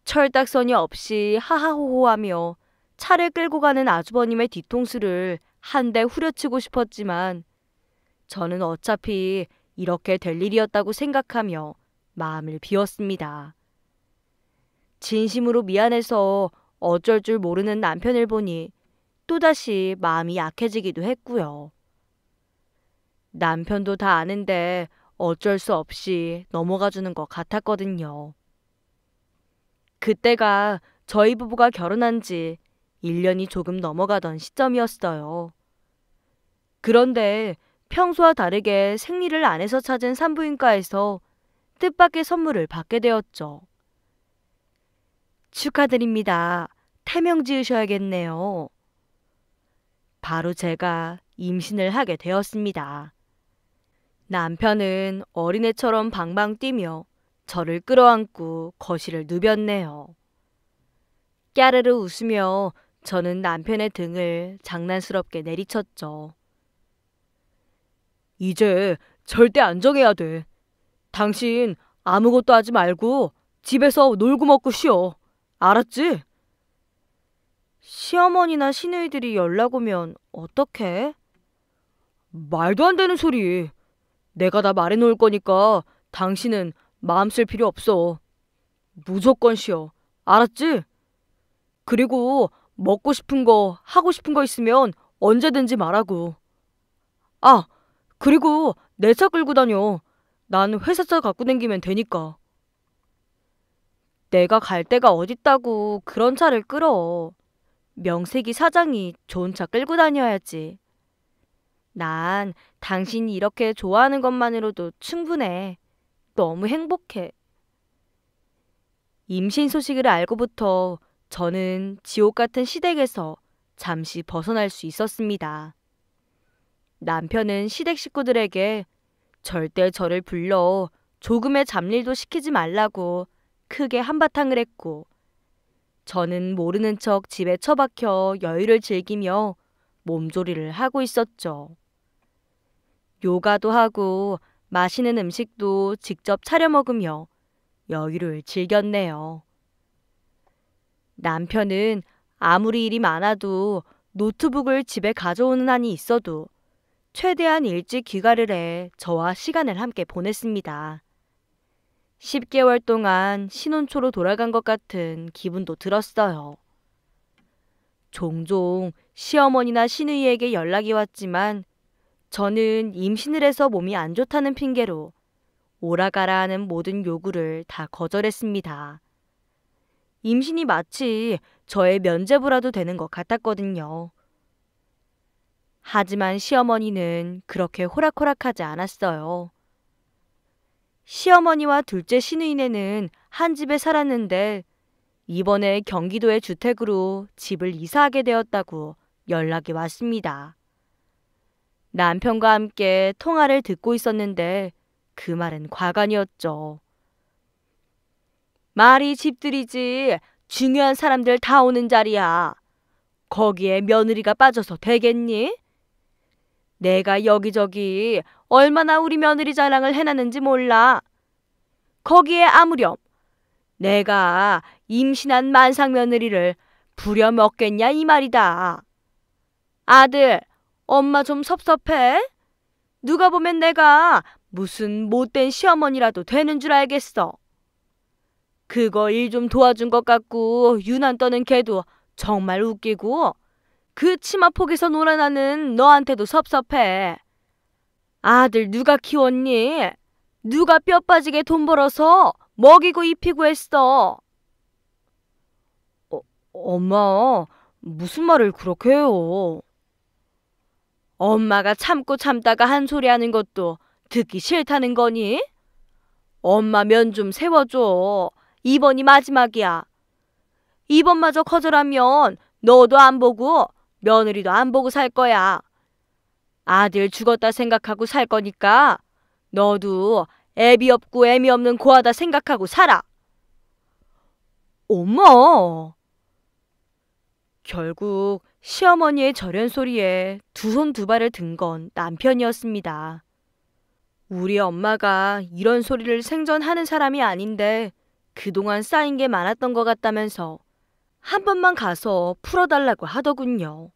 철딱서니 없이 하하호호하며 차를 끌고 가는 아주버님의 뒤통수를 한 대 후려치고 싶었지만 저는 어차피 이렇게 될 일이었다고 생각하며 마음을 비웠습니다. 진심으로 미안해서 어쩔 줄 모르는 남편을 보니 또다시 마음이 약해지기도 했고요. 남편도 다 아는데 어쩔 수 없이 넘어가 주는 것 같았거든요. 그때가 저희 부부가 결혼한 지 1년이 조금 넘어가던 시점이었어요. 그런데 평소와 다르게 생리를 안 해서 찾은 산부인과에서 뜻밖의 선물을 받게 되었죠. 축하드립니다. 태명 지으셔야겠네요. 바로 제가 임신을 하게 되었습니다. 남편은 어린애처럼 방방 뛰며 저를 끌어안고 거실을 누볐네요. 까르르 웃으며 저는 남편의 등을 장난스럽게 내리쳤죠. 이제 절대 안 정해야 돼. 당신 아무것도 하지 말고 집에서 놀고 먹고 쉬어. 알았지? 시어머니나 시누이들이 연락 오면 어떡해? 말도 안 되는 소리. 내가 다 말해 놓을 거니까 당신은 마음 쓸 필요 없어. 무조건 쉬어. 알았지? 그리고 먹고 싶은 거, 하고 싶은 거 있으면 언제든지 말하고. 아, 그리고 내 차 끌고 다녀. 난 회사차 갖고 댕기면 되니까. 내가 갈 데가 어딨다고 그런 차를 끌어. 명색이 사장이 좋은 차 끌고 다녀야지. 난 당신이 이렇게 좋아하는 것만으로도 충분해. 너무 행복해. 임신 소식을 알고부터 저는 지옥 같은 시댁에서 잠시 벗어날 수 있었습니다. 남편은 시댁 식구들에게 절대 저를 불러 조금의 잡일도 시키지 말라고 크게 한바탕을 했고, 저는 모르는 척 집에 처박혀 여유를 즐기며 몸조리를 하고 있었죠. 요가도 하고 맛있는 음식도 직접 차려 먹으며 여유를 즐겼네요. 남편은 아무리 일이 많아도 노트북을 집에 가져오는 한이 있어도 최대한 일찍 귀가를 해 저와 시간을 함께 보냈습니다. 10개월 동안 신혼초로 돌아간 것 같은 기분도 들었어요. 종종 시어머니나 시누이에게 연락이 왔지만 저는 임신을 해서 몸이 안 좋다는 핑계로 오라가라 하는 모든 요구를 다 거절했습니다. 임신이 마치 저의 면제부라도 되는 것 같았거든요. 하지만 시어머니는 그렇게 호락호락하지 않았어요. 시어머니와 둘째 시누인네는한 집에 살았는데 이번에 경기도의 주택으로 집을 이사하게 되었다고 연락이 왔습니다. 남편과 함께 통화를 듣고 있었는데 그 말은 과간이었죠. 말이 집들이지 중요한 사람들 다 오는 자리야. 거기에 며느리가 빠져서 되겠니? 내가 여기저기 얼마나 우리 며느리 자랑을 해놨는지 몰라. 거기에 아무렴. 내가 임신한 만상 며느리를 부려먹겠냐 이 말이다. 아들, 엄마 좀 섭섭해? 누가 보면 내가 무슨 못된 시어머니라도 되는 줄 알겠어. 그거 일 좀 도와준 것 같고 유난 떠는 걔도 정말 웃기고 그 치마 폭에서 놀아나는 너한테도 섭섭해. 아들 누가 키웠니? 누가 뼈 빠지게 돈 벌어서 먹이고 입히고 했어. 어, 엄마, 무슨 말을 그렇게 해요? 엄마가 참고 참다가 한 소리 하는 것도 듣기 싫다는 거니? 엄마 면 좀 세워줘. 2번이 마지막이야. 2번마저 커져라면 너도 안 보고 며느리도 안 보고 살 거야. 아들 죽었다 생각하고 살 거니까 너도 애비 없고 애미 없는 고하다 생각하고 살아. 어머! 결국 시어머니의 저런 소리에 두 손 두 발을 든 건 남편이었습니다. 우리 엄마가 이런 소리를 생전하는 사람이 아닌데 그동안 쌓인 게 많았던 것 같다면서 한 번만 가서 풀어달라고 하더군요.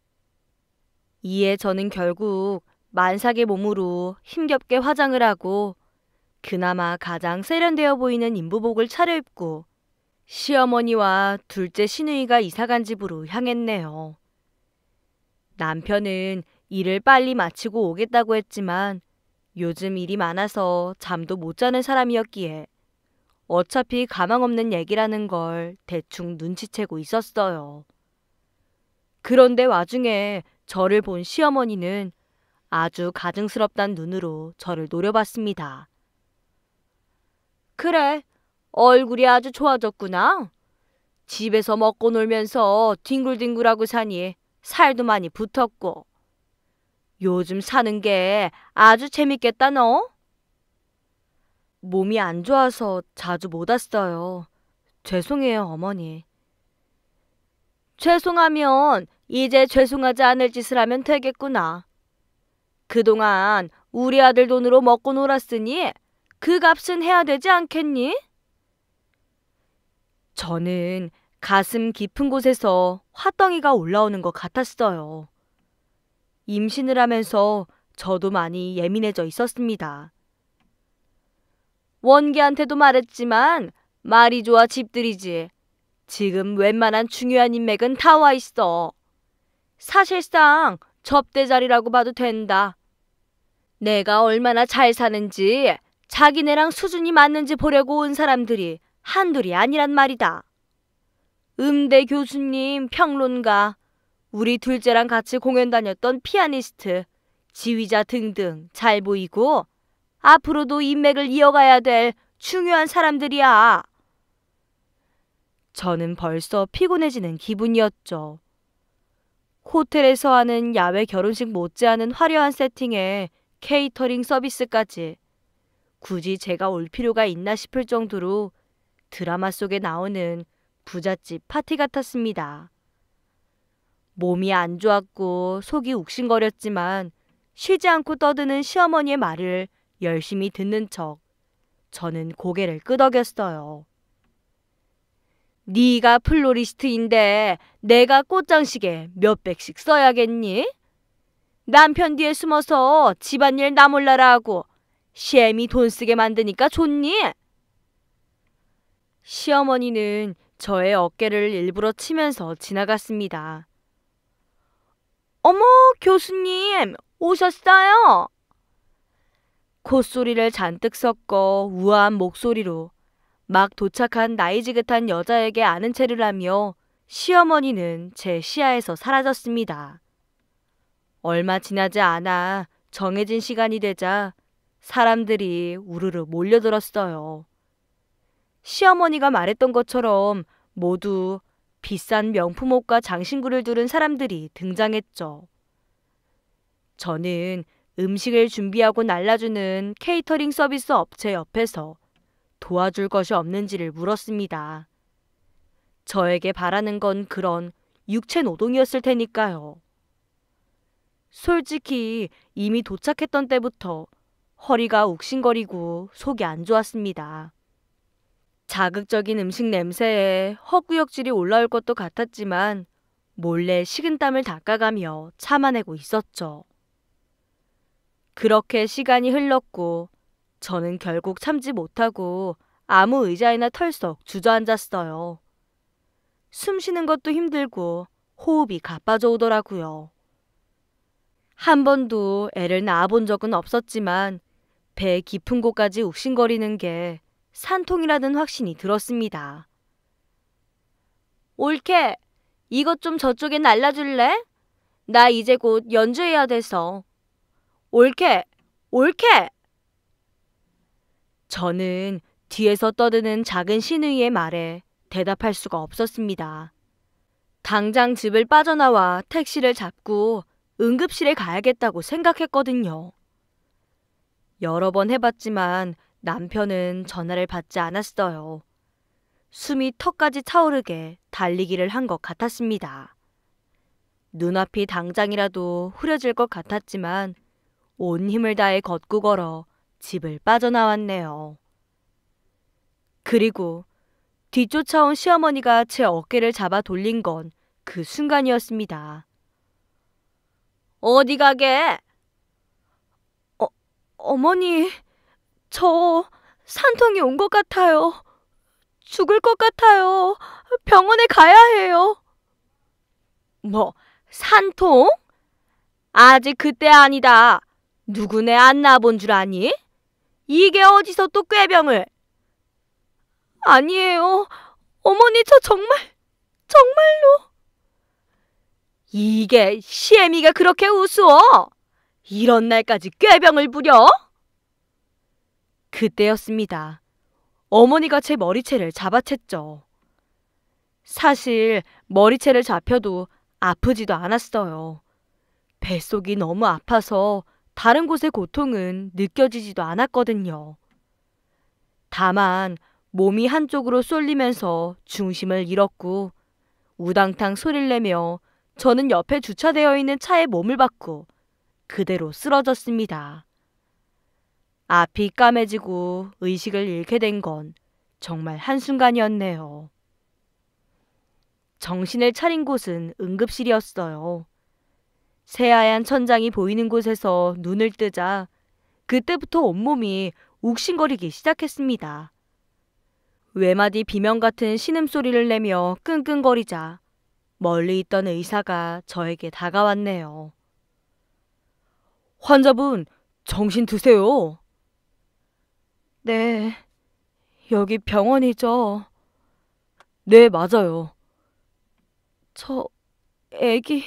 이에 저는 결국 만삭의 몸으로 힘겹게 화장을 하고 그나마 가장 세련되어 보이는 인부복을 차려입고 시어머니와 둘째 시누이가 이사간 집으로 향했네요. 남편은 일을 빨리 마치고 오겠다고 했지만 요즘 일이 많아서 잠도 못 자는 사람이었기에 어차피 가망 없는 얘기라는 걸 대충 눈치채고 있었어요. 그런데 와중에 저를 본 시어머니는 아주 가증스럽단 눈으로 저를 노려봤습니다. 그래, 얼굴이 아주 좋아졌구나. 집에서 먹고 놀면서 뒹굴뒹굴하고 사니 살도 많이 붙었고. 요즘 사는 게 아주 재밌겠다, 너? 몸이 안 좋아서 자주 못 왔어요. 죄송해요, 어머니. 죄송하면 이제 죄송하지 않을 짓을 하면 되겠구나. 그동안 우리 아들 돈으로 먹고 놀았으니 그 값은 해야 되지 않겠니? 저는 가슴 깊은 곳에서 화덩이가 올라오는 것 같았어요. 임신을 하면서 저도 많이 예민해져 있었습니다. 원기한테도 말했지만 말이 좋아 집들이지. 지금 웬만한 중요한 인맥은 다 와 있어. 사실상 접대자리라고 봐도 된다. 내가 얼마나 잘 사는지 자기네랑 수준이 맞는지 보려고 온 사람들이 한둘이 아니란 말이다. 음대 교수님, 평론가, 우리 둘째랑 같이 공연 다녔던 피아니스트, 지휘자 등등 잘 보이고 앞으로도 인맥을 이어가야 될 중요한 사람들이야. 저는 벌써 피곤해지는 기분이었죠. 호텔에서 하는 야외 결혼식 못지않은 화려한 세팅에 케이터링 서비스까지 굳이 제가 올 필요가 있나 싶을 정도로 드라마 속에 나오는 부잣집 파티 같았습니다. 몸이 안 좋았고 속이 욱신거렸지만 쉬지 않고 떠드는 시어머니의 말을 열심히 듣는 척 저는 고개를 끄덕였어요. 네가 플로리스트인데 내가 꽃장식에 몇 백씩 써야겠니? 남편 뒤에 숨어서 집안일 나 몰라라 하고 시애미돈 쓰게 만드니까 좋니? 시어머니는 저의 어깨를 일부러 치면서 지나갔습니다. 어머, 교수님, 오셨어요? 콧소리를 잔뜩 섞어 우아한 목소리로 막 도착한 나이 지긋한 여자에게 아는 체를 하며 시어머니는 제 시야에서 사라졌습니다. 얼마 지나지 않아 정해진 시간이 되자 사람들이 우르르 몰려들었어요. 시어머니가 말했던 것처럼 모두 비싼 명품 옷과 장신구를 두른 사람들이 등장했죠. 저는 음식을 준비하고 날라주는 케이터링 서비스 업체 옆에서 도와줄 것이 없는지를 물었습니다. 저에게 바라는 건 그런 육체 노동이었을 테니까요. 솔직히 이미 도착했던 때부터 허리가 욱신거리고 속이 안 좋았습니다. 자극적인 음식 냄새에 허구역질이 올라올 것도 같았지만 몰래 식은땀을 닦아가며 참아내고 있었죠. 그렇게 시간이 흘렀고 저는 결국 참지 못하고 아무 의자에나 털썩 주저앉았어요. 숨 쉬는 것도 힘들고 호흡이 가빠져 오더라고요. 한 번도 애를 낳아본 적은 없었지만 배 깊은 곳까지 욱신거리는 게 산통이라는 확신이 들었습니다. 옳게! 이것 좀 저쪽에 날라줄래? 나 이제 곧 연주해야 돼서. 올케! 올케! 저는 뒤에서 떠드는 작은 신우이의 말에 대답할 수가 없었습니다. 당장 집을 빠져나와 택시를 잡고 응급실에 가야겠다고 생각했거든요. 여러 번 해봤지만 남편은 전화를 받지 않았어요. 숨이 턱까지 차오르게 달리기를 한 것 같았습니다. 눈앞이 당장이라도 흐려질 것 같았지만 온 힘을 다해 걷고 걸어 집을 빠져나왔네요. 그리고 뒤쫓아온 시어머니가 제 어깨를 잡아 돌린 건 그 순간이었습니다. 어디 가게? 어, 어머니, 저 산통이 온 것 같아요. 죽을 것 같아요. 병원에 가야 해요. 뭐, 산통? 아직 그때 아니다. 누구네 안 나 본 줄 아니? 이게 어디서 또 꾀병을? 아니에요. 어머니 저 정말 정말로 이게 시애미가 그렇게 우스워? 이런 날까지 꾀병을 부려? 그때였습니다. 어머니가 제 머리채를 잡아챘죠. 사실 머리채를 잡혀도 아프지도 않았어요. 뱃속이 너무 아파서 다른 곳의 고통은 느껴지지도 않았거든요. 다만 몸이 한쪽으로 쏠리면서 중심을 잃었고 우당탕 소리를 내며 저는 옆에 주차되어 있는 차에 몸을 박고 그대로 쓰러졌습니다. 앞이 까매지고 의식을 잃게 된 건 정말 한순간이었네요. 정신을 차린 곳은 응급실이었어요. 새하얀 천장이 보이는 곳에서 눈을 뜨자 그때부터 온몸이 욱신거리기 시작했습니다. 외마디 비명 같은 신음소리를 내며 끙끙거리자 멀리 있던 의사가 저에게 다가왔네요. 환자분, 정신 드세요. 네, 여기 병원이죠. 네, 맞아요. 저, 애기...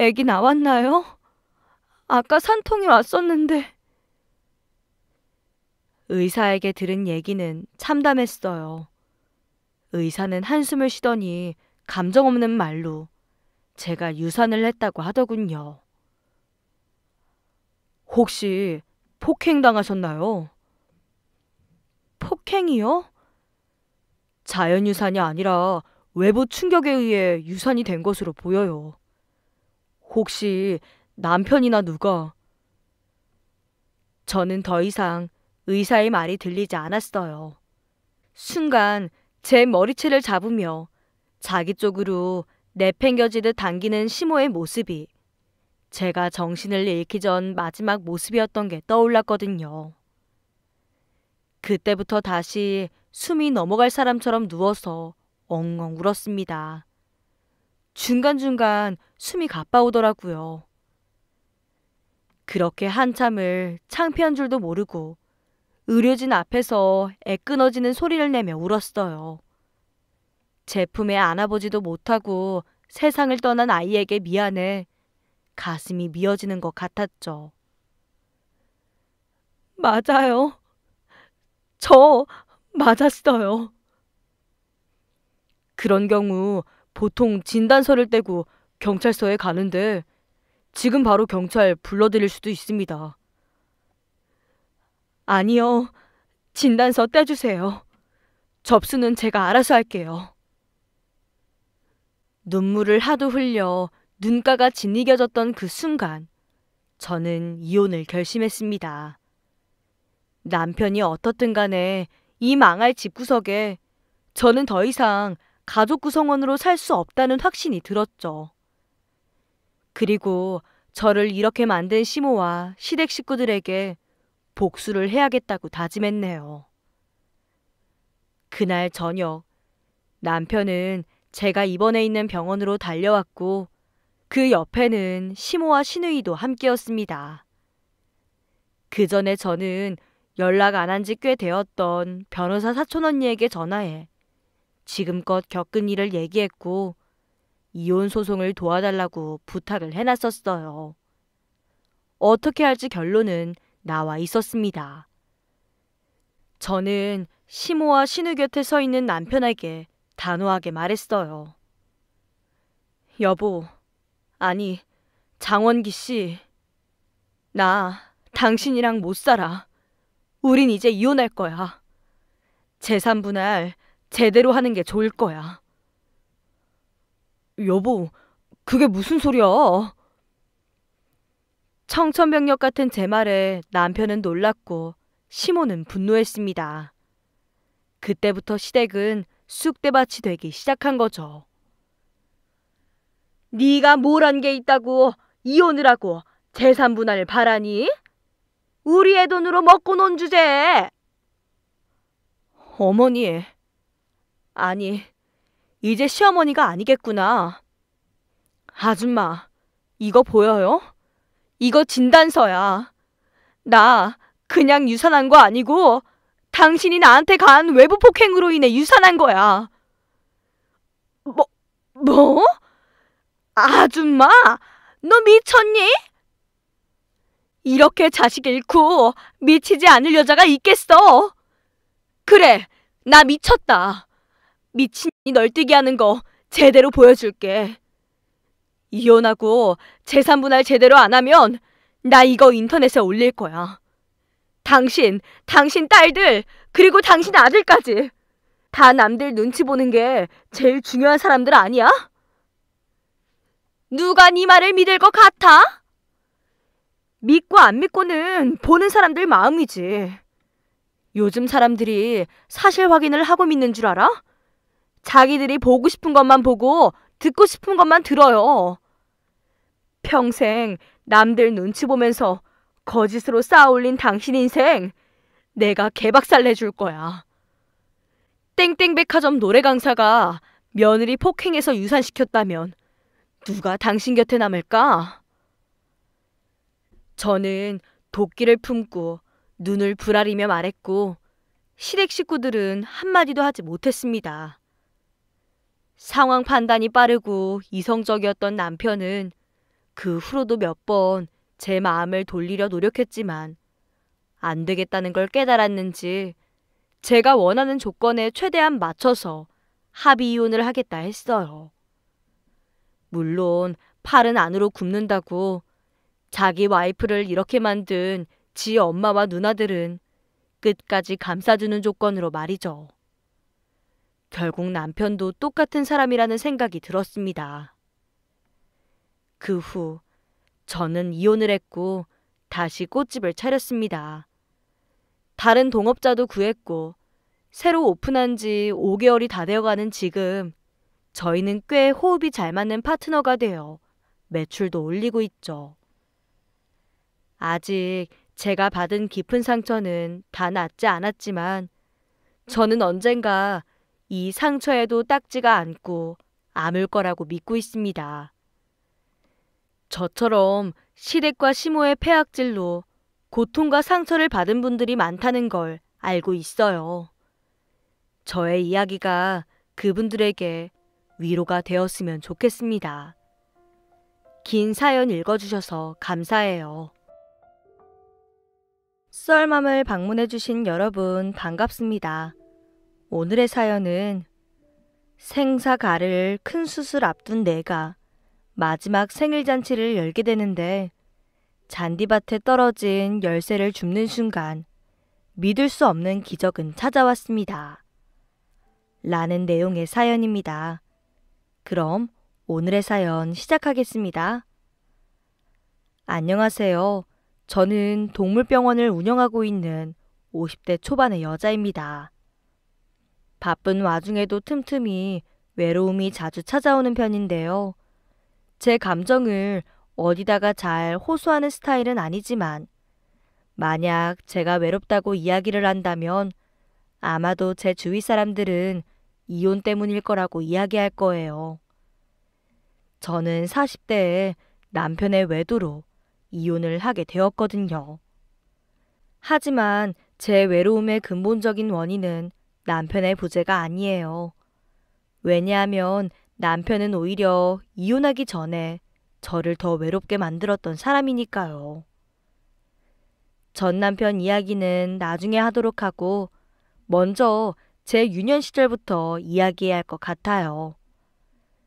애기 나왔나요? 아까 산통이 왔었는데. 의사에게 들은 얘기는 참담했어요. 의사는 한숨을 쉬더니 감정 없는 말로 제가 유산을 했다고 하더군요. 혹시 폭행당하셨나요? 폭행이요? 자연유산이 아니라 외부 충격에 의해 유산이 된 것으로 보여요. 혹시 남편이나 누가... 저는 더 이상 의사의 말이 들리지 않았어요. 순간 제 머리채를 잡으며 자기 쪽으로 내팽겨지듯 당기는 시모의 모습이 제가 정신을 잃기 전 마지막 모습이었던 게 떠올랐거든요. 그때부터 다시 숨이 넘어갈 사람처럼 누워서 엉엉 울었습니다. 중간중간 숨이 가빠오더라고요. 그렇게 한참을 창피한 줄도 모르고 의료진 앞에서 애 끊어지는 소리를 내며 울었어요. 제품에 안아보지도 못하고 세상을 떠난 아이에게 미안해 가슴이 미어지는 것 같았죠. 맞아요. 저 맞았어요. 그런 경우 보통 진단서를 떼고 경찰서에 가는데 지금 바로 경찰 불러드릴 수도 있습니다. 아니요. 진단서 떼주세요. 접수는 제가 알아서 할게요. 눈물을 하도 흘려 눈가가 짓이겨졌던 그 순간 저는 이혼을 결심했습니다. 남편이 어떻든 간에 이 망할 집구석에 저는 더 이상 가족 구성원으로 살 수 없다는 확신이 들었죠. 그리고 저를 이렇게 만든 시모와 시댁 식구들에게 복수를 해야겠다고 다짐했네요. 그날 저녁, 남편은 제가 입원해 있는 병원으로 달려왔고, 그 옆에는 시모와 신우이도 함께였습니다. 그 전에 저는 연락 안 한 지 꽤 되었던 변호사 사촌 언니에게 전화해 지금껏 겪은 일을 얘기했고 이혼 소송을 도와달라고 부탁을 해놨었어요. 어떻게 할지 결론은 나와 있었습니다. 저는 시모와 신우 곁에 서 있는 남편에게 단호하게 말했어요. 여보, 아니, 장원기 씨. 나 당신이랑 못 살아. 우린 이제 이혼할 거야. 재산 분할 제대로 하는 게 좋을 거야. 여보, 그게 무슨 소리야? 청천벽력 같은 제 말에 남편은 놀랐고 시모는 분노했습니다. 그때부터 시댁은 쑥대밭이 되기 시작한 거죠. 네가 뭘 한 게 있다고 이혼을 하고 재산 분할을 바라니? 우리의 돈으로 먹고 논 주제에. 어머니, 아니, 이제 시어머니가 아니겠구나. 아줌마, 이거 보여요? 이거 진단서야. 나 그냥 유산한 거 아니고 당신이 나한테 간 외부 폭행으로 인해 유산한 거야. 뭐, 뭐? 아줌마, 너 미쳤니? 이렇게 자식 잃고 미치지 않을 여자가 있겠어. 그래, 나 미쳤다. 미친이 널뛰게 하는 거 제대로 보여줄게. 이혼하고 재산 분할 제대로 안 하면 나 이거 인터넷에 올릴 거야. 당신, 당신 딸들, 그리고 당신 아들까지. 다 남들 눈치 보는 게 제일 중요한 사람들 아니야? 누가 네 말을 믿을 것 같아? 믿고 안 믿고는 보는 사람들 마음이지. 요즘 사람들이 사실 확인을 하고 믿는 줄 알아? 자기들이 보고 싶은 것만 보고 듣고 싶은 것만 들어요. 평생 남들 눈치 보면서 거짓으로 쌓아올린 당신 인생 내가 개박살 내줄 거야. 땡땡백화점 노래 강사가 며느리 폭행해서 유산시켰다면 누가 당신 곁에 남을까? 저는 도끼를 품고 눈을 부라리며 말했고 시댁 식구들은 한마디도 하지 못했습니다. 상황 판단이 빠르고 이성적이었던 남편은 그 후로도 몇 번 제 마음을 돌리려 노력했지만 안 되겠다는 걸 깨달았는지 제가 원하는 조건에 최대한 맞춰서 합의 이혼을 하겠다 했어요. 물론 팔은 안으로 굽는다고 자기 와이프를 이렇게 만든 지 엄마와 누나들은 끝까지 감싸주는 조건으로 말이죠. 결국 남편도 똑같은 사람이라는 생각이 들었습니다. 그 후 저는 이혼을 했고 다시 꽃집을 차렸습니다. 다른 동업자도 구했고 새로 오픈한 지 5개월이 다 되어가는 지금 저희는 꽤 호흡이 잘 맞는 파트너가 되어 매출도 올리고 있죠. 아직 제가 받은 깊은 상처는 다 낫지 않았지만 저는 언젠가 이 상처에도 딱지가 않고 아물 거라고 믿고 있습니다. 저처럼 시댁과 시모의 폐악질로 고통과 상처를 받은 분들이 많다는 걸 알고 있어요. 저의 이야기가 그분들에게 위로가 되었으면 좋겠습니다. 긴 사연 읽어주셔서 감사해요. 썰맘을 방문해주신 여러분 반갑습니다. 오늘의 사연은 생사가를 큰 수술 앞둔 내가 마지막 생일잔치를 열게 되는데 잔디밭에 떨어진 열쇠를 줍는 순간 믿을 수 없는 기적은 찾아왔습니다. 라는 내용의 사연입니다. 그럼 오늘의 사연 시작하겠습니다. 안녕하세요. 저는 동물병원을 운영하고 있는 50대 초반의 여자입니다. 바쁜 와중에도 틈틈이 외로움이 자주 찾아오는 편인데요. 제 감정을 어디다가 잘 호소하는 스타일은 아니지만, 만약 제가 외롭다고 이야기를 한다면 아마도 제 주위 사람들은 이혼 때문일 거라고 이야기할 거예요. 저는 40대에 남편의 외도로 이혼을 하게 되었거든요. 하지만 제 외로움의 근본적인 원인은 남편의 부재가 아니에요. 왜냐하면 남편은 오히려 이혼하기 전에 저를 더 외롭게 만들었던 사람이니까요. 전 남편 이야기는 나중에 하도록 하고 먼저 제 유년 시절부터 이야기해야 할 것 같아요.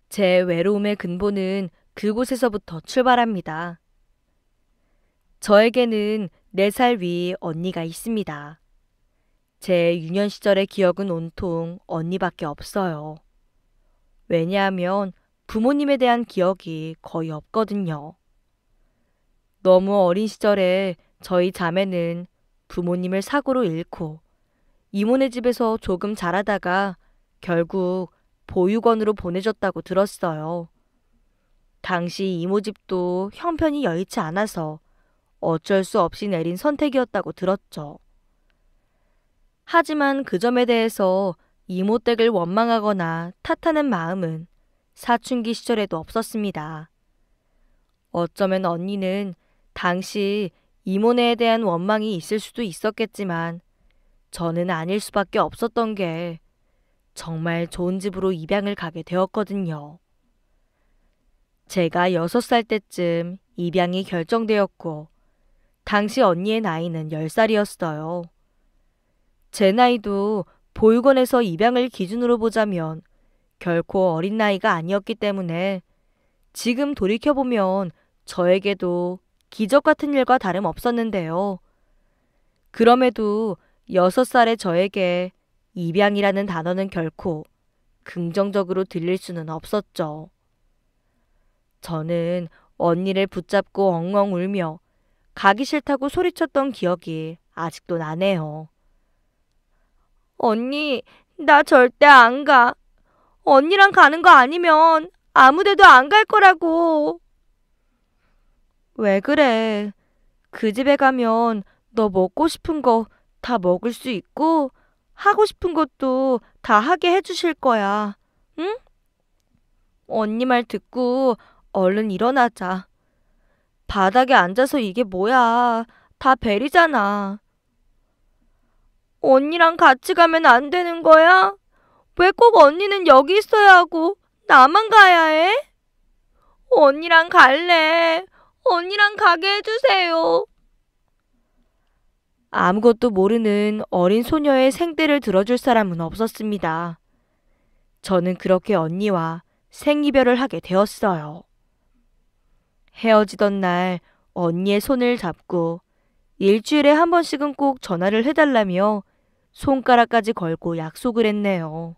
제 외로움의 근본은 그곳에서부터 출발합니다. 저에게는 4살 위 언니가 있습니다. 제 유년 시절의 기억은 온통 언니밖에 없어요. 왜냐하면 부모님에 대한 기억이 거의 없거든요. 너무 어린 시절에 저희 자매는 부모님을 사고로 잃고 이모네 집에서 조금 자라다가 결국 보육원으로 보내졌다고 들었어요. 당시 이모 집도 형편이 여의치 않아서 어쩔 수 없이 내린 선택이었다고 들었죠. 하지만 그 점에 대해서 이모댁을 원망하거나 탓하는 마음은 사춘기 시절에도 없었습니다. 어쩌면 언니는 당시 이모네에 대한 원망이 있을 수도 있었겠지만 저는 아닐 수밖에 없었던 게 정말 좋은 집으로 입양을 가게 되었거든요. 제가 6살 때쯤 입양이 결정되었고 당시 언니의 나이는 10살이었어요. 제 나이도 보육원에서 입양을 기준으로 보자면 결코 어린 나이가 아니었기 때문에 지금 돌이켜보면 저에게도 기적 같은 일과 다름 없었는데요. 그럼에도 6살의 저에게 입양이라는 단어는 결코 긍정적으로 들릴 수는 없었죠. 저는 언니를 붙잡고 엉엉 울며 가기 싫다고 소리쳤던 기억이 아직도 나네요. 언니, 나 절대 안 가. 언니랑 가는 거 아니면 아무 데도 안 갈 거라고. 왜 그래? 그 집에 가면 너 먹고 싶은 거 다 먹을 수 있고 하고 싶은 것도 다 하게 해주실 거야. 응? 언니 말 듣고 얼른 일어나자. 바닥에 앉아서 이게 뭐야. 다 베리잖아. 언니랑 같이 가면 안 되는 거야? 왜 꼭 언니는 여기 있어야 하고 나만 가야 해? 언니랑 갈래. 언니랑 가게 해주세요. 아무것도 모르는 어린 소녀의 생떼를 들어줄 사람은 없었습니다. 저는 그렇게 언니와 생이별을 하게 되었어요. 헤어지던 날 언니의 손을 잡고 일주일에 한 번씩은 꼭 전화를 해달라며 손가락까지 걸고 약속을 했네요.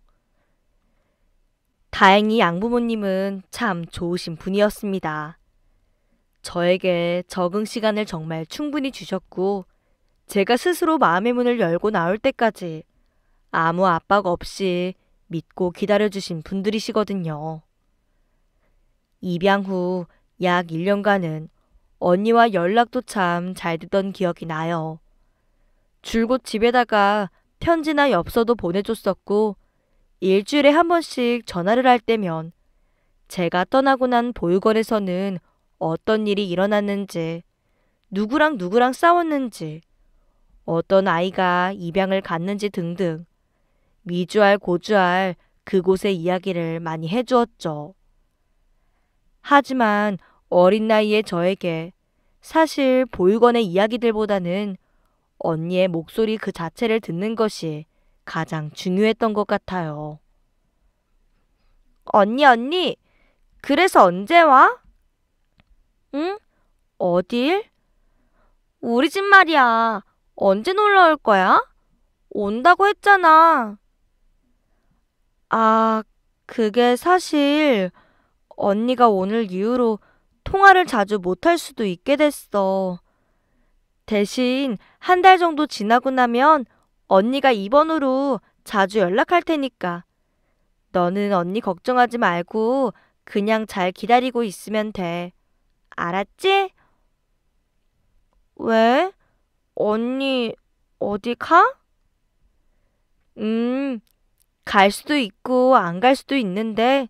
다행히 양부모님은 참 좋으신 분이었습니다. 저에게 적응 시간을 정말 충분히 주셨고, 제가 스스로 마음의 문을 열고 나올 때까지 아무 압박 없이 믿고 기다려주신 분들이시거든요. 입양 후 약 1년간은 언니와 연락도 참 잘 되던 기억이 나요. 줄곧 집에다가 편지나 엽서도 보내줬었고 일주일에 한 번씩 전화를 할 때면 제가 떠나고 난 보육원에서는 어떤 일이 일어났는지 누구랑 누구랑 싸웠는지 어떤 아이가 입양을 갔는지 등등 미주알 고주알 그곳의 이야기를 많이 해주었죠. 하지만 어린 나이에 저에게 사실 보육원의 이야기들보다는 언니의 목소리 그 자체를 듣는 것이 가장 중요했던 것 같아요. 언니, 언니, 그래서 언제 와? 응? 어딜? 우리 집 말이야. 언제 놀러 올 거야? 온다고 했잖아. 아, 그게 사실 언니가 오늘 이후로 통화를 자주 못할 수도 있게 됐어. 대신 한 달 정도 지나고 나면 언니가 입원으로 자주 연락할 테니까. 너는 언니 걱정하지 말고 그냥 잘 기다리고 있으면 돼. 알았지? 왜? 언니 어디 가? 음, 갈 수도 있고 안 갈 수도 있는데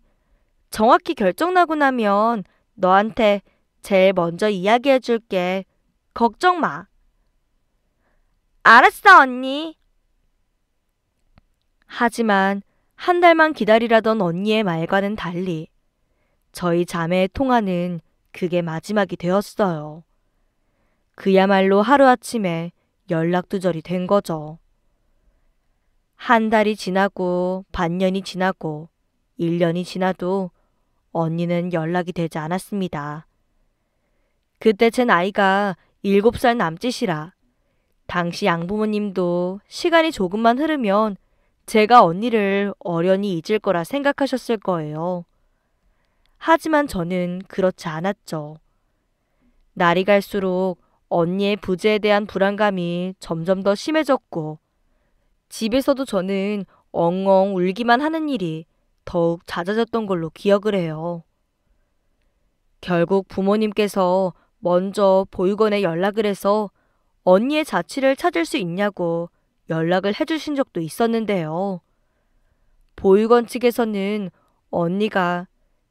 정확히 결정 나고 나면 너한테 제일 먼저 이야기해 줄게. 걱정 마. 알았어, 언니. 하지만 한 달만 기다리라던 언니의 말과는 달리 저희 자매의 통화는 그게 마지막이 되었어요. 그야말로 하루아침에 연락두절이 된 거죠. 한 달이 지나고 반년이 지나고 1년이 지나도 언니는 연락이 되지 않았습니다. 그때 제 나이가 일곱 살 남짓이라. 당시 양부모님도 시간이 조금만 흐르면 제가 언니를 어련히 잊을 거라 생각하셨을 거예요. 하지만 저는 그렇지 않았죠. 날이 갈수록 언니의 부재에 대한 불안감이 점점 더 심해졌고, 집에서도 저는 엉엉 울기만 하는 일이 더욱 잦아졌던 걸로 기억을 해요. 결국 부모님께서 먼저 보육원에 연락을 해서 언니의 자취를 찾을 수 있냐고 연락을 해주신 적도 있었는데요. 보육원 측에서는 언니가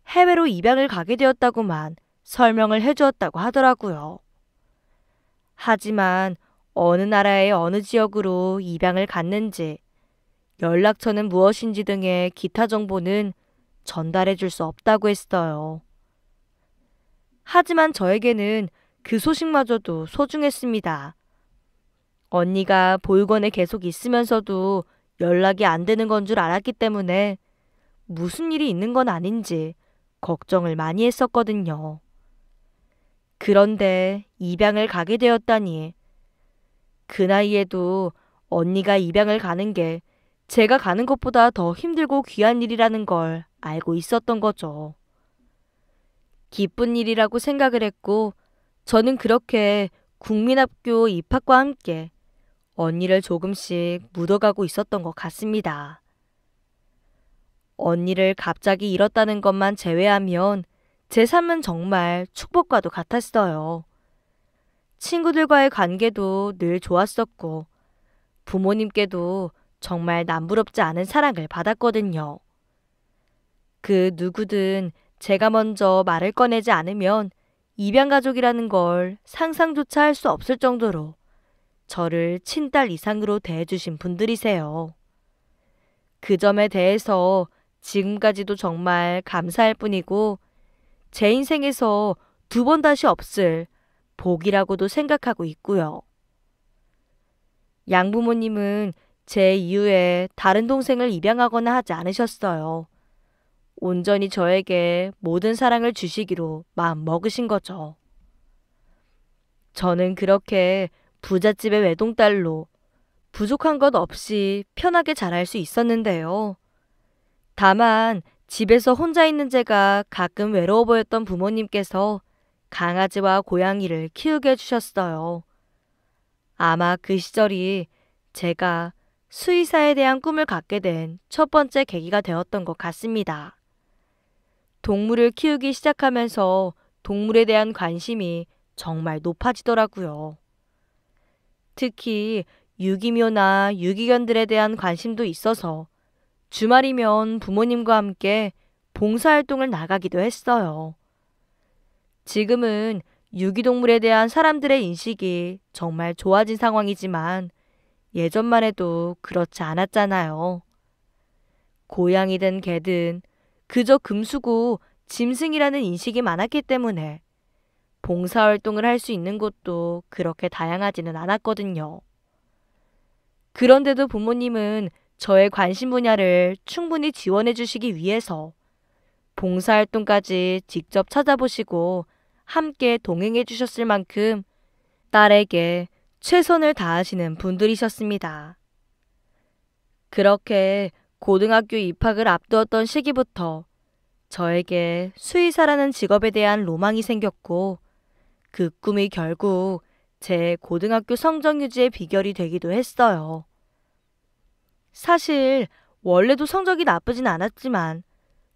해외로 입양을 가게 되었다고만 설명을 해주었다고 하더라고요. 하지만 어느 나라의 어느 지역으로 입양을 갔는지, 연락처는 무엇인지 등의 기타 정보는 전달해 줄 수 없다고 했어요. 하지만 저에게는 그 소식마저도 소중했습니다. 언니가 보육원에 계속 있으면서도 연락이 안 되는 건 줄 알았기 때문에 무슨 일이 있는 건 아닌지 걱정을 많이 했었거든요. 그런데 입양을 가게 되었다니. 그 나이에도 언니가 입양을 가는 게 제가 가는 것보다 더 힘들고 귀한 일이라는 걸 알고 있었던 거죠. 기쁜 일이라고 생각을 했고 저는 그렇게 국민학교 입학과 함께 언니를 조금씩 묻어가고 있었던 것 같습니다. 언니를 갑자기 잃었다는 것만 제외하면 제 삶은 정말 축복과도 같았어요. 친구들과의 관계도 늘 좋았었고 부모님께도 정말 남부럽지 않은 사랑을 받았거든요. 그 누구든 제가 먼저 말을 꺼내지 않으면 입양가족이라는 걸 상상조차 할 수 없을 정도로 저를 친딸 이상으로 대해주신 분들이세요. 그 점에 대해서 지금까지도 정말 감사할 뿐이고 제 인생에서 두 번 다시 없을 복이라고도 생각하고 있고요. 양부모님은 제 이후에 다른 동생을 입양하거나 하지 않으셨어요. 온전히 저에게 모든 사랑을 주시기로 마음 먹으신 거죠. 저는 그렇게 부잣집의 외동딸로 부족한 것 없이 편하게 자랄 수 있었는데요. 다만 집에서 혼자 있는 제가 가끔 외로워 보였던 부모님께서 강아지와 고양이를 키우게 해주셨어요. 아마 그 시절이 제가 수의사에 대한 꿈을 갖게 된 첫 번째 계기가 되었던 것 같습니다. 동물을 키우기 시작하면서 동물에 대한 관심이 정말 높아지더라고요. 특히 유기묘나 유기견들에 대한 관심도 있어서 주말이면 부모님과 함께 봉사활동을 나가기도 했어요. 지금은 유기동물에 대한 사람들의 인식이 정말 좋아진 상황이지만 예전만 해도 그렇지 않았잖아요. 고양이든 개든 그저 금수구 짐승이라는 인식이 많았기 때문에 봉사활동을 할 수 있는 곳도 그렇게 다양하지는 않았거든요. 그런데도 부모님은 저의 관심 분야를 충분히 지원해 주시기 위해서 봉사활동까지 직접 찾아보시고 함께 동행해 주셨을 만큼 딸에게 최선을 다하시는 분들이셨습니다. 그렇게 고등학교 입학을 앞두었던 시기부터 저에게 수의사라는 직업에 대한 로망이 생겼고 그 꿈이 결국 제 고등학교 성적 유지의 비결이 되기도 했어요. 사실 원래도 성적이 나쁘진 않았지만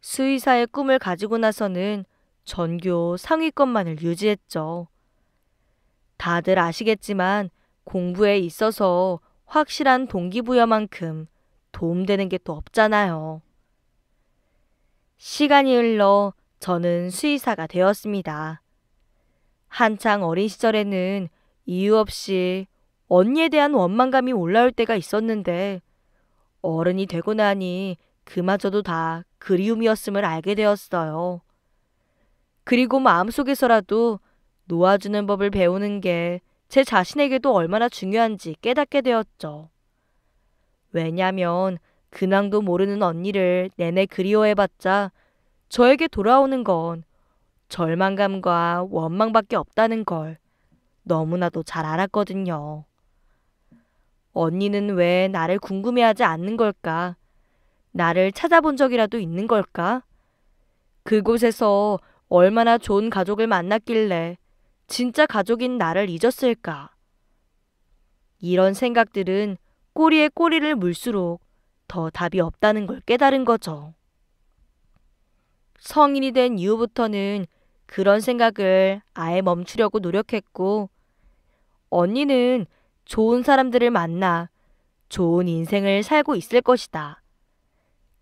수의사의 꿈을 가지고 나서는 전교 상위권만을 유지했죠. 다들 아시겠지만 공부에 있어서 확실한 동기부여만큼 도움되는 게 또 없잖아요. 시간이 흘러 저는 수의사가 되었습니다. 한창 어린 시절에는 이유 없이 언니에 대한 원망감이 올라올 때가 있었는데 어른이 되고 나니 그마저도 다 그리움이었음을 알게 되었어요. 그리고 마음속에서라도 놓아주는 법을 배우는 게 제 자신에게도 얼마나 중요한지 깨닫게 되었죠. 왜냐면 근황도 모르는 언니를 내내 그리워해봤자 저에게 돌아오는 건 절망감과 원망밖에 없다는 걸 너무나도 잘 알았거든요. 언니는 왜 나를 궁금해하지 않는 걸까? 나를 찾아본 적이라도 있는 걸까? 그곳에서 얼마나 좋은 가족을 만났길래 진짜 가족인 나를 잊었을까? 이런 생각들은 꼬리에 꼬리를 물수록 더 답이 없다는 걸 깨달은 거죠. 성인이 된 이후부터는 그런 생각을 아예 멈추려고 노력했고, 언니는 좋은 사람들을 만나 좋은 인생을 살고 있을 것이다.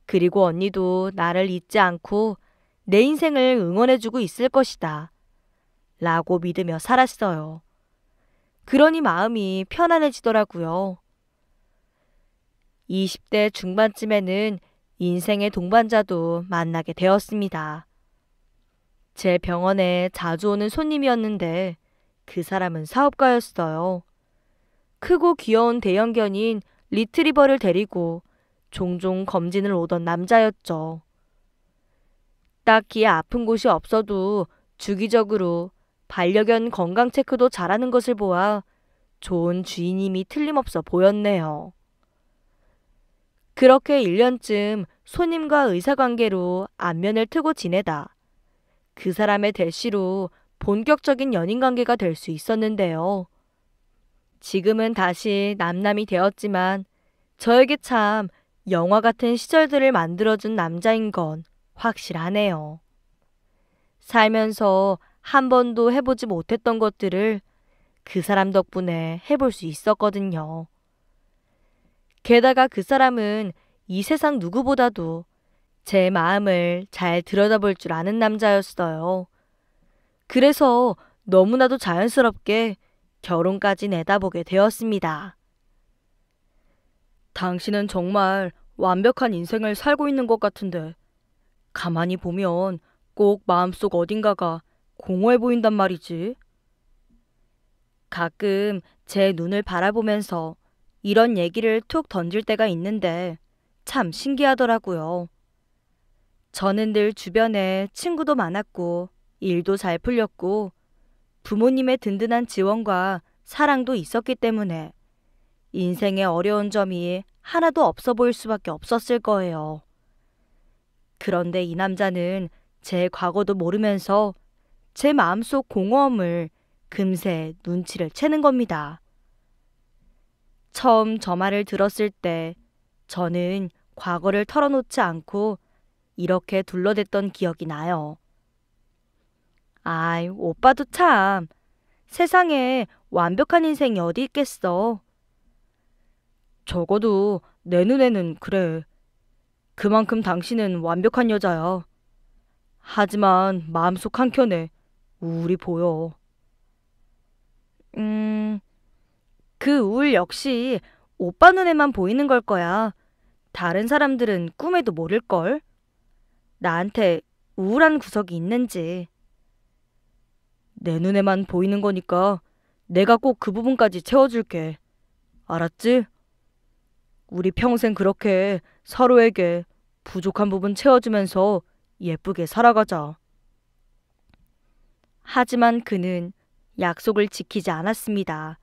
그리고 언니도 나를 잊지 않고 내 인생을 응원해주고 있을 것이다. 라고 믿으며 살았어요. 그러니 마음이 편안해지더라고요. 20대 중반쯤에는 인생의 동반자도 만나게 되었습니다. 제 병원에 자주 오는 손님이었는데 그 사람은 사업가였어요. 크고 귀여운 대형견인 리트리버를 데리고 종종 검진을 오던 남자였죠. 딱히 아픈 곳이 없어도 주기적으로 반려견 건강 체크도 잘하는 것을 보아 좋은 주인님이 틀림없어 보였네요. 그렇게 1년쯤 손님과 의사관계로 안면을 트고 지내다 그 사람의 대시로 본격적인 연인관계가 될 수 있었는데요. 지금은 다시 남남이 되었지만 저에게 참 영화 같은 시절들을 만들어준 남자인 건 확실하네요. 살면서 한 번도 해보지 못했던 것들을 그 사람 덕분에 해볼 수 있었거든요. 게다가 그 사람은 이 세상 누구보다도 제 마음을 잘 들여다볼 줄 아는 남자였어요. 그래서 너무나도 자연스럽게 결혼까지 내다보게 되었습니다. 당신은 정말 완벽한 인생을 살고 있는 것 같은데, 가만히 보면 꼭 마음속 어딘가가 공허해 보인단 말이지. 가끔 제 눈을 바라보면서 이런 얘기를 툭 던질 때가 있는데 참 신기하더라고요. 저는 늘 주변에 친구도 많았고 일도 잘 풀렸고 부모님의 든든한 지원과 사랑도 있었기 때문에 인생의 어려운 점이 하나도 없어 보일 수밖에 없었을 거예요. 그런데 이 남자는 제 과거도 모르면서 제 마음속 공허함을 금세 눈치를 채는 겁니다. 처음 저 말을 들었을 때 저는 과거를 털어놓지 않고 이렇게 둘러댔던 기억이 나요. 아이, 오빠도 참. 세상에 완벽한 인생이 어디 있겠어. 적어도 내 눈에는 그래. 그만큼 당신은 완벽한 여자야. 하지만 마음속 한켠에 우울이 보여. 음, 그울 역시 오빠 눈에만 보이는 걸 거야. 다른 사람들은 꿈에도 모를걸. 나한테 우울한 구석이 있는지. 내 눈에만 보이는 거니까 내가 꼭 그 부분까지 채워줄게. 알았지? 우리 평생 그렇게 서로에게 부족한 부분 채워주면서 예쁘게 살아가자. 하지만 그는 약속을 지키지 않았습니다.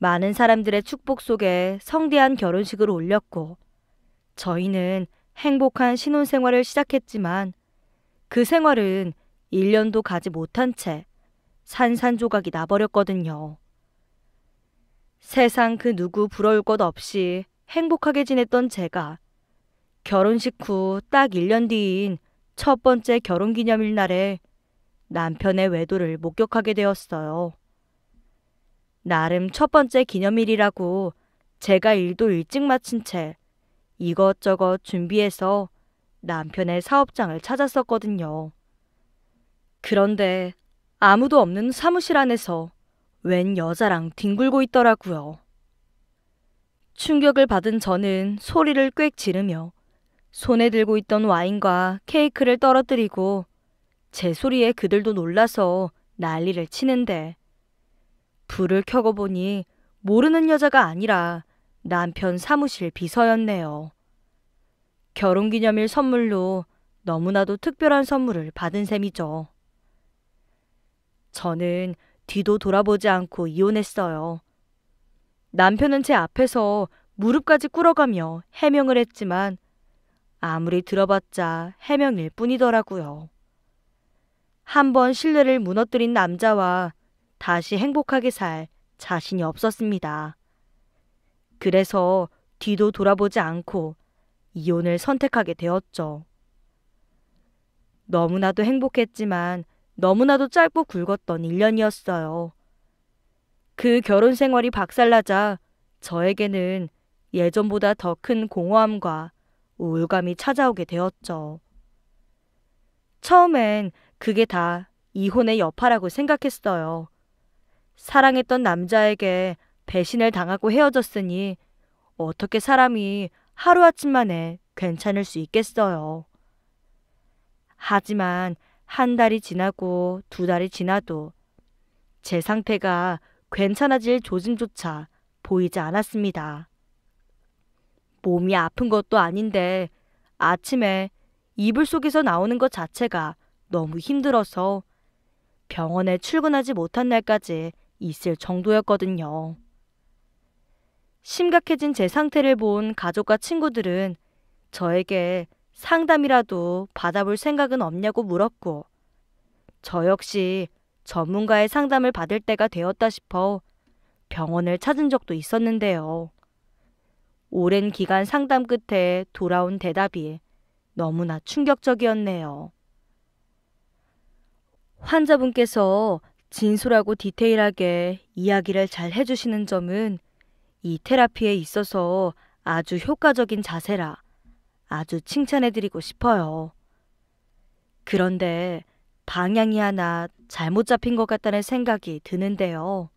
많은 사람들의 축복 속에 성대한 결혼식을 올렸고 저희는 행복한 신혼 생활을 시작했지만 그 생활은 1년도 가지 못한 채 산산조각이 나버렸거든요. 세상 그 누구 부러울 것 없이 행복하게 지냈던 제가 결혼식 후 딱 1년 뒤인 첫 번째 결혼 기념일 날에 남편의 외도를 목격하게 되었어요. 나름 첫 번째 기념일이라고 제가 일도 일찍 마친 채 이것저것 준비해서 남편의 사업장을 찾았었거든요. 그런데 아무도 없는 사무실 안에서 웬 여자랑 뒹굴고 있더라고요. 충격을 받은 저는 소리를 꽥 지르며 손에 들고 있던 와인과 케이크를 떨어뜨리고 제 소리에 그들도 놀라서 난리를 치는데 불을 켜고 보니 모르는 여자가 아니라 남편 사무실 비서였네요. 결혼기념일 선물로 너무나도 특별한 선물을 받은 셈이죠. 저는 뒤도 돌아보지 않고 이혼했어요. 남편은 제 앞에서 무릎까지 꿇어가며 해명을 했지만 아무리 들어봤자 해명일 뿐이더라고요. 한 번 신뢰를 무너뜨린 남자와 다시 행복하게 살 자신이 없었습니다. 그래서 뒤도 돌아보지 않고 이혼을 선택하게 되었죠. 너무나도 행복했지만 너무나도 짧고 굵었던 1년이었어요. 그 결혼 생활이 박살나자 저에게는 예전보다 더 큰 공허함과 우울감이 찾아오게 되었죠. 처음엔 그게 다 이혼의 여파라고 생각했어요. 사랑했던 남자에게 배신을 당하고 헤어졌으니 어떻게 사람이 하루아침 만에 괜찮을 수 있겠어요. 하지만 한 달이 지나고 두 달이 지나도 제 상태가 괜찮아질 조짐조차 보이지 않았습니다. 몸이 아픈 것도 아닌데 아침에 이불 속에서 나오는 것 자체가 너무 힘들어서 병원에 출근하지 못한 날까지 있을 정도였거든요. 심각해진 제 상태를 본 가족과 친구들은 저에게 상담이라도 받아볼 생각은 없냐고 물었고, 저 역시 전문가의 상담을 받을 때가 되었다 싶어 병원을 찾은 적도 있었는데요. 오랜 기간 상담 끝에 돌아온 대답이 너무나 충격적이었네요. 환자분께서 진솔하고 디테일하게 이야기를 잘 해주시는 점은 이 테라피에 있어서 아주 효과적인 자세라 아주 칭찬해드리고 싶어요. 그런데 방향이 하나 잘못 잡힌 것 같다는 생각이 드는데요.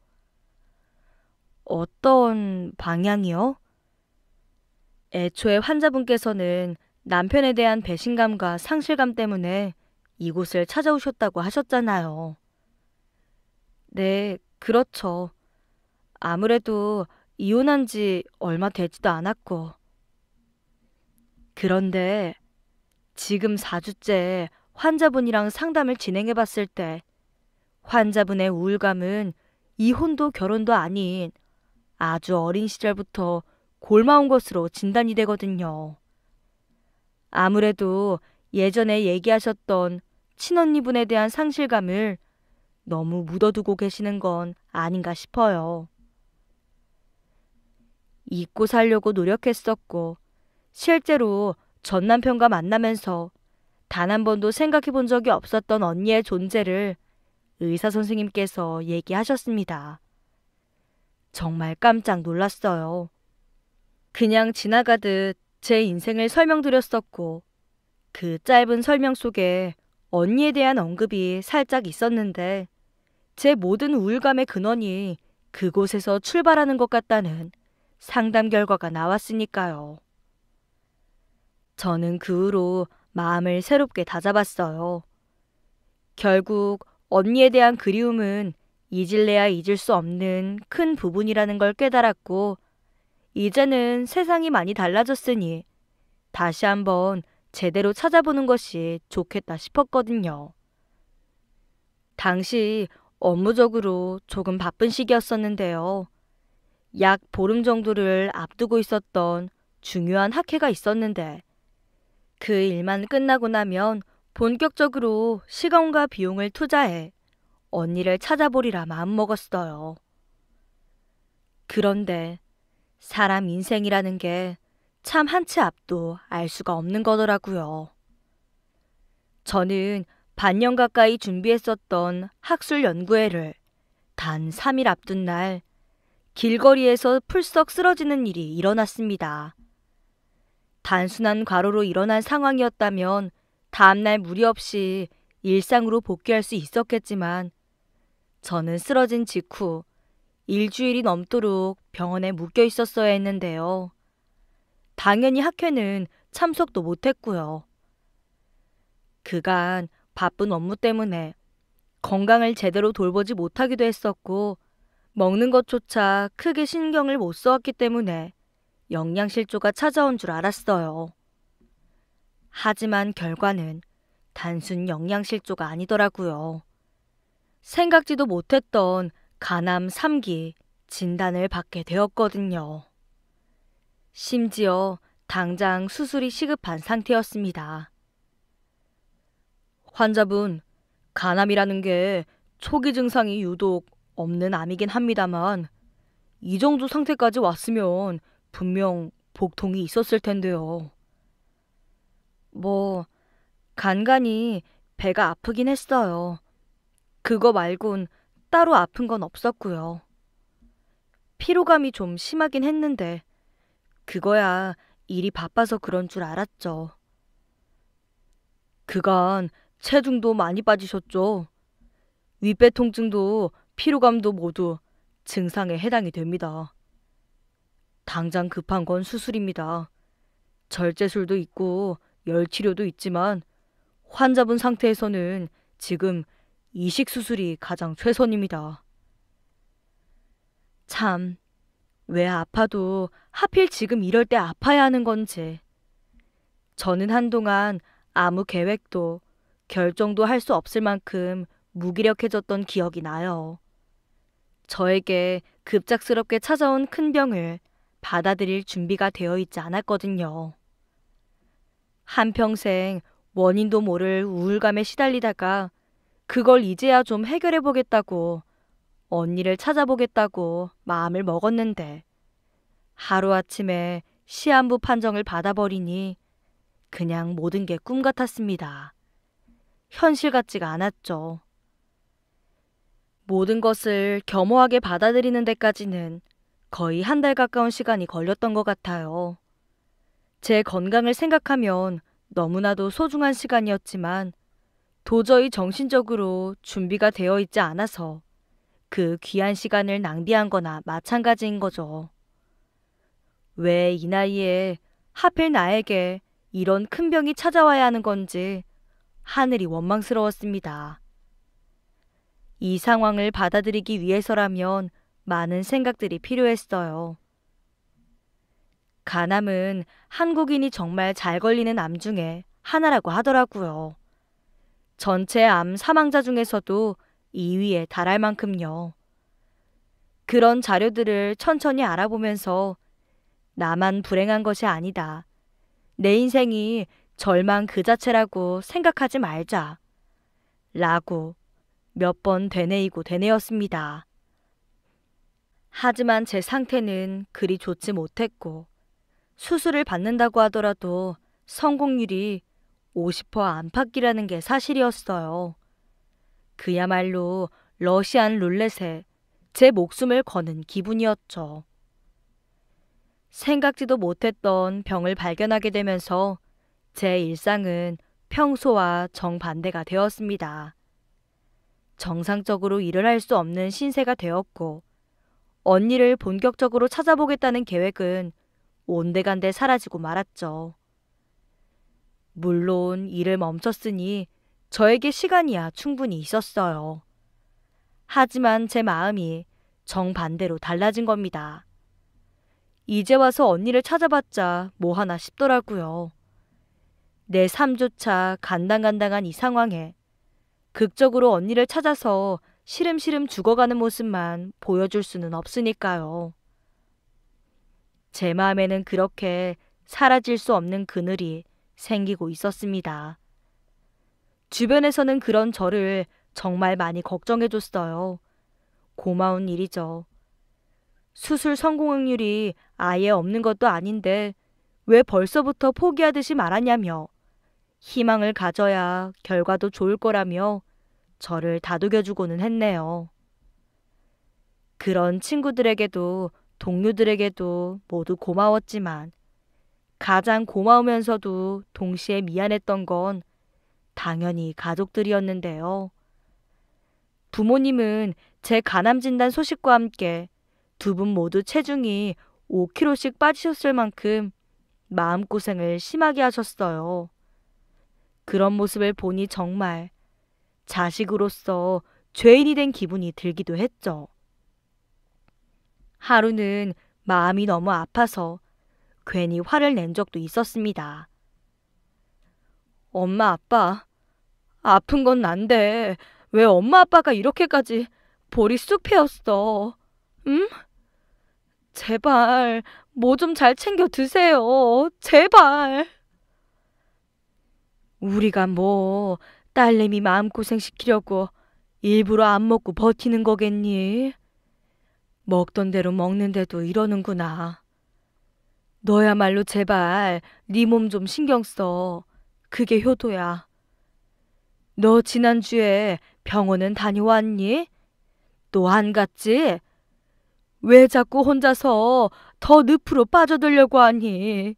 어떤 방향이요? 애초에 환자분께서는 남편에 대한 배신감과 상실감 때문에 이곳을 찾아오셨다고 하셨잖아요. 네, 그렇죠. 아무래도 이혼한 지 얼마 되지도 않았고. 그런데 지금 4주째 환자분이랑 상담을 진행해 봤을 때 환자분의 우울감은 이혼도 결혼도 아닌 아주 어린 시절부터 골마운 것으로 진단이 되거든요. 아무래도 예전에 얘기하셨던 친언니분에 대한 상실감을 너무 묻어두고 계시는 건 아닌가 싶어요. 잊고 살려고 노력했었고, 실제로 전 남편과 만나면서 단 한 번도 생각해 본 적이 없었던 언니의 존재를 의사 선생님께서 얘기하셨습니다. 정말 깜짝 놀랐어요. 그냥 지나가듯 제 인생을 설명드렸었고, 그 짧은 설명 속에 언니에 대한 언급이 살짝 있었는데 제 모든 우울감의 근원이 그곳에서 출발하는 것 같다는 상담 결과가 나왔으니까요. 저는 그 후로 마음을 새롭게 다잡았어요. 결국 언니에 대한 그리움은 잊을래야 잊을 수 없는 큰 부분이라는 걸 깨달았고, 이제는 세상이 많이 달라졌으니 다시 한번 제대로 찾아보는 것이 좋겠다 싶었거든요. 당시 업무적으로 조금 바쁜 시기였었는데요. 약 보름 정도를 앞두고 있었던 중요한 학회가 있었는데 그 일만 끝나고 나면 본격적으로 시간과 비용을 투자해 언니를 찾아보리라 마음먹었어요. 그런데 사람 인생이라는 게참 한치 앞도 알 수가 없는 거더라고요. 저는 반년 가까이 준비했었던 학술 연구회를 단 3일 앞둔 날 길거리에서 풀썩 쓰러지는 일이 일어났습니다. 단순한 과로로 일어난 상황이었다면 다음날 무리 없이 일상으로 복귀할 수 있었겠지만 저는 쓰러진 직후 일주일이 넘도록 병원에 묶여 있었어야 했는데요. 당연히 학회는 참석도 못했고요. 그간 바쁜 업무 때문에 건강을 제대로 돌보지 못하기도 했었고 먹는 것조차 크게 신경을 못 써왔기 때문에 영양실조가 찾아온 줄 알았어요. 하지만 결과는 단순 영양실조가 아니더라고요. 생각지도 못했던 간암 3기 진단을 받게 되었거든요. 심지어 당장 수술이 시급한 상태였습니다. 환자분, 간암이라는 게 초기 증상이 유독 없는 암이긴 합니다만 이 정도 상태까지 왔으면 분명 복통이 있었을 텐데요. 뭐 간간이 배가 아프긴 했어요. 그거 말곤 따로 아픈 건 없었고요. 피로감이 좀 심하긴 했는데 그거야 일이 바빠서 그런 줄 알았죠. 그간 체중도 많이 빠지셨죠. 윗배 통증도 피로감도 모두 증상에 해당이 됩니다. 당장 급한 건 수술입니다. 절제술도 있고 열치료도 있지만 환자분 상태에서는 지금 이식 수술이 가장 최선입니다. 참, 왜 아파도 하필 지금 이럴 때 아파야 하는 건지. 저는 한동안 아무 계획도 결정도 할 수 없을 만큼 무기력해졌던 기억이 나요. 저에게 급작스럽게 찾아온 큰 병을 받아들일 준비가 되어 있지 않았거든요. 한평생 원인도 모를 우울감에 시달리다가 그걸 이제야 좀 해결해 보겠다고 언니를 찾아보겠다고 마음을 먹었는데 하루아침에 시한부 판정을 받아버리니 그냥 모든 게 꿈 같았습니다. 현실 같지가 않았죠. 모든 것을 겸허하게 받아들이는 데까지는 거의 한 달 가까운 시간이 걸렸던 것 같아요. 제 건강을 생각하면 너무나도 소중한 시간이었지만 도저히 정신적으로 준비가 되어 있지 않아서 그 귀한 시간을 낭비한 거나 마찬가지인 거죠. 왜 이 나이에 하필 나에게 이런 큰 병이 찾아와야 하는 건지 하늘이 원망스러웠습니다. 이 상황을 받아들이기 위해서라면 많은 생각들이 필요했어요. 가남은 한국인이 정말 잘 걸리는 암 중에 하나라고 하더라고요. 전체 암 사망자 중에서도 2위에 달할 만큼요. 그런 자료들을 천천히 알아보면서 나만 불행한 것이 아니다. 내 인생이 절망 그 자체라고 생각하지 말자. 라고 몇 번 되뇌이고 되뇌었습니다. 하지만 제 상태는 그리 좋지 못했고 수술을 받는다고 하더라도 성공률이 50% 안팎이라는 게 사실이었어요. 그야말로 러시안 룰렛에 제 목숨을 거는 기분이었죠. 생각지도 못했던 병을 발견하게 되면서 제 일상은 평소와 정반대가 되었습니다. 정상적으로 일을 할 수 없는 신세가 되었고, 언니를 본격적으로 찾아보겠다는 계획은 온데간데 사라지고 말았죠. 물론 일을 멈췄으니 저에게 시간이야 충분히 있었어요. 하지만 제 마음이 정반대로 달라진 겁니다. 이제 와서 언니를 찾아봤자 뭐 하나 싶더라고요. 내 삶조차 간당간당한 이 상황에 극적으로 언니를 찾아서 시름시름 죽어가는 모습만 보여줄 수는 없으니까요. 제 마음에는 그렇게 사라질 수 없는 그늘이 생기고 있었습니다. 주변에서는 그런 저를 정말 많이 걱정해줬어요. 고마운 일이죠. 수술 성공 확률이 아예 없는 것도 아닌데 왜 벌써부터 포기하듯이 말하냐며 희망을 가져야 결과도 좋을 거라며 저를 다독여주고는 했네요. 그런 친구들에게도 동료들에게도 모두 고마웠지만 가장 고마우면서도 동시에 미안했던 건 당연히 가족들이었는데요. 부모님은 제 간암 진단 소식과 함께 두 분 모두 체중이 5kg씩 빠지셨을 만큼 마음고생을 심하게 하셨어요. 그런 모습을 보니 정말 자식으로서 죄인이 된 기분이 들기도 했죠. 하루는 마음이 너무 아파서 괜히 화를 낸 적도 있었습니다. 엄마, 아빠. 아픈 건 난데 왜 엄마 아빠가 이렇게까지 볼이 쑥 패였어? 응? 제발 뭐 좀 잘 챙겨 드세요. 제발. 우리가 뭐 딸내미 마음고생 시키려고 일부러 안 먹고 버티는 거겠니? 먹던 대로 먹는데도 이러는구나. 너야말로 제발 네 몸 좀 신경 써. 그게 효도야. 너 지난주에 병원은 다녀왔니? 또 안 갔지? 왜 자꾸 혼자서 더 늪으로 빠져들려고 하니?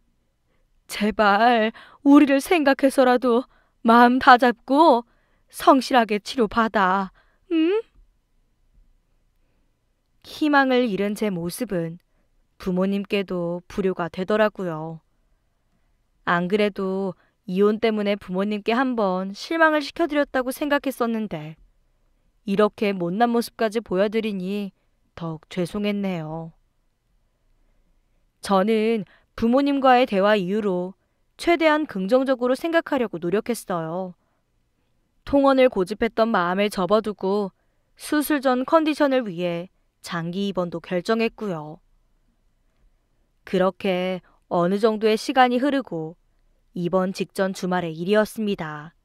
제발 우리를 생각해서라도 마음 다잡고 성실하게 치료받아. 응? 희망을 잃은 제 모습은 부모님께도 불효가 되더라고요. 안 그래도 이혼 때문에 부모님께 한 번 실망을 시켜드렸다고 생각했었는데 이렇게 못난 모습까지 보여드리니 더욱 죄송했네요. 저는 부모님과의 대화 이후로 최대한 긍정적으로 생각하려고 노력했어요. 통원을 고집했던 마음을 접어두고 수술 전 컨디션을 위해 장기 입원도 결정했고요. 그렇게 어느 정도의 시간이 흐르고 이번 직전 주말의 일이었습니다.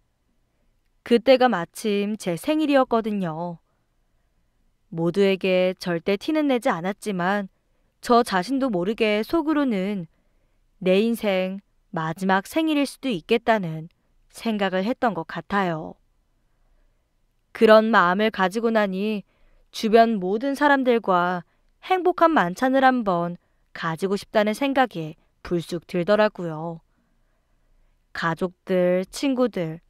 그때가 마침 제 생일이었거든요. 모두에게 절대 티는 내지 않았지만 저 자신도 모르게 속으로는 내 인생 마지막 생일일 수도 있겠다는 생각을 했던 것 같아요. 그런 마음을 가지고 나니 주변 모든 사람들과 행복한 만찬을 한번 가지고 싶다는 생각이 불쑥 들더라고요. 가족들, 친구들,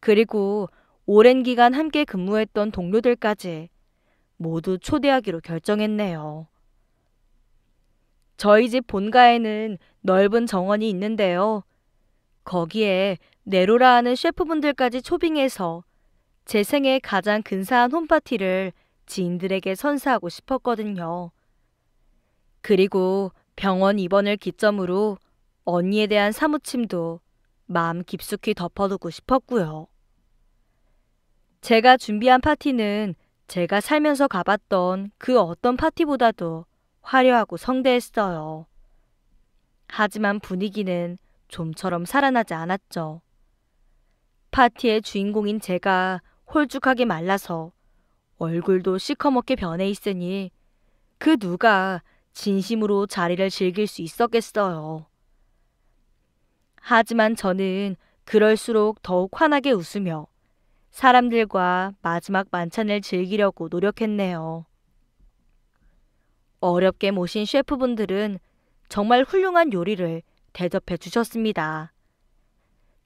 그리고 오랜 기간 함께 근무했던 동료들까지 모두 초대하기로 결정했네요. 저희 집 본가에는 넓은 정원이 있는데요. 거기에 네로라 하는 셰프분들까지 초빙해서 제 생애 가장 근사한 홈파티를 지인들에게 선사하고 싶었거든요. 그리고 병원 입원을 기점으로 언니에 대한 사무침도 마음 깊숙이 덮어두고 싶었고요. 제가 준비한 파티는 제가 살면서 가봤던 그 어떤 파티보다도 화려하고 성대했어요. 하지만 분위기는 좀처럼 살아나지 않았죠. 파티의 주인공인 제가 홀쭉하게 말라서 얼굴도 시커멓게 변해 있으니 그 누가 진심으로 자리를 즐길 수 있었겠어요. 하지만 저는 그럴수록 더욱 환하게 웃으며 사람들과 마지막 만찬을 즐기려고 노력했네요. 어렵게 모신 셰프분들은 정말 훌륭한 요리를 대접해 주셨습니다.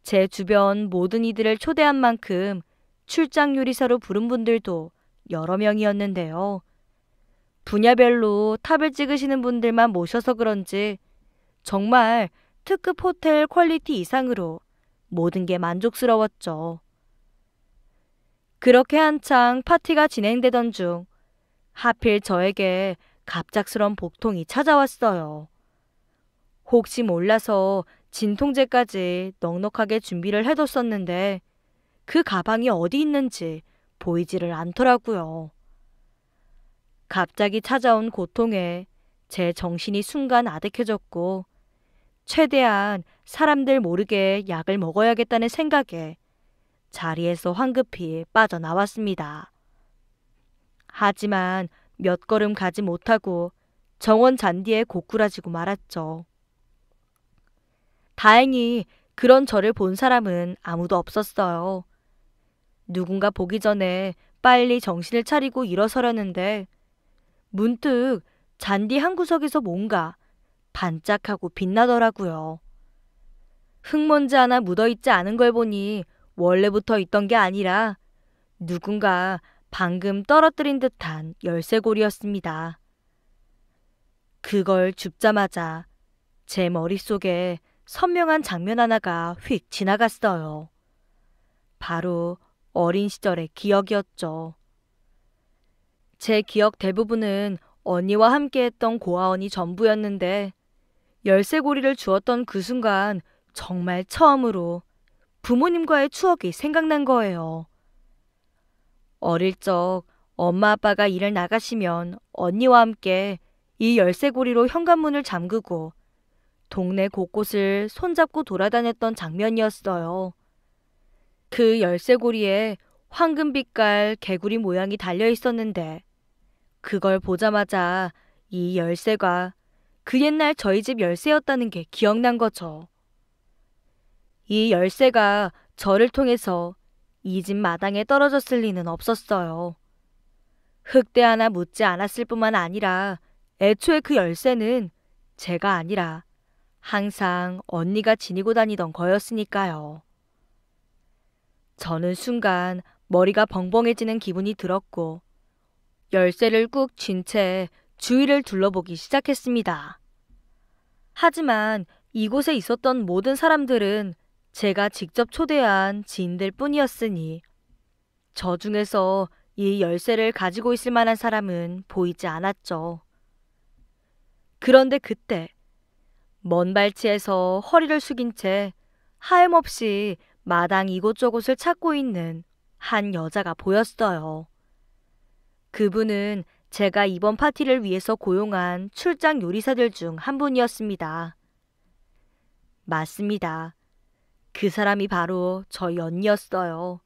제 주변 모든 이들을 초대한 만큼 출장 요리사로 부른 분들도 여러 명이었는데요. 분야별로 탑을 찍으시는 분들만 모셔서 그런지 정말 특급 호텔 퀄리티 이상으로 모든 게 만족스러웠죠. 그렇게 한창 파티가 진행되던 중 하필 저에게 갑작스런 복통이 찾아왔어요. 혹시 몰라서 진통제까지 넉넉하게 준비를 해뒀었는데 그 가방이 어디 있는지 보이지를 않더라고요. 갑자기 찾아온 고통에 제 정신이 순간 아득해졌고 최대한 사람들 모르게 약을 먹어야겠다는 생각에 자리에서 황급히 빠져나왔습니다. 하지만 몇 걸음 가지 못하고 정원 잔디에 고꾸라지고 말았죠. 다행히 그런 저를 본 사람은 아무도 없었어요. 누군가 보기 전에 빨리 정신을 차리고 일어서려는데 문득 잔디 한 구석에서 뭔가 반짝하고 빛나더라고요. 흙먼지 하나 묻어있지 않은 걸 보니 원래부터 있던 게 아니라 누군가 방금 떨어뜨린 듯한 열쇠고리였습니다. 그걸 줍자마자 제 머릿속에 선명한 장면 하나가 휙 지나갔어요. 바로 어린 시절의 기억이었죠. 제 기억 대부분은 언니와 함께 했던 고아원이 전부였는데 열쇠고리를 주었던 그 순간 정말 처음으로 부모님과의 추억이 생각난 거예요. 어릴 적 엄마 아빠가 일을 나가시면 언니와 함께 이 열쇠고리로 현관문을 잠그고 동네 곳곳을 손잡고 돌아다녔던 장면이었어요. 그 열쇠고리에 황금빛깔 개구리 모양이 달려 있었는데 그걸 보자마자 이 열쇠가 그 옛날 저희 집 열쇠였다는 게 기억난 거죠. 이 열쇠가 저를 통해서 이 집 마당에 떨어졌을 리는 없었어요. 흑대 하나 묻지 않았을 뿐만 아니라 애초에 그 열쇠는 제가 아니라 항상 언니가 지니고 다니던 거였으니까요. 저는 순간 머리가 벙벙해지는 기분이 들었고 열쇠를 꾹쥔채 주위를 둘러보기 시작했습니다. 하지만 이곳에 있었던 모든 사람들은 제가 직접 초대한 지인들 뿐이었으니 저 중에서 이 열쇠를 가지고 있을 만한 사람은 보이지 않았죠. 그런데 그때 먼 발치에서 허리를 숙인 채 하염없이 마당 이곳저곳을 찾고 있는 한 여자가 보였어요. 그분은 제가 이번 파티를 위해서 고용한 출장 요리사들 중 한 분이었습니다. 맞습니다. 그 사람이 바로 저희 언니였어요.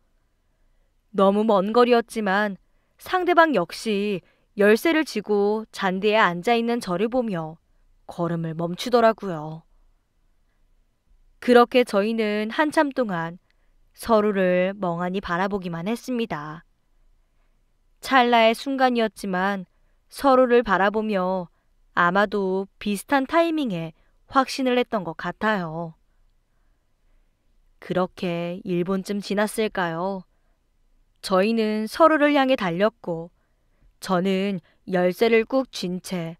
너무 먼 거리였지만 상대방 역시 열쇠를 쥐고 잔디에 앉아 있는 저를 보며 걸음을 멈추더라고요. 그렇게 저희는 한참 동안 서로를 멍하니 바라보기만 했습니다. 찰나의 순간이었지만 서로를 바라보며 아마도 비슷한 타이밍에 확신을 했던 것 같아요. 그렇게 일본쯤 지났을까요? 저희는 서로를 향해 달렸고 저는 열쇠를 꾹 쥔 채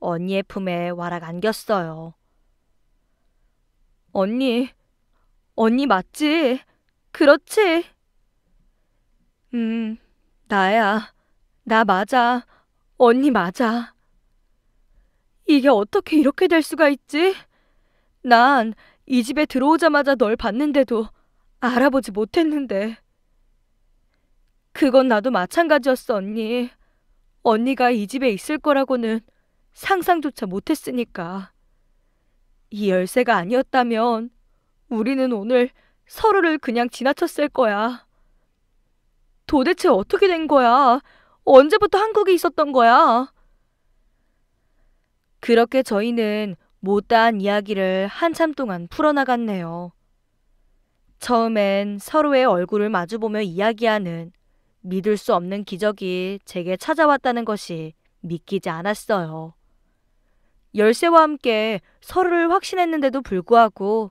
언니의 품에 와락 안겼어요. 언니, 언니 맞지? 그렇지? 음, 나야. 나 맞아. 언니 맞아. 이게 어떻게 이렇게 될 수가 있지? 난 이 집에 들어오자마자 널 봤는데도 알아보지 못했는데. 그건 나도 마찬가지였어, 언니. 언니가 이 집에 있을 거라고는 상상조차 못했으니까. 이 열쇠가 아니었다면 우리는 오늘 서로를 그냥 지나쳤을 거야. 도대체 어떻게 된 거야? 언제부터 한국에 있었던 거야? 그렇게 저희는 못다한 이야기를 한참 동안 풀어나갔네요. 처음엔 서로의 얼굴을 마주보며 이야기하는 믿을 수 없는 기적이 제게 찾아왔다는 것이 믿기지 않았어요. 열쇠와 함께 서로를 확신했는데도 불구하고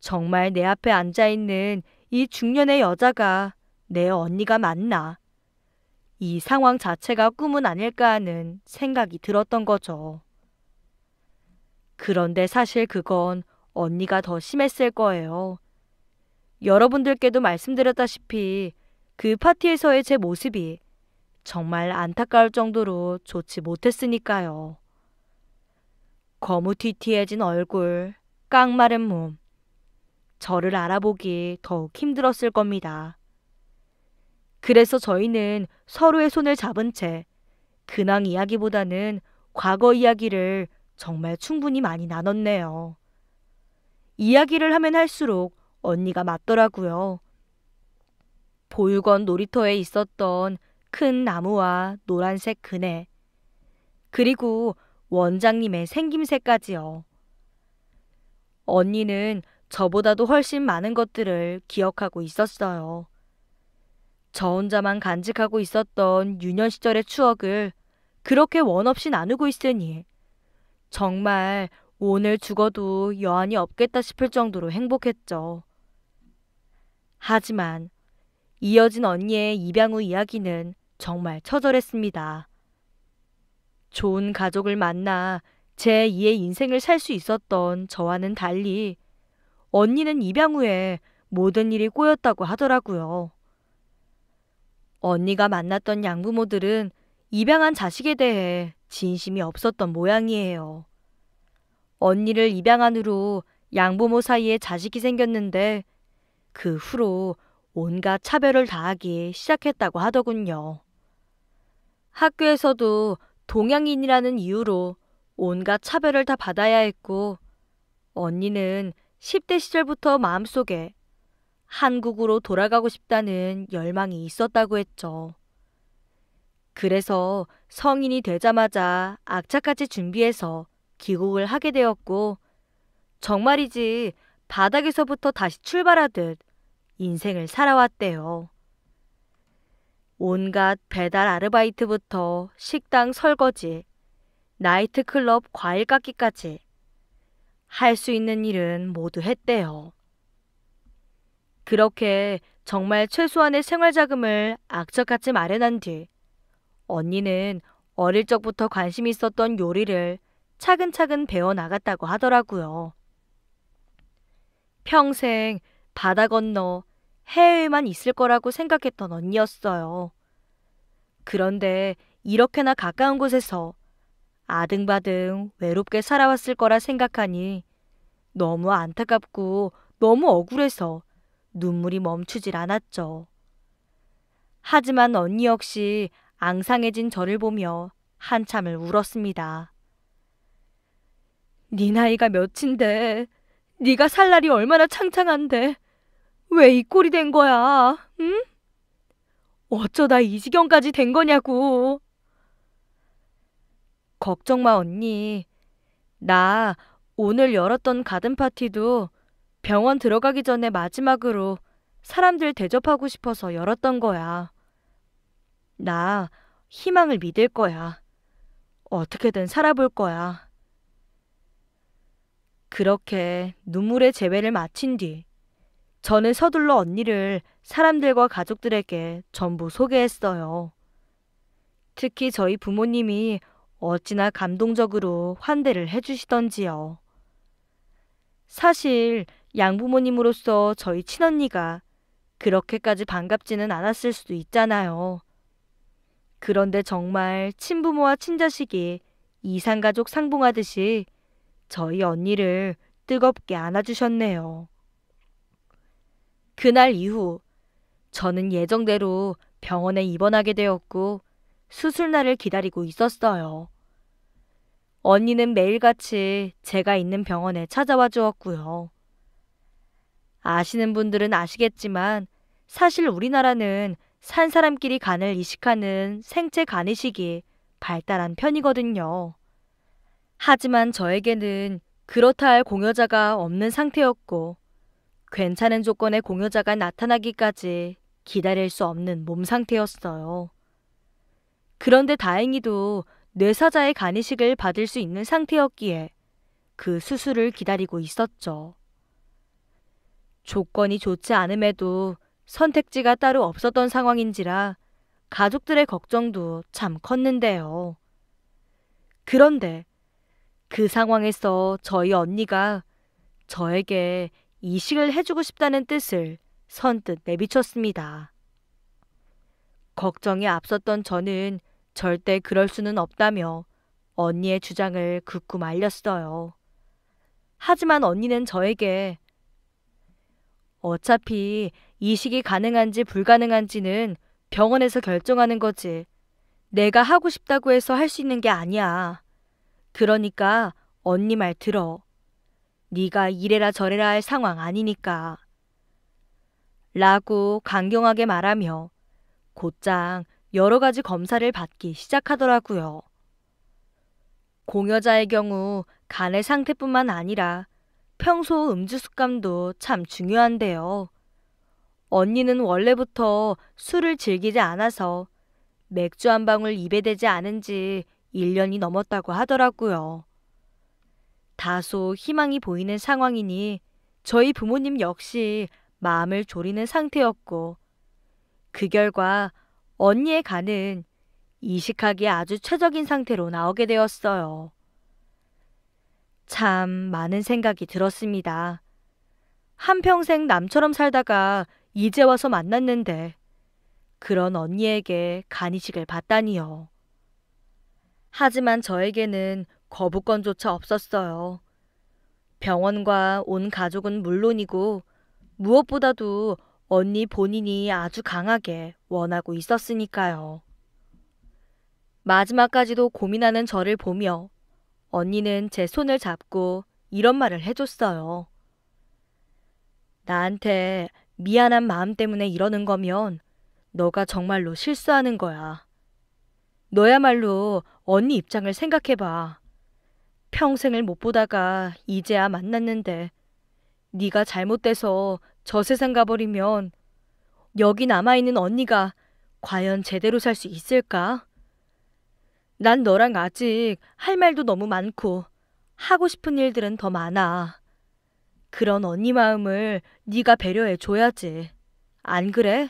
정말 내 앞에 앉아있는 이 중년의 여자가 내 언니가 맞나? 이 상황 자체가 꿈은 아닐까 하는 생각이 들었던 거죠. 그런데 사실 그건 언니가 더 심했을 거예요. 여러분들께도 말씀드렸다시피 그 파티에서의 제 모습이 정말 안타까울 정도로 좋지 못했으니까요. 거무튀튀해진 얼굴, 깡마른 몸. 저를 알아보기 더욱 힘들었을 겁니다. 그래서 저희는 서로의 손을 잡은 채 근황 이야기보다는 과거 이야기를 정말 충분히 많이 나눴네요. 이야기를 하면 할수록 언니가 맞더라고요. 보육원 놀이터에 있었던 큰 나무와 노란색 그네, 그리고 원장님의 생김새까지요. 언니는 저보다도 훨씬 많은 것들을 기억하고 있었어요. 저 혼자만 간직하고 있었던 유년 시절의 추억을 그렇게 원 없이 나누고 있으니 정말 오늘 죽어도 여한이 없겠다 싶을 정도로 행복했죠. 하지만 이어진 언니의 입양 후 이야기는 정말 처절했습니다. 좋은 가족을 만나 제 2의 인생을 살 수 있었던 저와는 달리 언니는 입양 후에 모든 일이 꼬였다고 하더라고요. 언니가 만났던 양부모들은 입양한 자식에 대해 진심이 없었던 모양이에요. 언니를 입양한 후로 양부모 사이에 자식이 생겼는데 그 후로 온갖 차별을 다하기 시작했다고 하더군요. 학교에서도 동양인이라는 이유로 온갖 차별을 다 받아야 했고 언니는 10대 시절부터 마음속에 한국으로 돌아가고 싶다는 열망이 있었다고 했죠. 그래서 성인이 되자마자 악착같이 준비해서 귀국을 하게 되었고, 정말이지 바닥에서부터 다시 출발하듯 인생을 살아왔대요. 온갖 배달 아르바이트부터 식당 설거지, 나이트클럽 과일 깎기까지 할 수 있는 일은 모두 했대요. 그렇게 정말 최소한의 생활자금을 악착같이 마련한 뒤 언니는 어릴 적부터 관심 있었던 요리를 차근차근 배워나갔다고 하더라고요. 평생 바다 건너 해외에만 있을 거라고 생각했던 언니였어요. 그런데 이렇게나 가까운 곳에서 아등바등 외롭게 살아왔을 거라 생각하니 너무 안타깝고 너무 억울해서 눈물이 멈추질 않았죠. 하지만 언니 역시 앙상해진 저를 보며 한참을 울었습니다. 네 나이가 몇인데 네가 살 날이 얼마나 창창한데 왜 이 꼴이 된 거야? 응? 어쩌다 이 지경까지 된 거냐고. 걱정 마 언니. 나 오늘 열었던 가든 파티도 병원 들어가기 전에 마지막으로 사람들 대접하고 싶어서 열었던 거야. 나 희망을 믿을 거야. 어떻게든 살아볼 거야. 그렇게 눈물의 재회를 마친 뒤 저는 서둘러 언니를 사람들과 가족들에게 전부 소개했어요. 특히 저희 부모님이 어찌나 감동적으로 환대를 해주시던지요. 사실 양부모님으로서 저희 친언니가 그렇게까지 반갑지는 않았을 수도 있잖아요. 그런데 정말 친부모와 친자식이 이상가족 상봉하듯이 저희 언니를 뜨겁게 안아주셨네요. 그날 이후 저는 예정대로 병원에 입원하게 되었고 수술날을 기다리고 있었어요. 언니는 매일같이 제가 있는 병원에 찾아와 주었고요. 아시는 분들은 아시겠지만 사실 우리나라는 산 사람끼리 간을 이식하는 생체 간이식이 발달한 편이거든요. 하지만 저에게는 그렇다 할 공여자가 없는 상태였고 괜찮은 조건의 공여자가 나타나기까지 기다릴 수 없는 몸 상태였어요. 그런데 다행히도 뇌사자의 간이식을 받을 수 있는 상태였기에 그 수술을 기다리고 있었죠. 조건이 좋지 않음에도 선택지가 따로 없었던 상황인지라 가족들의 걱정도 참 컸는데요. 그런데 그 상황에서 저희 언니가 저에게 이식을 해주고 싶다는 뜻을 선뜻 내비쳤습니다. 걱정이 앞섰던 저는 절대 그럴 수는 없다며 언니의 주장을 극구 말렸어요. 하지만 언니는 저에게 어차피 이식이 가능한지 불가능한지는 병원에서 결정하는 거지. 내가 하고 싶다고 해서 할 수 있는 게 아니야. 그러니까 언니 말 들어. 네가 이래라 저래라 할 상황 아니니까. 라고 강경하게 말하며 곧장 여러 가지 검사를 받기 시작하더라고요. 공여자의 경우 간의 상태뿐만 아니라 평소 음주 습관도 참 중요한데요. 언니는 원래부터 술을 즐기지 않아서 맥주 한 방울 입에 대지 않은 지 1년이 넘었다고 하더라고요. 다소 희망이 보이는 상황이니 저희 부모님 역시 마음을 졸이는 상태였고 그 결과 언니의 간은 이식하기에 아주 최적인 상태로 나오게 되었어요. 참 많은 생각이 들었습니다. 한평생 남처럼 살다가 이제 와서 만났는데 그런 언니에게 간이식을 받다니요. 하지만 저에게는 거부권조차 없었어요. 병원과 온 가족은 물론이고 무엇보다도 언니 본인이 아주 강하게 원하고 있었으니까요. 마지막까지도 고민하는 저를 보며 언니는 제 손을 잡고 이런 말을 해줬어요. 나한테 미안한 마음 때문에 이러는 거면 너가 정말로 실수하는 거야. 너야말로 언니 입장을 생각해봐. 평생을 못 보다가 이제야 만났는데 네가 잘못돼서 저 세상 가버리면 여기 남아있는 언니가 과연 제대로 살 수 있을까? 난 너랑 아직 할 말도 너무 많고 하고 싶은 일들은 더 많아. 그런 언니 마음을 네가 배려해 줘야지. 안 그래?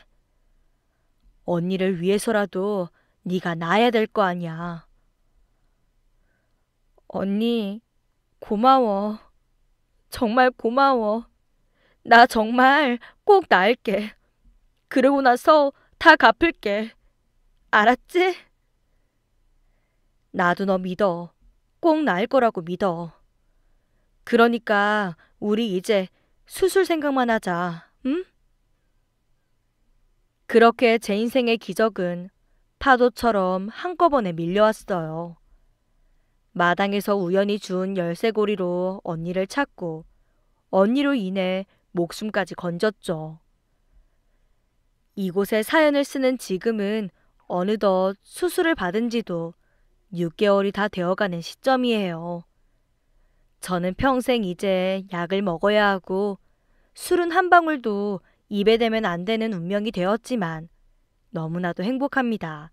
언니를 위해서라도 네가 나야 될 거 아니야. 언니, 고마워. 정말 고마워. 나 정말 꼭 나을게. 그러고 나서 다 갚을게. 알았지? 나도 너 믿어. 꼭 나을 거라고 믿어. 그러니까 우리 이제 수술 생각만 하자, 응? 그렇게 제 인생의 기적은 파도처럼 한꺼번에 밀려왔어요. 마당에서 우연히 준 열쇠고리로 언니를 찾고 언니로 인해 목숨까지 건졌죠. 이곳에 사연을 쓰는 지금은 어느덧 수술을 받은 지도 6개월이 다 되어가는 시점이에요. 저는 평생 이제 약을 먹어야 하고 술은 한 방울도 입에 대면 안 되는 운명이 되었지만 너무나도 행복합니다.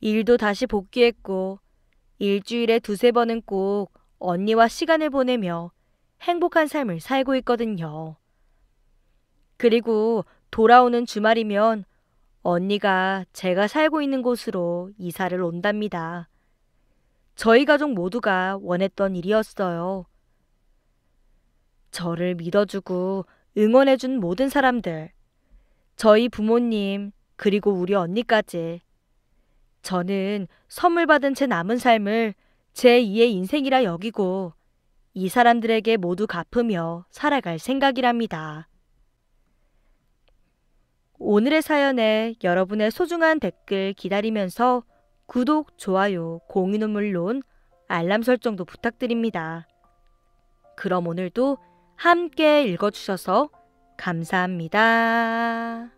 일도 다시 복귀했고 일주일에 두세 번은 꼭 언니와 시간을 보내며 행복한 삶을 살고 있거든요. 그리고 돌아오는 주말이면 언니가 제가 살고 있는 곳으로 이사를 온답니다. 저희 가족 모두가 원했던 일이었어요. 저를 믿어주고 응원해준 모든 사람들, 저희 부모님, 그리고 우리 언니까지. 저는 선물 받은 제 남은 삶을 제 2의 인생이라 여기고 이 사람들에게 모두 갚으며 살아갈 생각이랍니다. 오늘의 사연에 여러분의 소중한 댓글 기다리면서 구독, 좋아요, 공유는 물론 알람 설정도 부탁드립니다. 그럼 오늘도 함께 읽어주셔서 감사합니다.